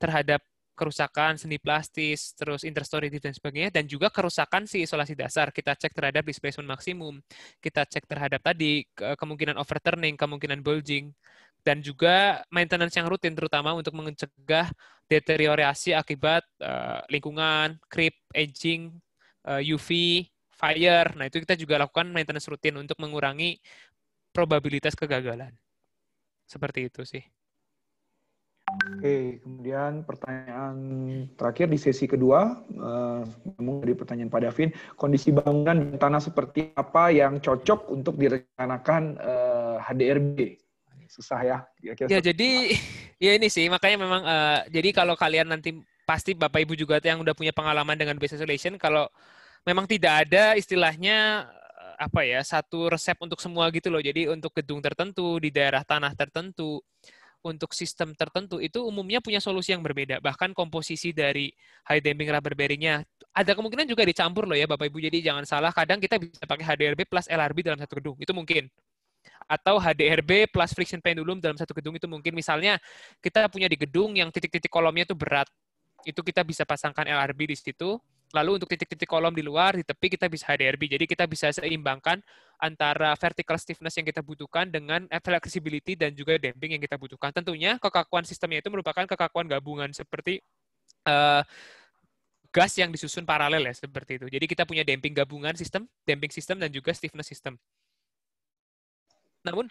terhadap kerusakan seni plastis, terus interstory dan sebagainya, dan juga kerusakan si isolasi dasar. Kita cek terhadap displacement maksimum, kita cek terhadap tadi kemungkinan overturning, kemungkinan bulging, dan juga maintenance yang rutin terutama untuk mencegah deteriorasi akibat eh, lingkungan, creep, aging, eh, UV, fire. Nah, itu kita juga lakukan maintenance rutin untuk mengurangi probabilitas kegagalan. Seperti itu sih. Oke, kemudian pertanyaan terakhir di sesi kedua, namun eh, uh, dari pertanyaan Pak Davin, kondisi bangunan dan tanah seperti apa yang cocok untuk direncanakan uh, eh, HDRB? Susah ya. Kira-kira ya, jadi [laughs] ya ini sih, makanya memang, uh, jadi kalau kalian nanti pasti Bapak Ibu juga yang udah punya pengalaman dengan base isolation, kalau memang tidak ada istilahnya eh, apa ya satu resep untuk semua gitu loh. Jadi untuk gedung tertentu di daerah tanah tertentu untuk sistem tertentu itu umumnya punya solusi yang berbeda. Bahkan komposisi dari high damping rubber bearingnya ada kemungkinan juga dicampur loh ya Bapak Ibu. Jadi jangan salah kadang kita bisa pakai HDRB plus LRB dalam satu gedung itu mungkin atau HDRB plus friction pendulum dalam satu gedung itu mungkin misalnya kita punya di gedung yang titik-titik kolomnya itu berat itu kita bisa pasangkan LRB di situ Lalu untuk titik-titik kolom di luar, di tepi kita bisa HDRB. Jadi kita bisa seimbangkan antara vertical stiffness yang kita butuhkan dengan flexibility dan juga damping yang kita butuhkan. Tentunya kekakuan sistemnya itu merupakan kekakuan gabungan seperti uh, gas yang disusun paralel ya seperti itu. Jadi kita punya damping gabungan sistem, damping sistem dan juga stiffness sistem. Namun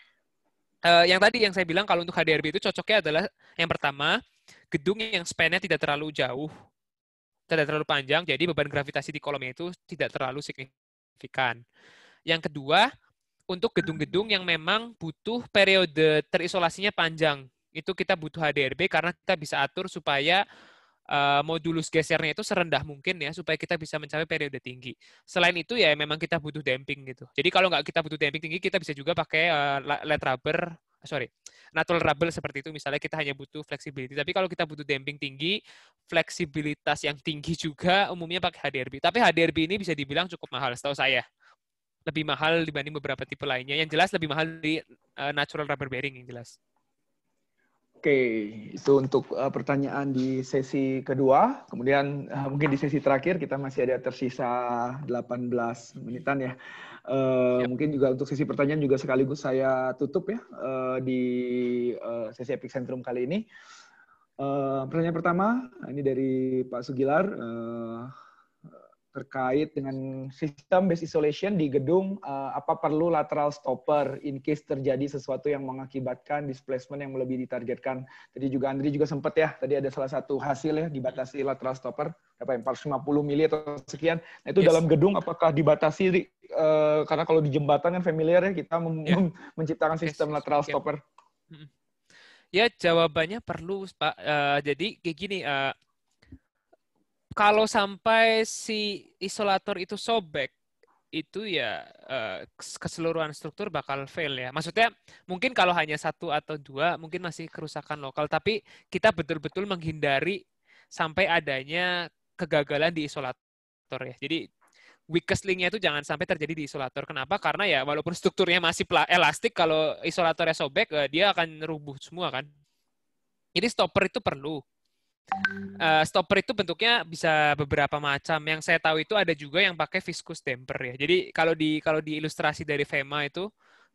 uh, yang tadi yang saya bilang kalau untuk HDRB itu cocoknya adalah yang pertama gedung yang spannya tidak terlalu jauh tidak terlalu panjang, jadi beban gravitasi di kolomnya itu tidak terlalu signifikan. Yang kedua, untuk gedung-gedung yang memang butuh periode terisolasinya panjang, itu kita butuh HDRB karena kita bisa atur supaya uh, modulus gesernya itu serendah mungkin ya, supaya kita bisa mencapai periode tinggi. Selain itu ya memang kita butuh damping gitu. Jadi kalau nggak kita butuh damping tinggi, kita bisa juga pakai uh, eh, lead rubber Ah, sorry, natural rubble seperti itu. Misalnya kita hanya butuh fleksibilitas Tapi kalau kita butuh damping tinggi, fleksibilitas yang tinggi juga umumnya pakai HDRB. Tapi HDRB ini bisa dibilang cukup mahal setahu saya. Lebih mahal dibanding beberapa tipe lainnya. Yang jelas lebih mahal di eh, natural rubber bearing yang jelas. Oke, itu untuk uh, pertanyaan di sesi kedua. Kemudian uh, mungkin di sesi terakhir kita masih ada tersisa 18 menitan ya. Uh, Mungkin juga untuk sesi pertanyaan juga sekaligus saya tutup ya uh, di uh, sesi Centrum kali ini. Uh, pertanyaan pertama ini dari Pak Sugilar. Uh, terkait dengan sistem base isolation di gedung uh, apa perlu lateral stopper in case terjadi sesuatu yang mengakibatkan displacement yang lebih ditargetkan. Tadi juga Andri juga sempat ya, tadi ada salah satu hasil ya dibatasi lateral stopper apa 450 mili atau sekian. Nah, itu yes. dalam gedung apakah dibatasi uh, karena kalau di jembatan kan familiar ya kita yeah. Iya. menciptakan sistem yes. lateral iya. stopper. Ya jawabannya perlu Pak. Uh, jadi kayak gini uh, kalau sampai si isolator itu sobek, itu ya eh, keseluruhan struktur bakal fail ya. Maksudnya mungkin kalau hanya satu atau dua mungkin masih kerusakan lokal, tapi kita betul-betul menghindari sampai adanya kegagalan di isolator ya. Jadi weakest link-nya itu jangan sampai terjadi di isolator. Kenapa? Karena ya walaupun strukturnya masih elastik, kalau isolatornya sobek, eh, dia akan rubuh semua kan. Jadi stopper itu perlu. Uh, stopper itu bentuknya bisa beberapa macam. Yang saya tahu itu ada juga yang pakai viscous damper ya. Jadi kalau di kalau di ilustrasi dari Fema itu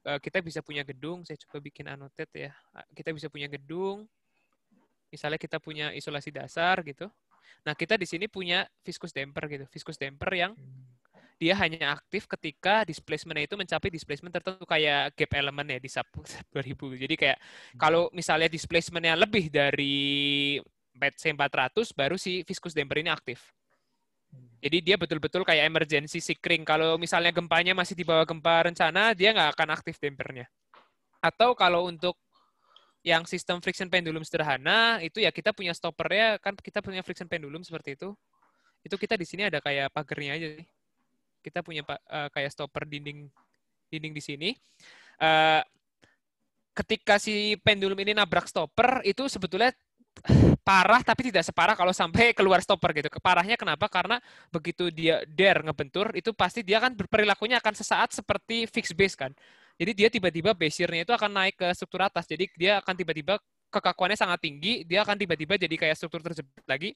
uh, kita bisa punya gedung. Saya coba bikin anotet ya. Eh, kita bisa punya gedung. Misalnya kita punya isolasi dasar gitu. Nah kita di sini punya viscous damper gitu. Viscous damper yang dia hanya aktif ketika displacement itu mencapai displacement tertentu kayak gap element ya di sub [laughs] 2000. Jadi kayak hmm. kalau misalnya displacementnya lebih dari c 400 baru si viscous damper ini aktif. Hmm. Jadi dia betul-betul kayak emergency ring. Kalau misalnya gempanya masih di bawah gempa rencana, dia nggak akan aktif dampernya. Atau kalau untuk yang sistem friction pendulum sederhana, itu ya kita punya stoppernya, kan kita punya friction pendulum seperti itu. Itu kita di sini ada kayak pagernya aja sih. Kita punya uh, kayak stopper dinding dinding di sini. Uh, ketika si pendulum ini nabrak stopper, itu sebetulnya parah tapi tidak separah kalau sampai [laughs] keluar stopper gitu. Keparahnya kenapa? Karena begitu dia dare ngebentur itu pasti dia kan perilakunya akan sesaat seperti fixed base kan. Jadi dia tiba-tiba basirnya itu akan naik ke struktur atas. Jadi dia akan tiba-tiba kekakuannya sangat tinggi, dia akan tiba-tiba jadi kayak struktur terjepit lagi.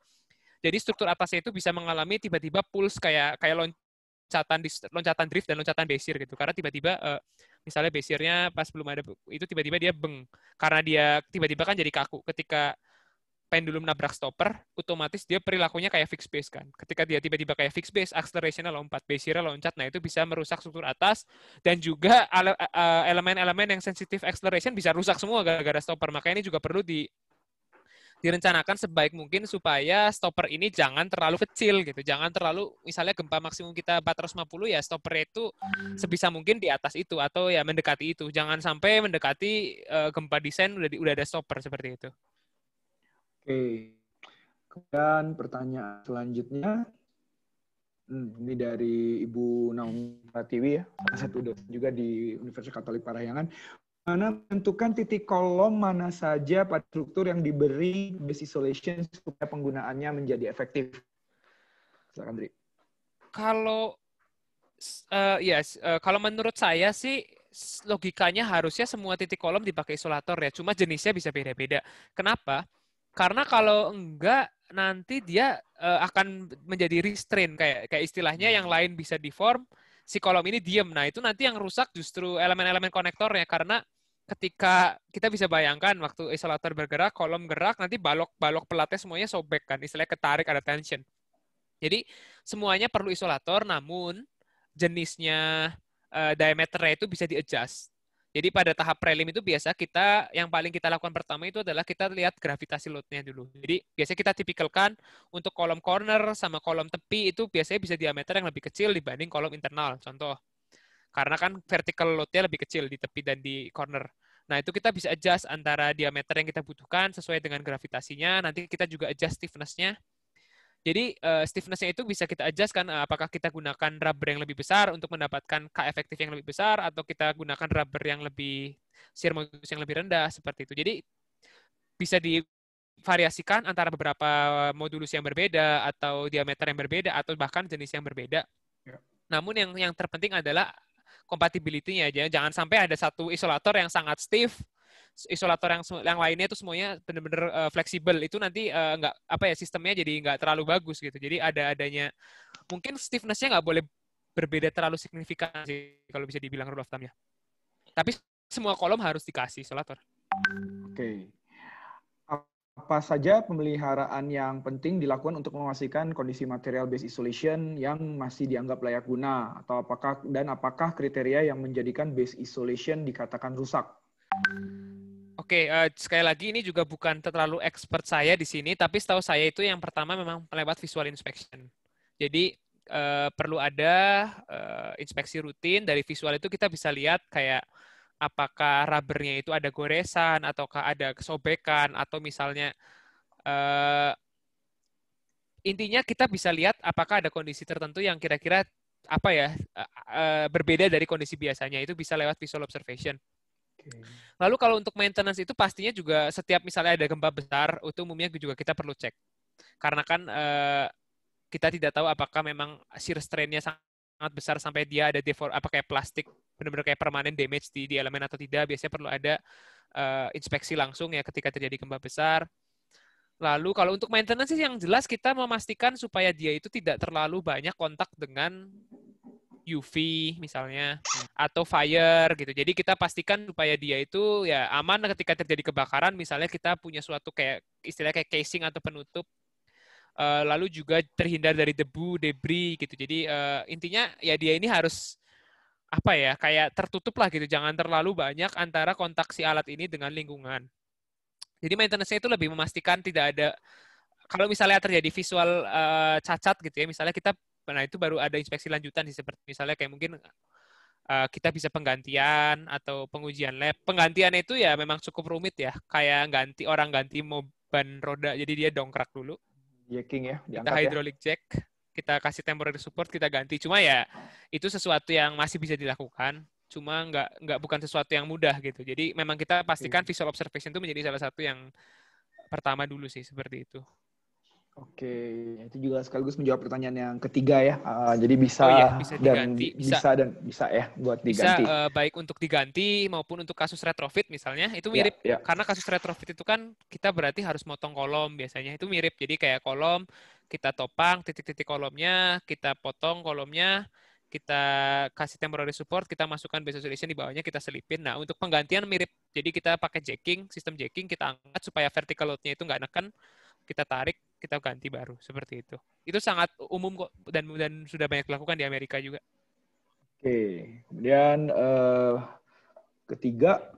Jadi struktur atasnya itu bisa mengalami tiba-tiba pulse kayak kayak loncatan loncatan drift dan loncatan basir gitu. Karena tiba-tiba eh, misalnya basirnya pas belum ada itu tiba-tiba dia beng karena dia tiba-tiba kan jadi kaku ketika pendulum nabrak stopper, otomatis dia perilakunya kayak fixed base kan. Ketika dia tiba-tiba kayak fixed base, accelerationnya lompat, base nya loncat, nah itu bisa merusak struktur atas dan juga elemen-elemen yang sensitif acceleration bisa rusak semua gara-gara stopper. Makanya ini juga perlu di direncanakan sebaik mungkin supaya stopper ini jangan terlalu kecil gitu. Jangan terlalu misalnya gempa maksimum kita 450 ya stopper itu sebisa mungkin di atas itu atau ya mendekati itu. Jangan sampai mendekati uh, gempa desain udah udah ada stopper seperti itu. Oke. Kemudian pertanyaan selanjutnya hmm, ini dari Ibu Naomi Pratiwi ya, satu dosen juga di Universitas Katolik Parahyangan. Mana menentukan titik kolom mana saja pada struktur yang diberi base isolation supaya penggunaannya menjadi efektif? Silakan, Dri. Kalau uh, yes, uh, kalau menurut saya sih logikanya harusnya semua titik kolom dipakai isolator ya, cuma jenisnya bisa beda-beda. Kenapa? Karena kalau enggak nanti dia uh, akan menjadi restrain kayak kayak istilahnya yang hmm. lain bisa deform si kolom ini diem. Nah, itu nanti yang rusak justru elemen-elemen konektornya karena ketika kita bisa bayangkan waktu isolator bergerak, kolom gerak, nanti balok-balok pelatnya semuanya sobek kan, istilahnya ketarik ada tension. Jadi semuanya perlu isolator, namun jenisnya uh, diameternya itu bisa di-adjust. Jadi pada tahap prelim itu biasa kita yang paling kita lakukan pertama itu adalah kita lihat gravitasi loadnya dulu. Jadi biasanya kita tipikalkan untuk kolom corner sama kolom tepi itu biasanya bisa diameter yang lebih kecil dibanding kolom internal. Contoh, karena kan vertical loadnya lebih kecil di tepi dan di corner. Nah itu kita bisa adjust antara diameter yang kita butuhkan sesuai dengan gravitasinya. Nanti kita juga adjust stiffnessnya jadi uh, stiffness-nya itu bisa kita adjust kan eh, apakah kita gunakan rubber yang lebih besar untuk mendapatkan K efektif yang lebih besar atau kita gunakan rubber yang lebih shear modulus yang lebih rendah seperti itu. Jadi bisa divariasikan antara beberapa modulus yang berbeda atau diameter yang berbeda atau bahkan jenis yang berbeda. Yeah. Namun yang yang terpenting adalah compatibility-nya aja. Jangan sampai ada satu isolator yang sangat stiff isolator yang yang lainnya itu semuanya benar-benar uh, eh, fleksibel itu nanti uh, nggak apa ya sistemnya jadi nggak terlalu bagus gitu jadi ada adanya mungkin stiffnessnya nggak boleh berbeda terlalu signifikan sih kalau bisa dibilang rule of thumb tapi semua kolom harus dikasih isolator oke okay. apa saja pemeliharaan yang penting dilakukan untuk memastikan kondisi material base isolation yang masih dianggap layak guna atau apakah dan apakah kriteria yang menjadikan base isolation dikatakan rusak Oke, okay, uh, eh, sekali lagi ini juga bukan terlalu expert saya di sini, tapi setahu saya itu yang pertama memang lewat visual inspection. Jadi uh, perlu ada uh, inspeksi rutin dari visual itu kita bisa lihat kayak apakah rubbernya itu ada goresan ataukah ada kesobekan atau misalnya uh, intinya kita bisa lihat apakah ada kondisi tertentu yang kira-kira apa ya berbeda dari kondisi biasanya itu bisa lewat visual observation. Lalu kalau untuk maintenance itu pastinya juga setiap misalnya ada gempa besar, itu umumnya juga kita perlu cek. Karena kan eh, kita tidak tahu apakah memang shear strain-nya sangat besar sampai dia ada defor apa kayak plastik benar-benar kayak permanen damage di, di elemen atau tidak. Biasanya perlu ada eh, inspeksi langsung ya ketika terjadi gempa besar. Lalu kalau untuk maintenance sih yang jelas kita memastikan supaya dia itu tidak terlalu banyak kontak dengan UV misalnya atau fire gitu. Jadi kita pastikan supaya dia itu ya aman ketika terjadi kebakaran misalnya kita punya suatu kayak istilah kayak casing atau penutup eh, lalu juga terhindar dari debu, debris gitu. Jadi eh, intinya ya dia ini harus apa ya kayak tertutup lah gitu. Jangan terlalu banyak antara kontak si alat ini dengan lingkungan. Jadi maintenance-nya itu lebih memastikan tidak ada kalau misalnya terjadi visual uh, cacat gitu ya, misalnya kita Nah itu baru ada inspeksi lanjutan sih seperti misalnya kayak mungkin uh, kita bisa penggantian atau pengujian lab. Penggantian itu ya memang cukup rumit ya, kayak ganti orang ganti mau ban roda, jadi dia dongkrak dulu. Jacking ya, kita ya. hydraulic ya. jack, kita kasih temporary support, kita ganti. Cuma ya itu sesuatu yang masih bisa dilakukan cuma nggak nggak bukan sesuatu yang mudah gitu. Jadi memang kita pastikan visual observation itu menjadi salah satu yang pertama dulu sih seperti itu. Oke, itu juga sekaligus menjawab pertanyaan yang ketiga ya. Uh, jadi bisa, oh, iya, bisa dan bisa. bisa dan bisa ya buat diganti. Bisa uh, eh, baik untuk diganti maupun untuk kasus retrofit misalnya. Itu ya, mirip ya, yeah. karena kasus retrofit itu kan kita berarti harus motong kolom biasanya. Itu mirip. Jadi kayak kolom kita topang titik-titik kolomnya, kita potong kolomnya, kita kasih temporary support, kita masukkan base solution di bawahnya, kita selipin. Nah, untuk penggantian mirip. Jadi kita pakai jacking, sistem jacking kita angkat supaya vertical load-nya itu nggak neken, kita tarik kita ganti baru seperti itu. Itu sangat umum kok dan dan sudah banyak dilakukan di Amerika juga. Oke, kemudian uh, ketiga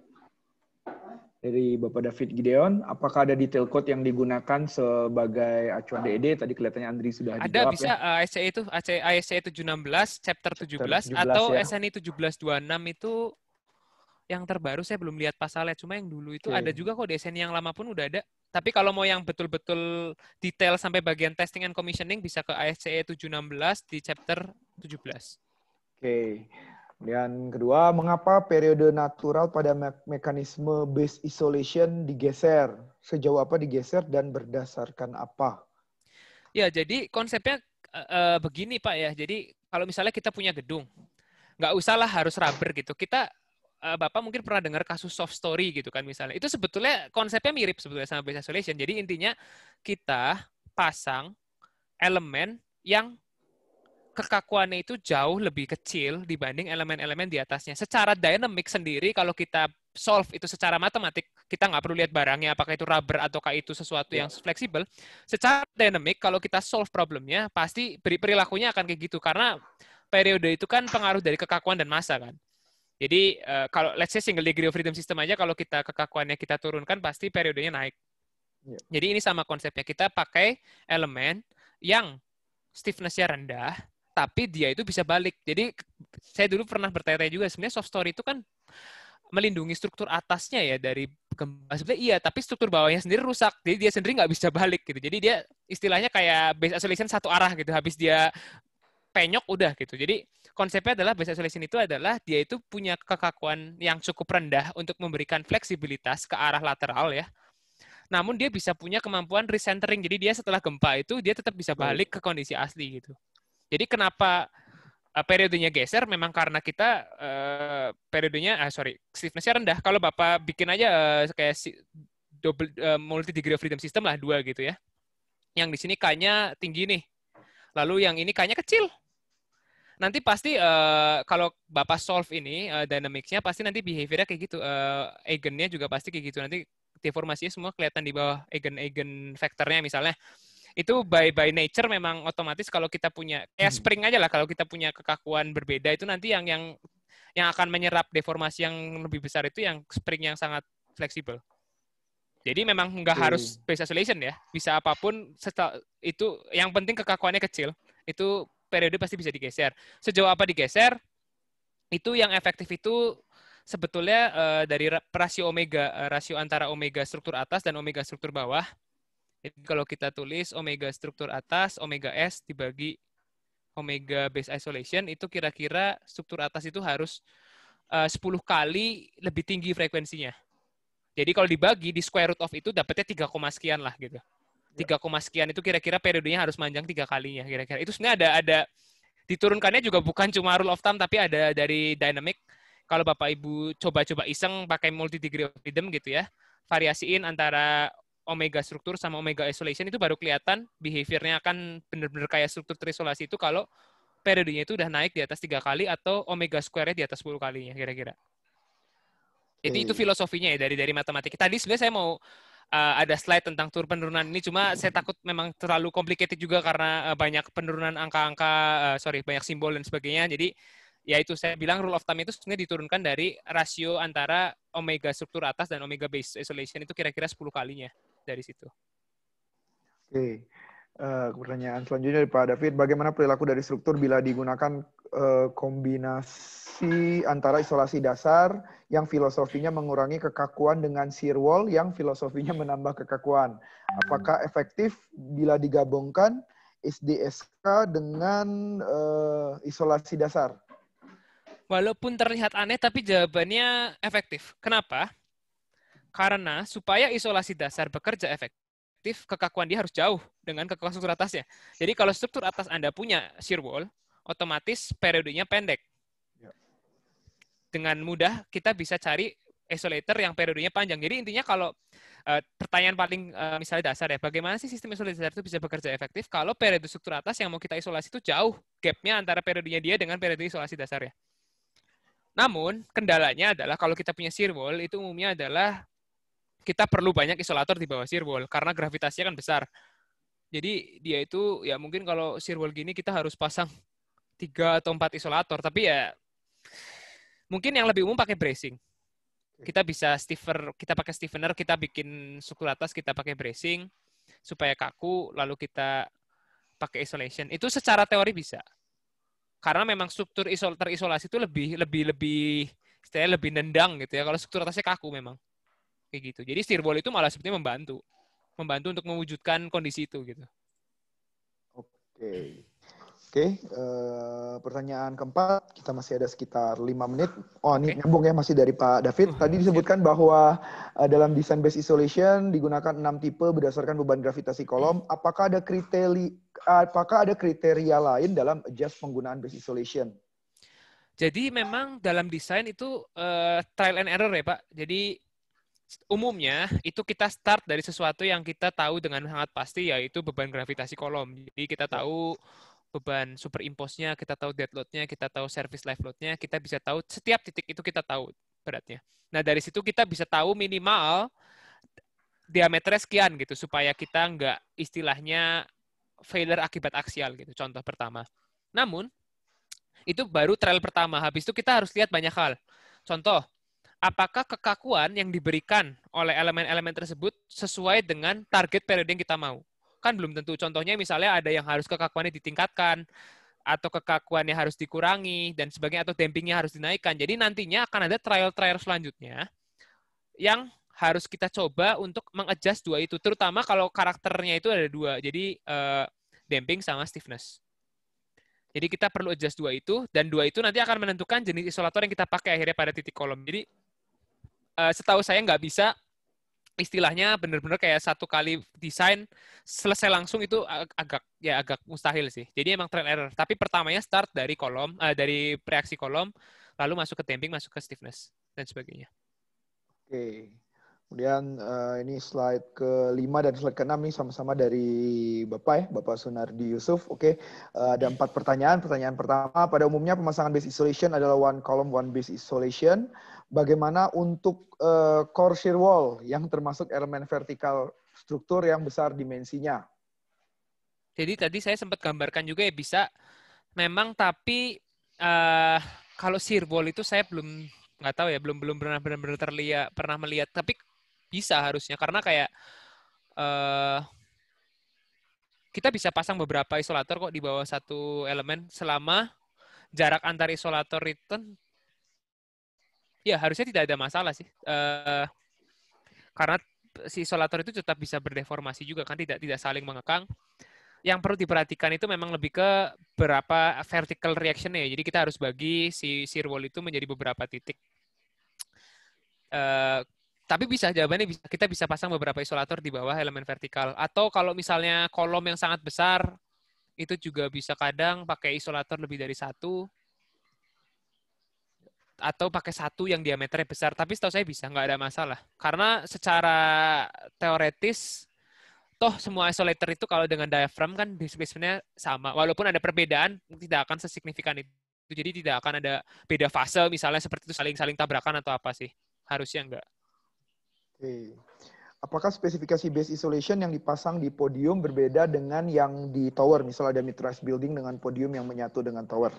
dari Bapak David Gideon, apakah ada detail code yang digunakan sebagai acuan DED? Tadi kelihatannya Andri sudah ada, dijawab. Ada bisa ya. Eh, ASCE itu e, e ASCE 716 chapter 17, chapter 17 atau ya. SNI 1726 itu yang terbaru saya belum lihat pasalnya, cuma yang dulu itu Oke. ada juga kok desain yang lama pun udah ada. Tapi kalau mau yang betul-betul detail sampai bagian testing and commissioning bisa ke e ASCE 716 di chapter 17. Oke. Okay. Kemudian kedua, mengapa periode natural pada me mekanisme base isolation digeser? Sejauh apa digeser dan berdasarkan apa? Ya, jadi konsepnya uh, begini Pak ya. Jadi kalau misalnya kita punya gedung, nggak usahlah harus rubber gitu. Kita Eh, Bapak mungkin pernah dengar kasus soft story gitu kan misalnya. Itu sebetulnya konsepnya mirip sebetulnya sama base isolation. Jadi intinya kita pasang elemen yang kekakuannya itu jauh lebih kecil dibanding elemen-elemen di atasnya. Secara dynamic sendiri, kalau kita solve itu secara matematik, kita nggak perlu lihat barangnya, apakah itu rubber ataukah itu sesuatu iya. yang fleksibel. Secara dynamic, kalau kita solve problemnya, pasti perilakunya akan kayak gitu. Karena periode itu kan pengaruh dari kekakuan dan masa kan. Jadi uh, kalau let's say single degree of freedom system aja kalau kita kekakuannya kita turunkan pasti periodenya naik. Yeah. Jadi ini sama konsepnya kita pakai elemen yang stiffness-nya rendah tapi dia itu bisa balik. Jadi saya dulu pernah bertanya tanya juga sebenarnya soft story itu kan melindungi struktur atasnya ya dari gempa sebenarnya iya tapi struktur bawahnya sendiri rusak jadi dia sendiri nggak bisa balik gitu jadi dia istilahnya kayak base isolation satu arah gitu habis dia penyok udah gitu. Jadi konsepnya adalah base isolation itu adalah dia itu punya kekakuan yang cukup rendah untuk memberikan fleksibilitas ke arah lateral ya. Namun dia bisa punya kemampuan recentering. Jadi dia setelah gempa itu dia tetap bisa balik ke kondisi asli gitu. Jadi kenapa eh, periodenya geser memang karena kita uh, periodenya ah sorry stiffnessnya rendah kalau bapak bikin aja uh, kayak si, double uh, multi degree of freedom system lah dua gitu ya yang di sini kayaknya tinggi nih lalu yang ini kayaknya kecil nanti pasti uh, kalau Bapak solve ini uh, dynamicsnya pasti nanti behaviornya kayak gitu. Uh, eh, agennya juga pasti kayak gitu. Nanti deformasinya semua kelihatan di bawah agen-agen vektornya misalnya. Itu by by nature memang otomatis kalau kita punya ya eh, spring aja lah kalau kita punya kekakuan berbeda itu nanti yang yang yang akan menyerap deformasi yang lebih besar itu yang spring yang sangat fleksibel. Jadi memang nggak hmm. harus space isolation ya, bisa apapun setel, itu yang penting kekakuannya kecil. Itu periode pasti bisa digeser. Sejauh apa digeser? Itu yang efektif itu sebetulnya uh, dari rasio omega, uh, rasio antara omega struktur atas dan omega struktur bawah. Jadi kalau kita tulis omega struktur atas, omega S dibagi omega base isolation, itu kira-kira struktur atas itu harus eh, uh, 10 kali lebih tinggi frekuensinya. Jadi kalau dibagi di square root of itu dapatnya 3, sekian lah gitu. Iya. tiga koma sekian itu kira-kira periodenya harus panjang tiga kalinya kira-kira. Itu sebenarnya ada ada diturunkannya juga bukan cuma rule of thumb tapi ada dari dynamic. Kalau Bapak Ibu coba-coba iseng pakai multi degree of freedom gitu ya, variasiin antara omega struktur sama omega isolation itu baru kelihatan behaviornya akan benar-benar kayak struktur terisolasi itu kalau periodenya itu udah naik di atas tiga kali atau omega square-nya di atas sepuluh kalinya kira-kira. Jadi itu filosofinya ya dari dari matematik. Tadi sebenarnya saya mau uh, ada slide tentang tur penurunan ini cuma saya takut memang terlalu complicated juga karena uh, banyak penurunan angka-angka uh, sorry banyak simbol dan sebagainya jadi ya itu saya bilang rule of thumb itu sebenarnya diturunkan dari rasio antara omega struktur atas dan omega base isolation itu kira-kira 10 kalinya dari situ. Oke. Okay. Uh, pertanyaan selanjutnya dari Pak David, bagaimana perilaku dari struktur bila digunakan uh, kombinasi antara isolasi dasar yang filosofinya mengurangi kekakuan dengan shear wall yang filosofinya menambah kekakuan? Apakah efektif bila digabungkan SDSK dengan uh, isolasi dasar? Walaupun terlihat aneh, tapi jawabannya efektif. Kenapa? Karena supaya isolasi dasar bekerja efektif, efektif kekakuan dia harus jauh dengan kekakuan struktur atasnya. Jadi kalau struktur atas Anda punya shear wall, otomatis periodenya pendek. Ya. Dengan mudah kita bisa cari isolator yang periodenya panjang. Jadi intinya kalau uh, pertanyaan paling uh, misalnya dasar ya, bagaimana sih sistem isolator itu bisa bekerja efektif kalau periode struktur atas yang mau kita isolasi itu jauh gapnya antara periodenya dia dengan periode isolasi dasarnya. Namun kendalanya adalah kalau kita punya shear wall itu umumnya adalah kita perlu banyak isolator di bawah sirwall karena gravitasinya kan besar. Jadi dia itu ya mungkin kalau sirwall gini kita harus pasang tiga atau empat isolator, tapi ya mungkin yang lebih umum pakai bracing. Kita bisa stiffer, kita pakai stiffener, kita bikin suku atas, kita pakai bracing supaya kaku, lalu kita pakai isolation. Itu secara teori bisa. Karena memang struktur isol terisolasi itu lebih lebih lebih istilahnya lebih nendang gitu ya. Kalau struktur atasnya kaku memang kayak gitu. Jadi stirbol itu malah sebetulnya membantu, membantu untuk mewujudkan kondisi itu gitu. Oke, oke. Uh, pertanyaan keempat, kita masih ada sekitar lima menit. Oh, ini okay. nyambung ya masih dari Pak David. Oh, Tadi iya. disebutkan bahwa uh, dalam desain base isolation digunakan enam tipe berdasarkan beban gravitasi kolom. Hmm. Apakah ada kriteria, apakah ada kriteria lain dalam adjust penggunaan base isolation? Jadi memang dalam desain itu uh, trial and error ya Pak. Jadi umumnya itu kita start dari sesuatu yang kita tahu dengan sangat pasti yaitu beban gravitasi kolom. Jadi kita tahu beban superimposnya, kita tahu dead load kita tahu service life load kita bisa tahu setiap titik itu kita tahu beratnya. Nah, dari situ kita bisa tahu minimal diameter sekian gitu supaya kita nggak istilahnya failure akibat aksial gitu. Contoh pertama. Namun itu baru trial pertama. Habis itu kita harus lihat banyak hal. Contoh, apakah kekakuan yang diberikan oleh elemen-elemen tersebut sesuai dengan target periode yang kita mau. Kan belum tentu. Contohnya misalnya ada yang harus kekakuannya ditingkatkan, atau kekakuannya harus dikurangi, dan sebagainya, atau dampingnya harus dinaikkan. Jadi nantinya akan ada trial-trial selanjutnya yang harus kita coba untuk mengadjust dua itu. Terutama kalau karakternya itu ada dua. Jadi uh, damping sama stiffness. Jadi kita perlu adjust dua itu, dan dua itu nanti akan menentukan jenis isolator yang kita pakai akhirnya pada titik kolom. Jadi Eh, setahu saya nggak bisa istilahnya benar-benar kayak satu kali desain selesai langsung itu agak ya agak mustahil sih. Jadi emang trial error. Tapi pertamanya start dari kolom uh, dari reaksi kolom lalu masuk ke temping, masuk ke stiffness dan sebagainya. Oke. Kemudian uh, ini slide ke-5 dan slide ke-6 nih sama-sama dari Bapak ya, Bapak Sunardi Yusuf. Oke, okay. uh, ada empat pertanyaan. Pertanyaan pertama, pada umumnya pemasangan base isolation adalah one column, one base isolation bagaimana untuk uh, core shear wall yang termasuk elemen vertikal struktur yang besar dimensinya. Jadi tadi saya sempat gambarkan juga ya bisa memang tapi uh, kalau shear wall itu saya belum nggak tahu ya belum belum pernah benar-benar terlihat pernah melihat tapi bisa harusnya karena kayak uh, kita bisa pasang beberapa isolator kok di bawah satu elemen selama jarak antar isolator itu ya harusnya tidak ada masalah sih. Uh, karena si isolator itu tetap bisa berdeformasi juga kan tidak tidak saling mengekang. Yang perlu diperhatikan itu memang lebih ke berapa vertical reaction ya. Jadi kita harus bagi si shear wall itu menjadi beberapa titik. Uh, tapi bisa jawabannya bisa kita bisa pasang beberapa isolator di bawah elemen vertikal atau kalau misalnya kolom yang sangat besar itu juga bisa kadang pakai isolator lebih dari satu atau pakai satu yang diameternya besar. Tapi setahu saya bisa, nggak ada masalah. Karena secara teoretis, toh semua isolator itu kalau dengan diaphragm kan displacement sama. Walaupun ada perbedaan, tidak akan sesignifikan itu. Jadi tidak akan ada beda fase misalnya seperti itu saling-saling tabrakan atau apa sih. Harusnya nggak Oke. Apakah spesifikasi base isolation yang dipasang di podium berbeda dengan yang di tower? Misalnya ada midrise building dengan podium yang menyatu dengan tower.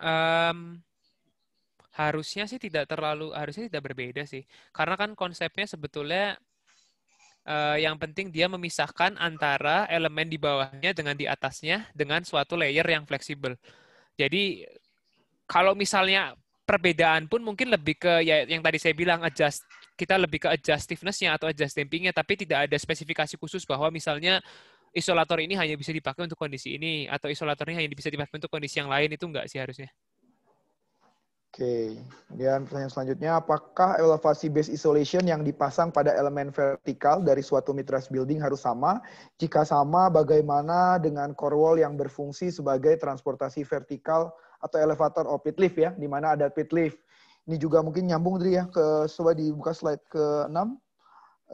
um, harusnya sih tidak terlalu harusnya tidak berbeda sih karena kan konsepnya sebetulnya uh, yang penting dia memisahkan antara elemen di bawahnya dengan di atasnya dengan suatu layer yang fleksibel jadi kalau misalnya perbedaan pun mungkin lebih ke ya yang tadi saya bilang adjust kita lebih ke adjustiveness-nya atau adjust dampingnya tapi tidak ada spesifikasi khusus bahwa misalnya isolator ini hanya bisa dipakai untuk kondisi ini atau isolator ini hanya bisa dipakai untuk kondisi yang lain itu enggak sih harusnya? Oke, kemudian pertanyaan selanjutnya, apakah elevasi base isolation yang dipasang pada elemen vertikal dari suatu mitras building harus sama? Jika sama, bagaimana dengan core wall yang berfungsi sebagai transportasi vertikal atau elevator or pit lift ya, di mana ada pit lift. Ini juga mungkin nyambung dari ya, ke, coba dibuka slide ke-6. Uh,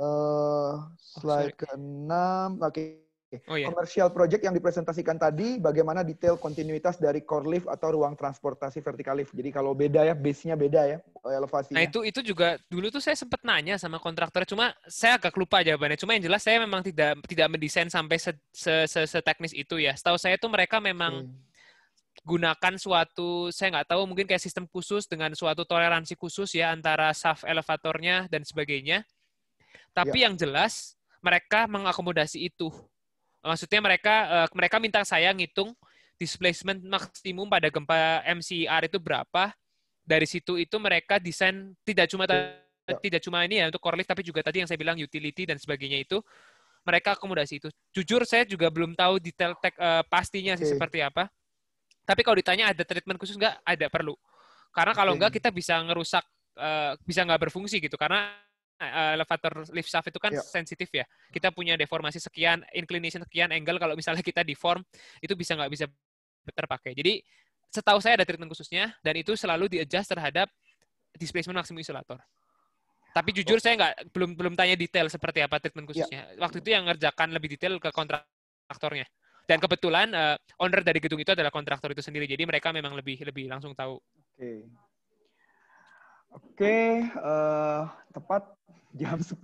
eh, slide ke-6, oke. Okay. Oh, yeah. Commercial project yang dipresentasikan tadi, bagaimana detail kontinuitas dari core lift atau ruang transportasi vertikal lift. Jadi kalau beda ya, base-nya beda ya, elevasinya. Nah itu itu juga dulu tuh saya sempat nanya sama kontraktor, cuma saya agak lupa jawabannya. Cuma yang jelas saya memang tidak tidak mendesain sampai se, se, se, se itu ya. Setahu saya tuh mereka memang hmm gunakan suatu saya nggak tahu mungkin kayak sistem khusus dengan suatu toleransi khusus ya antara shaft elevatornya dan sebagainya. Tapi yeah. yang jelas mereka mengakomodasi itu Maksudnya mereka uh, mereka minta saya ngitung displacement maksimum pada gempa MCR itu berapa. Dari situ itu mereka desain tidak cuma ya. tidak cuma ini ya untuk core tapi juga tadi yang saya bilang utility dan sebagainya itu mereka akomodasi itu. Jujur saya juga belum tahu detail tech uh, pastinya sih seperti apa. Tapi kalau ditanya ada treatment khusus nggak? Ada perlu. Karena kalau okay. nggak kita bisa ngerusak uh, bisa nggak berfungsi gitu karena Eh, eh, elevator lift shaft itu kan yeah. sensitif ya. Kita punya deformasi sekian, inclination sekian, angle kalau misalnya kita deform itu bisa nggak bisa terpakai. Jadi setahu saya ada treatment khususnya dan itu selalu adjust terhadap displacement maksimum isolator. Tapi jujur oh. saya nggak belum belum tanya detail seperti apa treatment iya. khususnya. Yeah. Waktu itu yang ngerjakan lebih detail ke kontraktornya. Dan kebetulan uh, owner dari gedung itu adalah kontraktor itu sendiri. Jadi mereka memang lebih lebih langsung tahu. Oke. Okay. Oke, okay, uh, tepat jam 10.00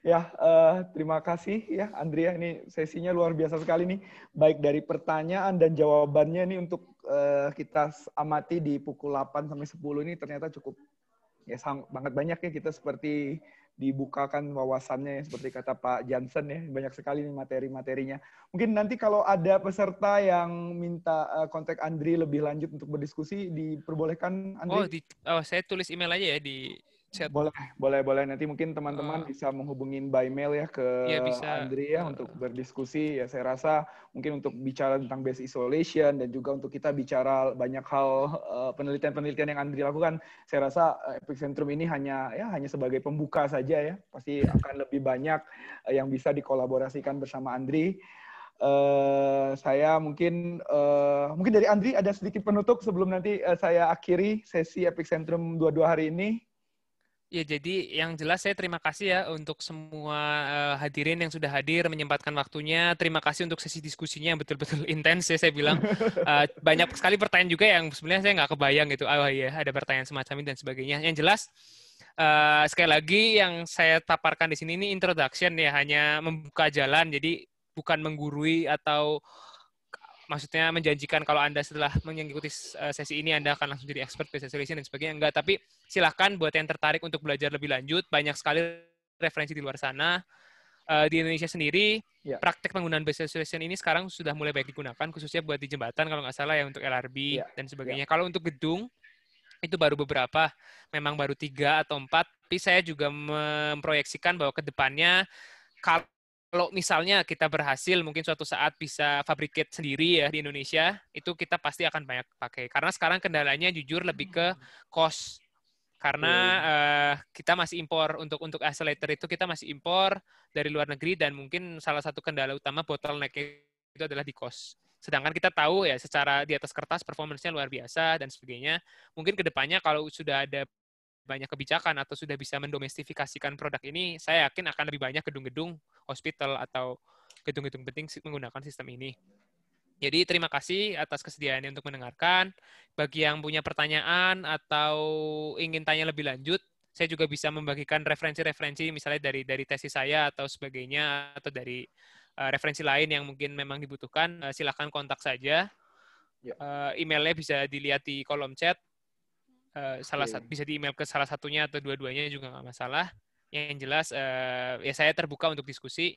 ya uh, terima kasih ya Andrea ini sesinya luar biasa sekali nih baik dari pertanyaan dan jawabannya nih untuk uh, kita amati di pukul 8 sampai 10 ini ternyata cukup ya sangat banget banyak ya kita seperti dibukakan wawasannya ya, seperti kata Pak Johnson ya banyak sekali nih materi-materinya. Mungkin nanti kalau ada peserta yang minta uh, kontak Andri lebih lanjut untuk berdiskusi diperbolehkan Andri? Oh, di, oh saya tulis email aja ya di boleh, boleh, boleh. Nanti mungkin teman-teman uh, bisa menghubungi by mail ya ke ya, bisa. Andri ya uh, untuk berdiskusi. Ya saya rasa mungkin untuk bicara tentang base isolation dan juga untuk kita bicara banyak hal penelitian eh, penelitian-penelitian yang Andri lakukan. Saya rasa epicentrum ini hanya ya hanya sebagai pembuka saja ya. Pasti akan lebih banyak yang bisa dikolaborasikan bersama Andri. Uh, saya mungkin uh, mungkin dari Andri ada sedikit penutup sebelum nanti uh, saya akhiri sesi epicentrum dua-dua hari ini. Ya, jadi yang jelas saya terima kasih ya untuk semua uh, hadirin yang sudah hadir menyempatkan waktunya. Terima kasih untuk sesi diskusinya yang betul-betul [laughs] intens ya saya bilang. Uh, banyak sekali pertanyaan juga yang sebenarnya saya nggak kebayang gitu. Oh iya, ada pertanyaan semacam ini dan sebagainya. Yang jelas uh, sekali lagi yang saya paparkan di sini ini introduction ya hanya membuka jalan. Jadi bukan menggurui atau maksudnya menjanjikan kalau Anda setelah mengikuti eh, sesi ini Anda akan langsung jadi expert business relation dan sebagainya enggak, tapi silahkan buat yang tertarik untuk belajar lebih lanjut, banyak sekali referensi di luar sana. Eh, di Indonesia sendiri, yeah. praktek penggunaan business solution ini sekarang sudah mulai baik digunakan, khususnya buat di jembatan kalau nggak salah ya untuk LRB yeah. dan ya. sebagainya. Yeah. Kalau untuk gedung, itu baru beberapa, memang baru tiga atau empat. Tapi saya juga memproyeksikan bahwa kedepannya kalau kalau misalnya kita berhasil mungkin suatu saat bisa fabricate sendiri ya di Indonesia, itu kita pasti akan banyak pakai. Karena sekarang kendalanya jujur lebih ke hmm. cost. Karena uh, kita masih impor untuk untuk accelerator itu kita masih impor dari luar negeri dan mungkin salah satu kendala utama bottleneck itu adalah di cost. Sedangkan kita tahu ya secara di atas kertas performancenya luar biasa dan sebagainya. Mungkin kedepannya kalau sudah ada banyak kebijakan atau sudah bisa mendomestifikasikan produk ini, saya yakin akan lebih banyak gedung-gedung hospital atau gedung-gedung penting menggunakan sistem ini. Jadi terima kasih atas kesediaannya untuk mendengarkan. Bagi yang punya pertanyaan atau ingin tanya lebih lanjut, saya juga bisa membagikan referensi-referensi misalnya dari dari tesis saya atau sebagainya atau dari uh, referensi lain yang mungkin memang dibutuhkan, uh, silakan kontak saja. Uh, emailnya bisa dilihat di kolom chat Uh, salah okay. satu bisa di email ke salah satunya atau dua-duanya juga nggak masalah. Yang jelas uh, ya saya terbuka untuk diskusi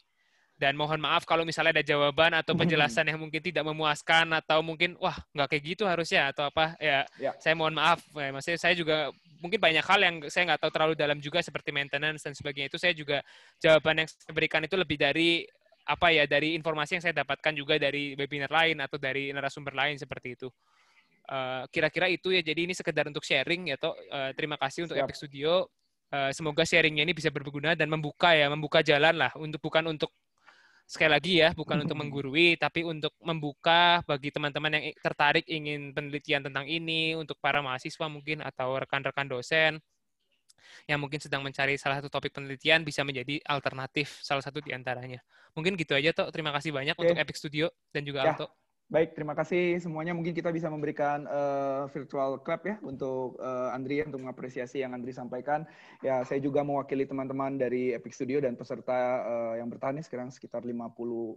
dan mohon maaf kalau misalnya ada jawaban atau [laughs] penjelasan yang mungkin tidak memuaskan atau mungkin wah nggak kayak gitu harusnya atau apa ya, ya. saya mohon maaf ya, maksudnya saya juga mungkin banyak hal yang saya nggak tahu terlalu dalam juga seperti maintenance dan sebagainya itu saya juga jawaban yang saya berikan itu lebih dari apa ya dari informasi yang saya dapatkan juga dari webinar lain atau dari narasumber lain seperti itu. Eh, kira-kira itu ya jadi ini sekedar untuk sharing ya toh eh, uh, terima kasih untuk Epic Studio uh, semoga sharingnya ini bisa berguna dan membuka ya membuka jalan lah untuk bukan untuk sekali lagi ya bukan untuk menggurui tapi untuk membuka bagi teman-teman yang tertarik ingin penelitian tentang ini untuk para mahasiswa mungkin atau rekan-rekan dosen yang mungkin sedang mencari salah satu topik penelitian bisa menjadi alternatif salah satu diantaranya mungkin gitu aja toh terima kasih banyak okay. untuk Epic Studio dan juga ya. Alto Baik, terima kasih semuanya. Mungkin kita bisa memberikan uh, virtual clap ya untuk uh, Andri untuk mengapresiasi yang Andri sampaikan. Ya, saya juga mewakili teman-teman dari Epic Studio dan peserta uh, yang bertahan nih sekarang sekitar 50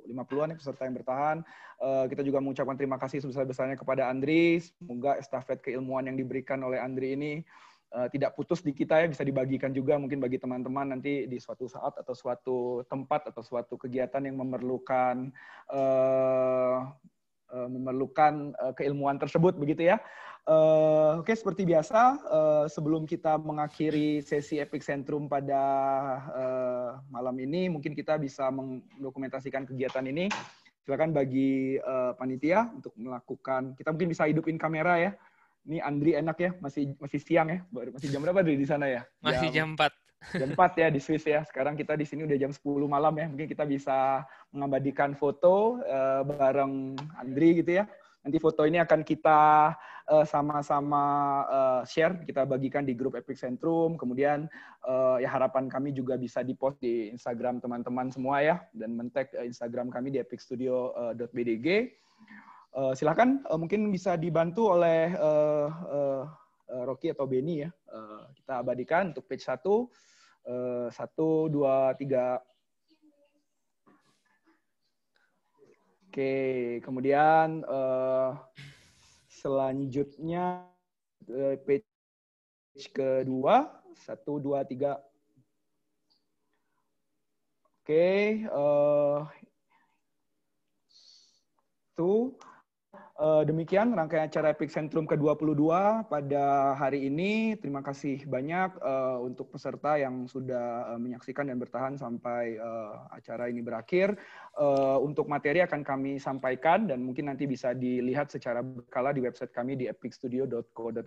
50-an ya, peserta yang bertahan. Uh, kita juga mengucapkan terima kasih sebesar-besarnya kepada Andri. Semoga estafet keilmuan yang diberikan oleh Andri ini tidak putus di kita ya bisa dibagikan juga mungkin bagi teman-teman nanti di suatu saat atau suatu tempat atau suatu kegiatan yang memerlukan uh, Eh, memerlukan uh, keilmuan tersebut begitu ya. Uh, Oke, okay, seperti biasa, uh, sebelum kita mengakhiri sesi Epic Centrum pada uh, malam ini, mungkin kita bisa mendokumentasikan kegiatan ini. Silakan bagi uh, panitia untuk melakukan. Kita mungkin bisa hidupin kamera ya. Ini Andri enak ya, masih masih siang ya, masih jam berapa dari di sana ya? Masih jam, jam 4 jam 4 ya di Swiss ya. Sekarang kita di sini udah jam 10 malam ya. Mungkin kita bisa mengabadikan foto uh, bareng Andri gitu ya. Nanti foto ini akan kita eh, sama-sama uh, uh, share, kita bagikan di grup Epic Centrum. Kemudian uh, ya harapan kami juga bisa di post di Instagram teman-teman semua ya dan mentek Instagram kami di epicstudio.bdg. Uh, silakan uh, mungkin bisa dibantu oleh uh, uh, Eh, Rocky atau Benny ya. Eh, kita abadikan untuk page 1. 1, 2, 3. Oke, kemudian eh, selanjutnya page kedua. 1, 2, 3. Oke, itu Eh, demikian rangkaian acara Epic Centrum ke-22 pada hari ini. Terima kasih banyak uh, untuk peserta yang sudah uh, menyaksikan dan bertahan sampai uh, acara ini berakhir. Uh, untuk materi akan kami sampaikan dan mungkin nanti bisa dilihat secara berkala di website kami di epicstudio.co.id.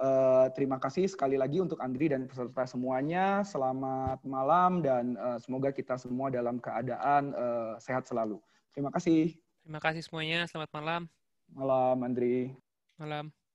Uh, terima kasih sekali lagi untuk Andri dan peserta semuanya. Selamat malam dan uh, semoga kita semua dalam keadaan uh, sehat selalu. Terima kasih. Terima kasih semuanya. Selamat malam. Malam, Andri. Malam.